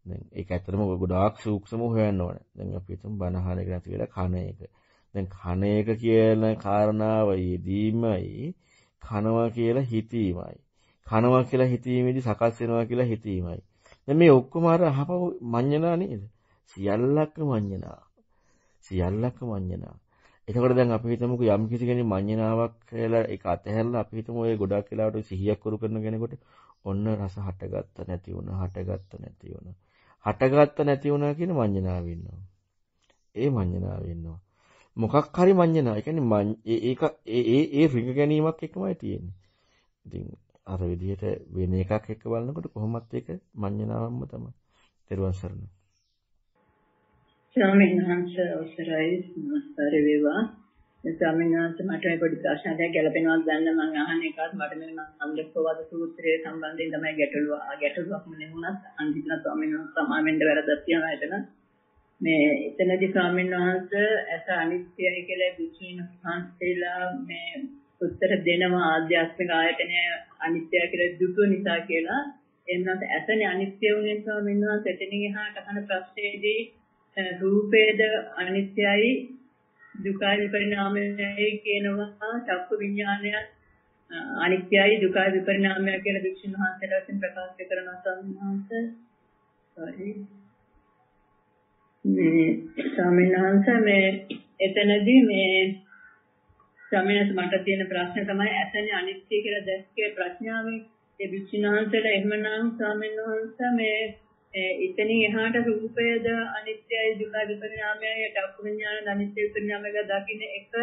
Speaker 2: දැන් ඒක ඇත්තටම ගොඩාක් සූක්ෂම හොයන්න ඕනේ. දැන් අපි හිතමු බනහන එක නැති වෙලා කන එක. දැන් කන එක කියන කාරණාව යෙදීමයි කනවා කියලා හිතීමයි. කනවා කියලා හිතීමේදී සකස් වෙනවා කියලා හිතීමයි. දැන් මේ ඔක්කොම අර අහපව මඤ්ඤණා නේද? සියල්ලක්ම මඤ්ඤණා. සියල්ලක්ම මඤ්ඤණා. එතකොට දැන් අපි හිතමුකෝ යම් කිසි කෙනෙක් මඤ්ඤණාවක් කියලා ඒක අතහැරලා අපි හිතමු ඔය ගොඩක් වෙලාවට සිහියක් කරු කරන කෙනෙකුට ඔන්න රස හටගත්ත නැති වුණා හටගත්ත නැති වුණා හටගත්ත නැති වුණා කියන මඤ්ඤණාව ඉන්නවා ඒ මඤ්ඤණාව ඉන්නවා මොකක් හරි මඤ්ඤණා. ඒ කියන්නේ ඒක ඒ ඒ රිග ගැනීමක් එකමයි තියෙන්නේ. ඉතින් අර විදිහට වෙන එකක් එක්ක බලනකොට කොහොමත් ඒක මඤ්ඤණාවක්ම තමයි. තෙරුවන් සරණයි.
Speaker 1: ස්වාමීන් වහන්සේ
Speaker 3: අවසරයි නමස්කාර වේවා. ස්වාමීන් වහන්සේ මට මේ පොඩි ප්‍රශ්නයක් ගැලපෙනවද දන්න මම අහන එකත් මට මේ සම්දක්කවද සූත්‍රයේ සම්බන්ධයෙන් තමයි ගැටලුව. ගැටලුවක්ම නෙවුණත් අන්තිමට ස්වාමීන් වහන්සේ සමාවෙන්න වැරද්දක් තියෙනවා එතන. මේ එතනදී ස්වාමීන් වහන්සේ ඇස අනිත්‍යයි කියලා බුදුන් වහන්සේලා මේ උත්තර දෙනවා ආධ්‍යාත්මික ආයතනය අනිත්‍යයි කියලා දුක නිසා කියලා එන්නත් ඇසනේ අනිත්‍ය වුණේ ස්වාමීන් වහන්සේ එතනින් එහාට අහන ප්‍රශ්නේදී රූපේද අනිත්‍යයි දුකයි පරිණාමයයි කියනවා චක්කු විඥානය අනිත්‍යයි දුකයි විපරිණාමයයි කියලා වික්ෂුන් වහන්සේලා විසින් ප්‍රකාශ කරනවා ස්වාමීන් වහන්සේ මේ ස්වාමීන් මේ එතනදී මේ ස්වාමීන් මට තියෙන ප්‍රශ්න තමයි ඇතනේ අනිත්‍ය කියලා දැක්කේ ප්‍රඥාවේ ඒ විචිනාන්තල එහෙමනම් ස්වාමීන් වහන්සේ මේ එතනින් එහාට රූපයද අනිත්‍යයි දුකයි පරිණාමයයි ඩක්ුණඥාන අනිත්‍ය පරිණාමයක දකින්න එක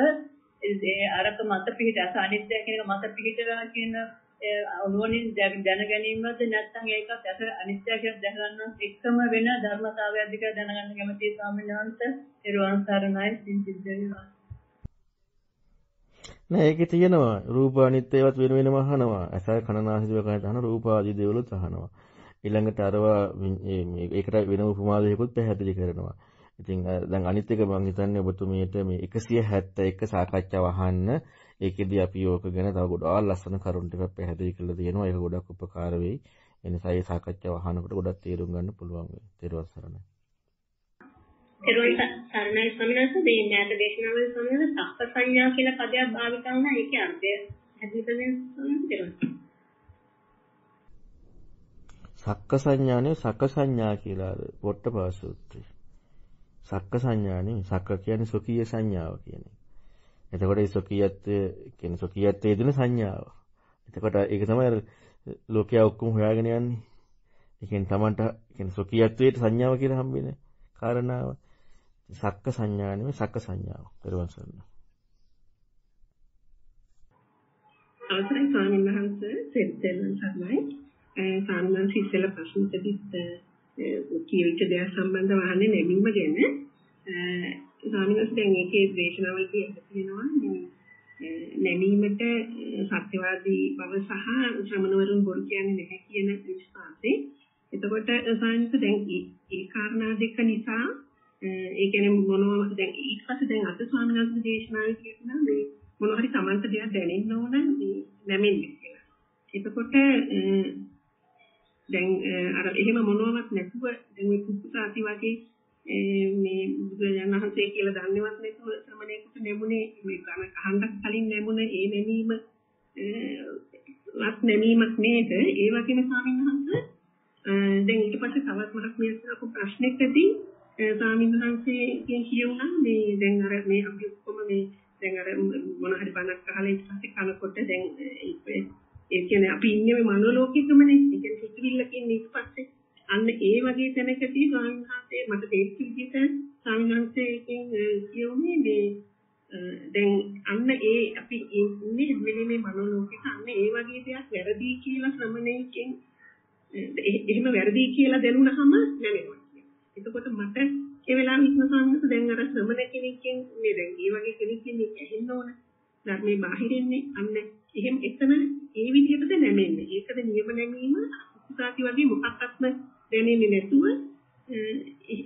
Speaker 3: ඒ අරක මත පිහිට අස අනිත්‍ය කියන මත පිහිටලා කියන නුවණින් දැන ගැනීමද නැත්නම් ඒකත් ඇස අනිත්‍ය කියලා දැනගන්න එකම වෙන ධර්මතාවයක්ද කියලා දැනගන්න කැමතියි ස්වාමීන් වහන්සේ. ඊරුවන් සරණයි සිද්ධ වෙනවා.
Speaker 2: නෑ ඒකේ තියෙනවා රූප අනිත්‍යවත් වෙන වෙනම අහනවා. ඇසයි කනනාසි දිවකය තහන රූප ආදී දේවලුත් අහනවා. ඊළඟට අරවා ඒකට වෙන උපමා දෙකකුත් පැහැදිලි කරනවා. ඉතින් දැන් අනිත් එක මම හිතන්නේ ඔබතුමියට මේ 171 සාකච්ඡාව අහන්න ඒකෙදි අපි ඕක ගැන තව ගොඩාක් ලස්සන කරුණු ටිකක් පැහැදිලි කරලා තියෙනවා. ඒක ගොඩක් උපකාර වෙයි. එනිසා මේ සාකච්ඡාව අහනකොට ගොඩක් තේරුම් ගන්න පුළුවන් වෙයි. තෙරුවන් සරණයි.
Speaker 3: තෙරුවන් සරණයි ස්වාමීනි. මේ ඥාත දේශනාවල ස්වාමීනි සප්ප සංඥා කියලා පදයක් භාවිත වුණා. ඒකේ අර්ථය හැදිතනේ ස්වාමීනි.
Speaker 2: සක්ක සංඥානේ සක්ක සංඥා කියලාද පොට්ටපාසූත්‍රය. සක්ක සංඥානේ සක්ක කියන්නේ සුඛීය සංඥාව කියන එක. එතකොට ඒ ස්වකීයත්වය කියන්නේ ස්වකීයත්වයේ දෙන සංඥාව. එතකොට ඒක තමයි අර ලෝකයා ඔක්කොම හොයාගෙන යන්නේ. ඒ කියන්නේ Tamanට කියන්නේ ස්වකීයත්වයේ සංඥාව කියලා හම්බෙන්නේ කාරණාව. සක්ක සංඥා නෙමෙයි සක්ක සංඥාව. පෙරවන් සරණ.
Speaker 4: අවසරයි ස්වාමීන් වහන්සේ සෙත්තෙන් සර්ණයි. ස්වාමීන් වහන්සේ ඉස්සෙල්ලා ප්‍රශ්න දෙකක් කීවිච්ච දෙයක් සම්බන්ධව අහන්නේ නැගීම ගැන. ස්වාමීන් වහන්සේ දැන් ඒකේ දේශනාවලදී හඳුන්වනවා මේ නැමීමට සත්‍යවාදී බව සහ ශ්‍රමණවරුන් බොරු කියන්නේ නැහැ කියන විශ්වාසය. එතකොට සායන්ස දැන් ඒ කාරණා දෙක නිසා ඒ කියන්නේ මොනවා දැන් ඊට පස්සේ දැන් අද ස්වාමීන් වහන්සේ දේශනාවේ කියන මේ මොනවා හරි Tamanta දෙයක් දැනෙන්න ඕන මේ නැමෙන්නේ කියලා. එතකොට දැන් අර එහෙම මොනවත් නැතුව දැන් ওই කුප්පු සාති වගේ මේ බුදුරජාණන් වහන්සේ කියලා දන්නේවත් නැතුව ශ්‍රමණේකට ලැබුණේ මේ කන අහන්න කලින් ලැබුණ ඒ මැනීම ලක් නැමීමක් නේද ඒ වගේම ස්වාමීන් වහන්සේ දැන් ඊට පස්සේ තවත් මටක් මේ අහපු ප්‍රශ්නෙක් ඇති ස්වාමීන් වහන්සේගෙන් කියුණා මේ දැන් අර මේ අපි ඔක්කොම මේ දැන් අර මොන හරි බණක් අහලා ඊට පස්සේ කනකොට දැන් ඒ කියන්නේ අපි ඉන්නේ මේ මනෝලෝකෙකමනේ ඒ කියන්නේ සිතුවිල්ලකින් ඊට පස්සේ අන්න ඒ වගේ තැනකදී ස්වාමීන් වහන්සේ මට තේරිච්ච විදිහට ස්වාමීන් වහන්සේ ඉතින් කියුනේ මේ දැන් අන්න ඒ අපි ඉන්නේ මෙන්න මේ මනෝලෝකික අන්න ඒ වගේ දෙයක් වැරදි කියලා ශ්‍රමණේකෙන් එහෙම වැරදි කියලා දැනුණාම නැමෙනවා කියනවා. එතකොට මට ඒ වෙලාවෙ ඉන්න සංගත දැන් අර ශ්‍රමණ කෙනෙක්ගෙන් මේ දැන් මේ වගේ කෙනෙක්ගෙන් ඇහෙන්න ඕන. ධර්මයේ බාහිරින්නේ අන්න එහෙම එතන ඒ විදිහටද නැමෙන්නේ. ඒකද නියම නැමීම සාති වගේ මොකක්වත්ම දැනෙන්නේ නැතුව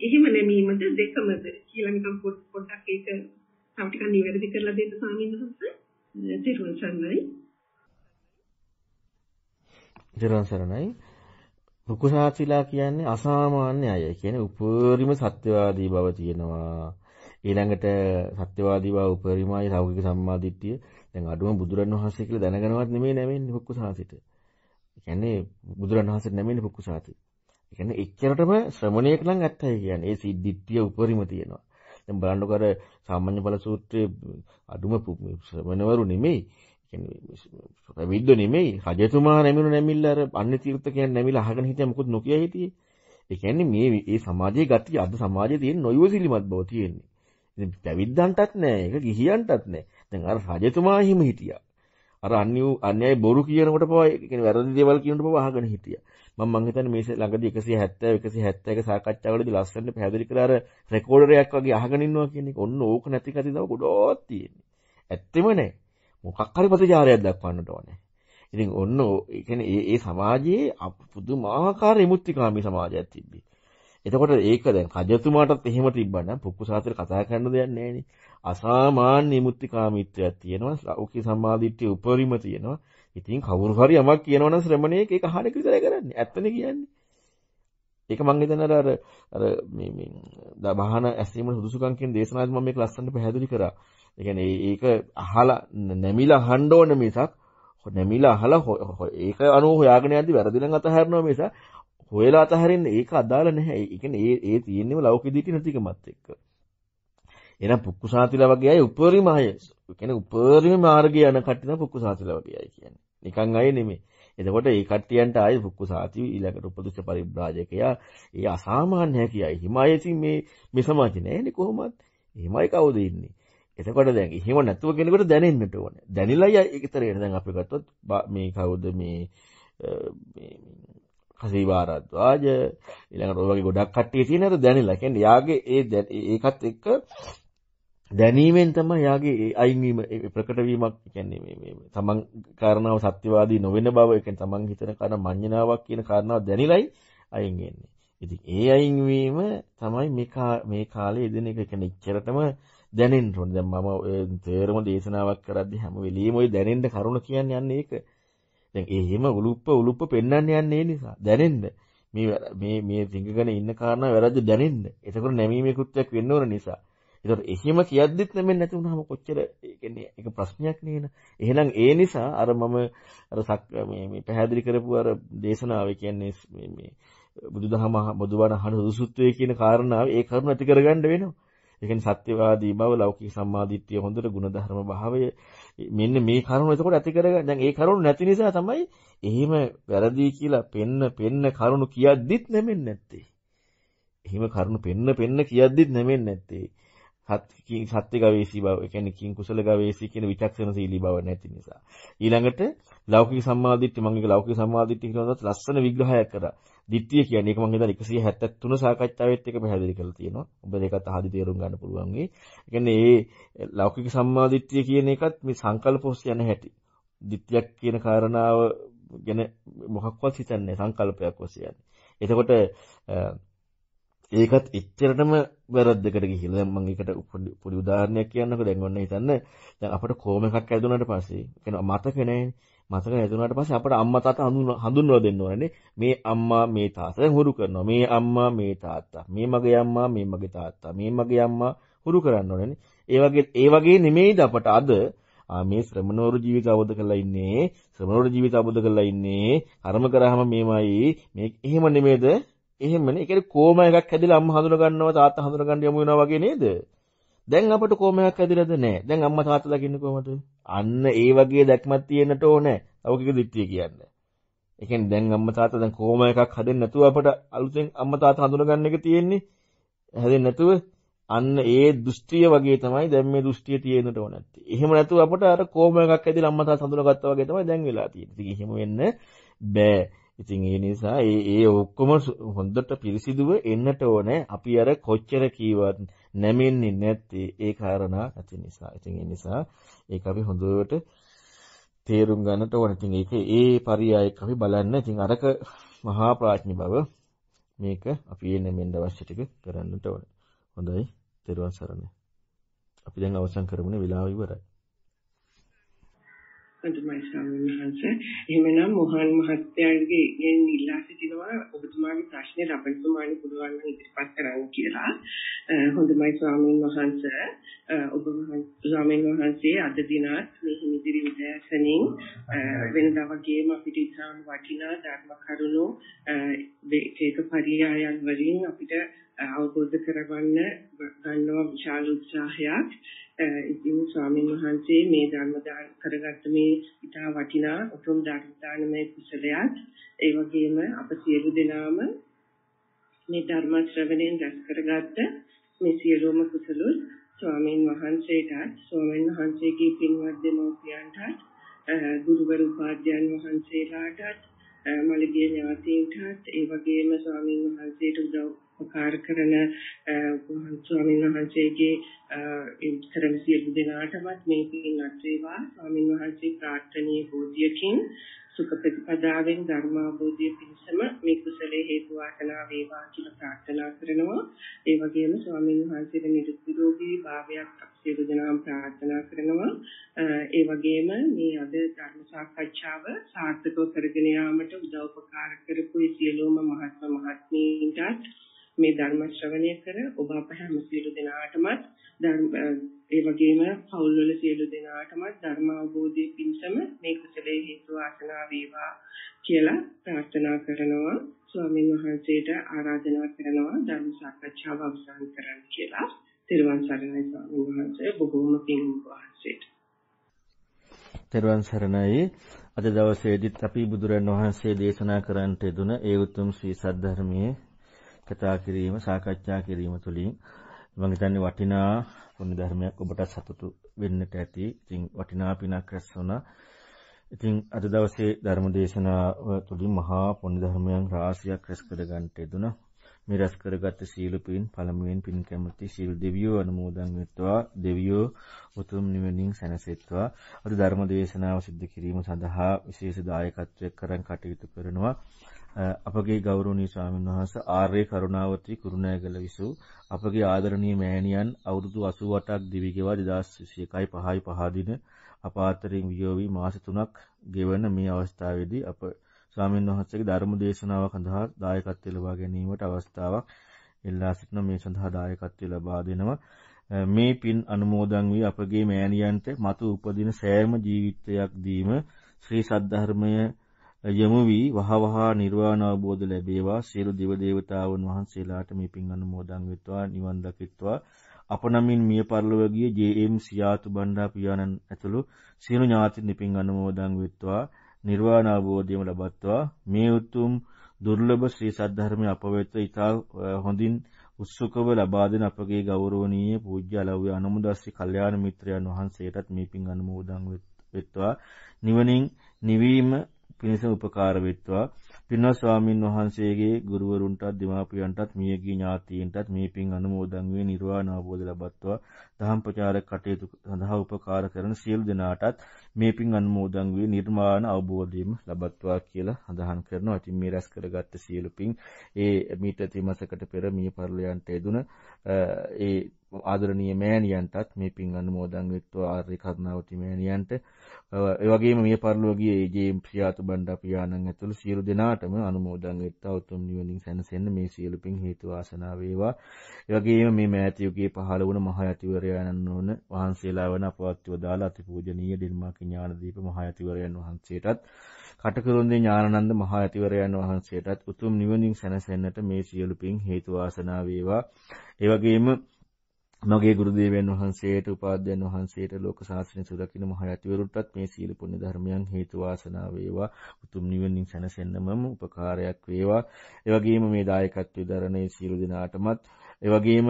Speaker 4: එහෙම නැමීමද දෙකමද කියලා නිකන් පොඩ්ඩක් ඒක තව ටිකක් නිවැරදි කරලා දෙන්න ස්වාමීන් වහන්සේ තිරුවන් සරණයි
Speaker 2: තිරුවන් සරණයි රුකුසාචිලා කියන්නේ අසාමාන්‍ය අය. ඒ කියන්නේ උපරිම සත්‍යවාදී බව තියෙනවා. ඊළඟට සත්‍යවාදී බව උපරිමයි ලෞකික සම්මාදිට්ඨිය. දැන් අඩුම බුදුරණවහන්සේ කියලා දැනගනවත් නෙමෙයි නැමෙන්නේ රුකුසාසිට. ඒ කියන්නේ බුදුරණවහන්සේ නෙමෙයි රුකුසාසිට. ඒ කියන්නේ එච්චරටම ශ්‍රමණයෙක් නම් ඇත්තයි කියන්නේ. ඒ සිද්ධිත්‍ය උපරිම තියෙනවා. දැන් බලන්නකො අර සාමාන්‍ය බල සූත්‍රයේ අදුම ශ්‍රමණවරු නෙමෙයි. කියන්නේ ප්‍රවිද්ද නෙමෙයි. රජතුමා නැමිනු නැමිල්ල අර අන්න තීර්ථ කියන්නේ නැමිලා අහගෙන හිටියා මොකොත් නොකිය හිටියේ. ඒ කියන්නේ මේ මේ සමාජයේ ගතිය අද සමාජයේ තියෙන නොයවසිලිමත් බව තියෙන්නේ. ඉතින් පැවිද්දන්ටත් නෑ, ඒක ගිහියන්ටත් නෑ. දැන් අර රජතුමා හිම හිටියා. අර අන්‍යු අන්‍යයි බොරු කියනකොට පවා ඒ කියන්නේ වැරදි දේවල් කියනකොට පවා අහගෙන හිටියා. මම මං හිතන්නේ මේ ළඟදී 170 171 සාකච්ඡාවලදී ලස්සනට පැහැදිලි කරලා අර රෙකෝඩරයක් වගේ අහගෙන ඉන්නවා කියන එක ඔන්න ඕක නැති කතිය තමයි ගොඩක් තියෙන්නේ. ඇත්තෙම නෑ. මොකක් හරි ප්‍රතිචාරයක් දක්වන්නට ඕනේ. ඉතින් ඔන්න ඒ කියන්නේ ඒ ඒ සමාජයේ පුදුමාකාර විමුක්තිකාමී සමාජයක් තිබ්බේ. එතකොට ඒක දැන් රජතුමාටත් එහෙම තිබ්බනම් පුක්කුසාතර කතා කරන්න දෙයක් නැහැනේ. අසාමාන්‍ය මුත්‍තිකාමීත්වයක් තියෙනවා. ලෞකික සම්මාදිට්ඨිය උපරිම තියෙනවා. ඉතින් කවුරු හරි යමක් කියනවනම් ශ්‍රමණේක ඒක අහන එක විතරයි කරන්නේ. ඇත්තනේ කියන්නේ. ඒක මම හිතන අර අර මේ මේ දබහන ඇසීම සුදුසුකම් කියන දේශනාවද මම මේක ලස්සනට පැහැදිලි කරා. ඒ කියන්නේ ඒක අහලා නැමිලා අහන්න ඕන මිසක් නැමිලා අහලා ඒක අනුව හොයාගෙන යද්දි වැරදි නම් අතහැරනවා මිසක් හොයලා අතහරින්නේ ඒක අදාළ නැහැ. ඒ කියන්නේ ඒ ඒ තියෙන්නේම ලෞකික දිටි නැතිකමත් එක්ක. එහෙනම් පුක්කුසාතිලා වගේ අය උපරිම අය. ඒ කියන්නේ උපරිම මාර්ගය යන කට්ටිය නම් පුක්කුසාතිලා වගේ අය කියන්නේ. නිකන් අය නෙමෙයි. එතකොට ඒ කට්ටියන්ට ආයේ පුක්කුසාති ඊළඟට උපදුෂ්ට පරිබ්‍රාජකයා ඒ අසාමාන්‍ය හැකියයි. හිමායසින් මේ මේ සමාජේ නෑනේ කොහොමත්. එහෙමයි කවුද ඉන්නේ. එතකොට දැන් එහෙම නැතුව කෙනෙකුට දැනෙන්නට ඕනේ. දැනිලයි ඒතර එන දැන් අපි ගත්තොත් මේ කවුද මේ මේ කසීවාරද්වාජ ඊළඟට ඔය වගේ ගොඩක් කට්ටිය තියෙන අර දැනිලා. කියන්නේ යාගේ ඒ ඒකත් එක්ක දැනීමෙන් තමයි යාගේ අයින්වීම ප්‍රකට වීමක් කියන්නේ මේ මේ තමන් කාරණාව සත්‍යවාදී නොවන බව ඒ කියන්නේ තමන් හිතන කාරණා මඤ්ඤණාවක් කියන කාරණාව දැනිලයි අයින් වෙන්නේ. ඉතින් ඒ අයින්වීම තමයි මේ මේ කාලේ යෙදෙන එක කියන්නේ ඉච්චරටම දැනෙන්න ඕනේ. දැන් මම තේරම දේශනාවක් කරද්දී හැම වෙලෙම ওই දැනෙන්න කරුණ කියන්නේ යන්නේ ඒක. දැන් ඒ හිම උලුප්ප උලුප්ප පෙන්වන්න යන්නේ ඒ නිසා දැනෙන්න. මේ මේ මේ තිඟගෙන ඉන්න කාරණා වැරද්ද දැනෙන්න. ඒකර නැමීමේ කෘත්‍යයක් වෙන්න ඕන නිසා. ඒතකොට එහෙම කියද්දිත් නෙමෙයි නැති වුනහම කොච්චර කියන්නේ ඒක ප්‍රශ්නයක් නේන. එහෙනම් ඒ නිසා අර මම අර මේ මේ පැහැදිලි කරපු අර දේශනාවේ කියන්නේ මේ මේ බුදුදහම බුදුබණ අහන සුසුත්වයේ කියන කාරණාව ඒ කරුණ ඇති කරගන්න වෙනවා. ඒ කියන්නේ සත්‍යවාදී බව, ලෞකික සම්මාදිට්ඨිය හොඳට ಗುಣධර්ම භාවය මෙන්න මේ කරුණ එතකොට ඇති කරගන්න. දැන් ඒ කරුණ නැති නිසා තමයි එහෙම වැරදි කියලා පෙන්න පෙන්න කරුණ කියද්දිත් නෙමෙන්නේ නැත්තේ. එහෙම කරුණ පෙන්න පෙන්න කියද්දිත් නෙමෙන්නේ නැත්තේ. සත්‍ය ගවේෂී බව, ඒ කියන්නේ කිං කුසල ගවේෂී කියන විචක්ෂණශීලී බව නැති නිසා. ඊළඟට ලෞකික සම්මාදිට්ඨිය මම ඒක ලෞකික සම්මාදිට්ඨිය කියනවාත් ලස්සන විග්‍රහයක් කරා. දිට්ඨිය කියන්නේ ඒක මම හිතන්නේ 173 සාකච්ඡාවෙත් එක පැහැදිලි කරලා තියෙනවා. ඔබ ඒකත් අහදි තේරුම් ගන්න පුළුවන් වෙයි. ඒ කියන්නේ මේ ලෞකික සම්මාදිට්ඨිය කියන එකත් මේ සංකල්පොස් යන හැටි. දිට්ඨියක් කියන කාරණාව ගැන මොකක්වත් හිතන්නේ සංකල්පයක් ඔස්සේ යන්නේ. එතකොට ඒකත් එච්චරටම වැරද්දකට ගිහිල්ලා දැන් මම ඒකට පොඩි උදාහරණයක් කියන්නකෝ දැන් ඔන්න හිතන්න දැන් අපිට කොම් එකක් ඇදුනාට පස්සේ කියන මතක නැහැ මතක නැතුණාට පස්සේ අපට අම්මා තාත්තා හඳුන්වලා දෙන්න ඕනනේ මේ අම්මා මේ තාත්තා දැන් හුරු කරනවා මේ අම්මා මේ තාත්තා මේ මගේ අම්මා මේ මගේ තාත්තා මේ මගේ අම්මා හුරු කරන්න ඕනනේ ඒ වගේ ඒ වගේ නෙමෙයිද අපට අද මේ ශ්‍රමණෝරු ජීවිත අවබෝධ කරලා ඉන්නේ ශ්‍රමණෝරු ජීවිත අවබෝධ කරලා ඉන්නේ අරම කරාම මේමයි මේ එහෙම නෙමෙයිද එහෙමනේ. ඒ කියන්නේ කෝම එකක් හැදිලා අම්මා හඳුන ගන්නවා තාත්තා හඳුන ගන්න යමු වෙනවා වගේ නේද? දැන් අපට කෝමයක් හැදිලාද නැහැ. දැන් අම්මා තාත්තා දකින්නේ කොහමද? අන්න ඒ වගේ දැක්මක් තියෙන්නට ඕනේ. ලෞකික දෘෂ්ටිය කියන්නේ. ඒ කියන්නේ දැන් අම්මා තාත්තා දැන් කෝම එකක් හැදෙන්නේ නැතුව අපට අලුතෙන් අම්මා තාත්තා හඳුන ගන්න එක තියෙන්නේ. හැදෙන්නේ නැතුව අන්න ඒ දෘෂ්ටිය වගේ තමයි දැන් මේ දෘෂ්ටිය තියෙන්නට ඕන නැත්තේ. එහෙම නැතුව අපට අර කෝම එකක් ඇදලා අම්මා තාත්තා හඳුනගත්තා වගේ තමයි දැන් වෙලා තියෙන්නේ. ඉතින් එහෙම වෙන්න බෑ. ඉතින් ඒ නිසා ඒ ඒ ඔක්කොම හොඳට පිරිසිදුව එන්නට ඕනේ. අපි අර කොච්චර කීවත් නැමෙන්නේ නැත්තේ ඒ කාරණා ඇති නිසා. ඉතින් ඒ නිසා ඒක අපි හොඳට තේරුම් ගන්නට ඕනේ. ඉතින් ඒක ඒ පරියායක අපි බලන්න. ඉතින් අරක මහා ප්‍රඥ බව මේක අපි එන්නේ මෙන්න අවශ්‍ය ටික කරන්නට ඕනේ. හොඳයි. තෙරුවන් සරණයි. අපි දැන් අවසන් කරමුනේ වෙලාව ඉවරයි.
Speaker 1: අඳුමයි ස්වාමීන් වහන්සේ එහෙමනම් මොහන් මහත්තයාගේ ගෙන් ඉල්ලා සිටිනවා ඔබතුමාගේ ප්‍රශ්නේ රබන්තුමානි පුළුවන් නම් ඉදිරිපත් කරන්න කියලා හොඳමයි ස්වාමීන් වහන්සේ ඔබ ස්වාමීන් වහන්සේ අද දිනත් මේ හිමිදිරි විදර්ශනින් වෙනදා වගේම අපිට ඉතාම වටිනා ධර්ම කරුණු ඒක පරියායන් වලින් අපිට අවබෝධ කරගන්න ගන්නවා විශාල උත්සාහයක් ඉතින් ස්වාමීන් වහන්සේ මේ ධර්ම දාන කරගත්ත මේ ඉතා වටිනා උතුම් ධර්ම දානමය කුසලයක් ඒ වගේම අප සියලු දෙනාම මේ ධර්ම ශ්‍රවණයෙන් රැස් කරගත්ත මේ සියලුම කුසලොත් ස්වාමීන් වහන්සේටත් ස්වාමීන් වහන්සේගේ පින්වත් දෙමව්පියන්ටත් ගුරුවරු උපාධ්‍යයන් වහන්සේලාටත් මළගිය ඥාතීන්ටත් ඒ වගේම ස්වාමීන් වහන්සේට උදව් උපකාර කරන ස්වාමීන් වහන්සේගේ කරන සියලු දෙනාටමත් මේ පින්වත් වේවා ස්වාමීන් වහන්සේ ප්‍රාර්ථනීය බෝධියකින් සුඛ ප්‍රතිපදාවෙන් ධර්ම අවබෝධය පිණිසම මේ කුසලයේ හේතු වාසනා වේවා කියලා ප්‍රාර්ථනා කරනවා. ඒ වගේම ස්වාමීන් වහන්සේගේ නිරුක්තිරෝගී භාවයක් අපසියලු දෙනාම ප්‍රාර්ථනා කරනවා. ඒ වගේම මේ අද ධර්ම සාකච්ඡාව සාර්ථකව කරගෙන යාමට උදව් උපකාර කරපු සියලුම මහත්ම මහත්මීන්ටත් මේ ධර්ම ශ්‍රවණය කර ඔබ අප හැම සියලු දෙනාටමත් ඒ වගේම පවුල් වල සියලු දෙනාටමත් ධර්ම අවබෝධයේ පිණසම මේ කුසලයේ හේතු වාසනා වේවා කියලා ප්‍රාර්ථනා කරනවා ස්වාමීන් වහන්සේට ආරාධනා කරනවා ධර්ම සාකච්ඡාව අවසන් කරන්න කියලා තිරුවන් සරණයි ස්වාමීන් වහන්සේ බොහෝම පින් වහන්සේට
Speaker 2: තෙරුවන් සරණයි අද දවසේදීත් අපි බුදුරන් වහන්සේ දේශනා කරන්නට දුන ඒ උතුම් ශ්‍රී සද්ධර්මයේ කතා කිරීම සාකච්ඡා කිරීම තුළින් මම හිතන්නේ වටිනා පුණ්‍ය ධර්මයක් ඔබට සතුටු වෙන්නට ඇති. ඉතින් වටිනා පිනක් රැස් වුණා. ඉතින් අද දවසේ ධර්ම දේශනාව තුළින් මහා පුණ්‍ය ධර්මයන් රාශියක් රැස් කර ගන්නට යෙදුණා. මේ රැස් කරගත් සීල පින් පළමුවෙන් පින් කැමති සීල් දෙවියෝ අනුමෝදන් වෙත්වා දෙවියෝ උතුම් නිවනින් සැනසෙත්වා. අද ධර්ම දේශනාව සිද්ධ කිරීම සඳහා විශේෂ දායකත්වයක් කරන් කටයුතු කරනවා. අපගේ ගෞරවනීය ස්වාමීන් වහන්ස ආර්ය කරුණාවති කුරුණෑගල විසූ අපගේ ආදරණීය මෑණියන් අවුරුදු 88ක් දිවිගෙවා 2021යි 5යි 5 දින අපාතරින් වියෝ වී මාස 3ක් ගෙවන මේ අවස්ථාවේදී අප ස්වාමීන් වහන්සේගේ ධර්ම දේශනාව සඳහා දායකත්වය ලබා ගැනීමට අවස්ථාවක් ඉල්ලා සිටින මේ සඳහා දායකත්වය ලබා දෙනවා මේ පින් අනුමෝදන් වී අපගේ මෑණියන්ට මතු උපදින සෑම ජීවිතයක් දීම ශ්‍රී සද්ධර්මයේ යමු වී වහවහා නිර්වාණ අවබෝධ ලැබේවා සියලු දිව දේවතාවුන් වහන්සේලාට මේ පින් අනුමෝදන් වෙත්වා නිවන් දකිත්වා අප නමින් මිය පරලොව ගිය ජේ.එම්. සියාතු බණ්ඩා පියාණන් ඇතුළු සියලු ඥාතීන් පින් අනුමෝදන් වෙත්වා නිර්වාණ අවබෝධයම ලබත්වා මේ උතුම් දුර්ලභ ශ්‍රී සද්ධර්මය අප වෙත ඉතා හොඳින් උත්සුකව ලබා දෙන අපගේ ගෞරවනීය පූජ්‍ය අලව්‍ය අනුමුදස්සි කල්යාණ මිත්‍රයන් වහන්සේටත් මේ පින් අනුමෝදන් වෙත්වා නිවනින් නිවීම පිණිස උපකාර වෙත්වා පින්වත් ස්වාමින් වහන්සේගේ ගුරුවරුන්ටත් දෙමාපියන්ටත් මියගිය ඥාතීන්ටත් මේ පින් අනුමෝදන් වේ නිර්වාණ අවබෝධ ලබත්වා දහම් ප්‍රචාර කටයුතු සඳහා උපකාර කරන සියලු දෙනාටත් මේ පින් අනුමෝදන් වේ නිර්මාණ අවබෝධයම ලබත්වා කියලා සඳහන් කරනවා. ඉතින් මේ රැස් කරගත්ත සියලු පින් ඒ මීට ත්‍රිමාසකට පෙර මිය පරලයන්ට එදුන ඒ ආදරණීය මෑණියන්ටත් මේ පින් අනුමෝදන් වෙත්ව ආර්ය කරුණාවති මෑණියන්ට ඒ වගේම මිය පරලෝ ගිය ජේම් ප්‍රියාතු බණ්ඩා පියාණන් ඇතුළු සියලු දෙනාටම අනුමෝදන් වෙත්ව උතුම් නිවනින් සැනසෙන්න මේ සියලු පින් හේතු වාසනා වේවා. ඒ වගේම මේ මෑතියුගේ පහළ වුණ මහ යතිවරයන්න් වන වහන්සේලා වන අපවත්ව දාලා අතිපූජනීය ධර්මාක ඥානදීප මහ යතිවරයන් වහන්සේටත් කටකරුන්දේ ඥානানন্দ මහා ඇතිවරයන් වහන්සේටත් උතුම් නිවනින් සැනසෙන්නට මේ සියලු පින් හේතු වාසනා වේවා. ඒ වගේම මගේ ගුරු දේවයන් වහන්සේට, උපාධ්‍යයන් වහන්සේට, ලෝක සාසනය සුරකින්න මහා ඇතිවරුන්ටත් මේ සියලු පුණ්‍ය ධර්මයන් හේතු වාසනා වේවා. උතුම් නිවනින් සැනසෙන්නමම උපකාරයක් වේවා. ඒ වගේම මේ දායකත්වයේ දරණේ සියලු දෙනාටමත් ඒ වගේම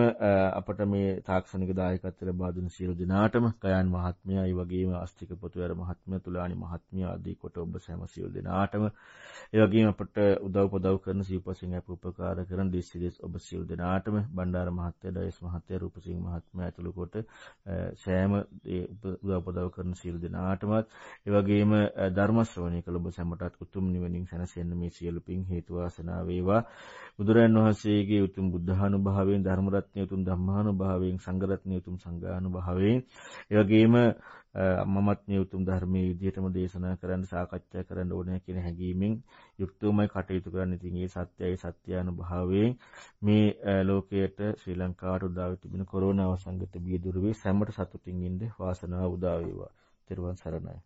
Speaker 2: අපට මේ තාක්ෂණික දායකත්ව ලබා දෙන සියලු දෙනාටම ගයන් මහත්මයා, ඒ වගේම ආස්තික පොතුවැර මහත්මයා, තුලානි මහත්මයා ආදී කොට ඔබ සෑම සියලු දෙනාටම ඒ වගේම අපට උදව් පදව් කරන සිව්පසින් අප උපකාර කරන දිස්සිරිස් ඔබ සියලු දෙනාටම බණ්ඩාර මහත්තයා, ඩයස් මහත්තයා, රූපසිංහ මහත්මයා ඇතුළු කොට සෑම උදව් පදව් කරන සියලු දෙනාටමත් ඒ වගේම ධර්ම ශ්‍රවණය කළ ඔබ සැමටත් උතුම් නිවනින් සැනසෙන්න මේ සියලු පින් හේතු වාසනා වේවා. බුදුරන් වහන්සේගේ උතුම් බුද්ධානුභාවයෙන් භාවයෙන් ධර්ම රත්නිය උතුම් ධම්මානුභාවයෙන් සංඝ රත්නිය උතුම් සංඝානුභාවයෙන් ඒ වගේම මමත්මිය උතුම් ධර්මයේ විදිහටම දේශනා කරන්න සාකච්ඡා කරන්න ඕනේ කියන හැඟීමෙන් යුක්තවමයි කටයුතු කරන්න. ඉතින් ඒ සත්‍යයේ සත්‍යානුභාවයෙන් මේ ලෝකයට ශ්‍රී ලංකාවට උදා වී තිබෙන කොරෝනා වසංගත බිය දුර වේ සැමට සතුටින් ඉන්න වාසනාව උදා වේවා. ත්වන් සරණයි.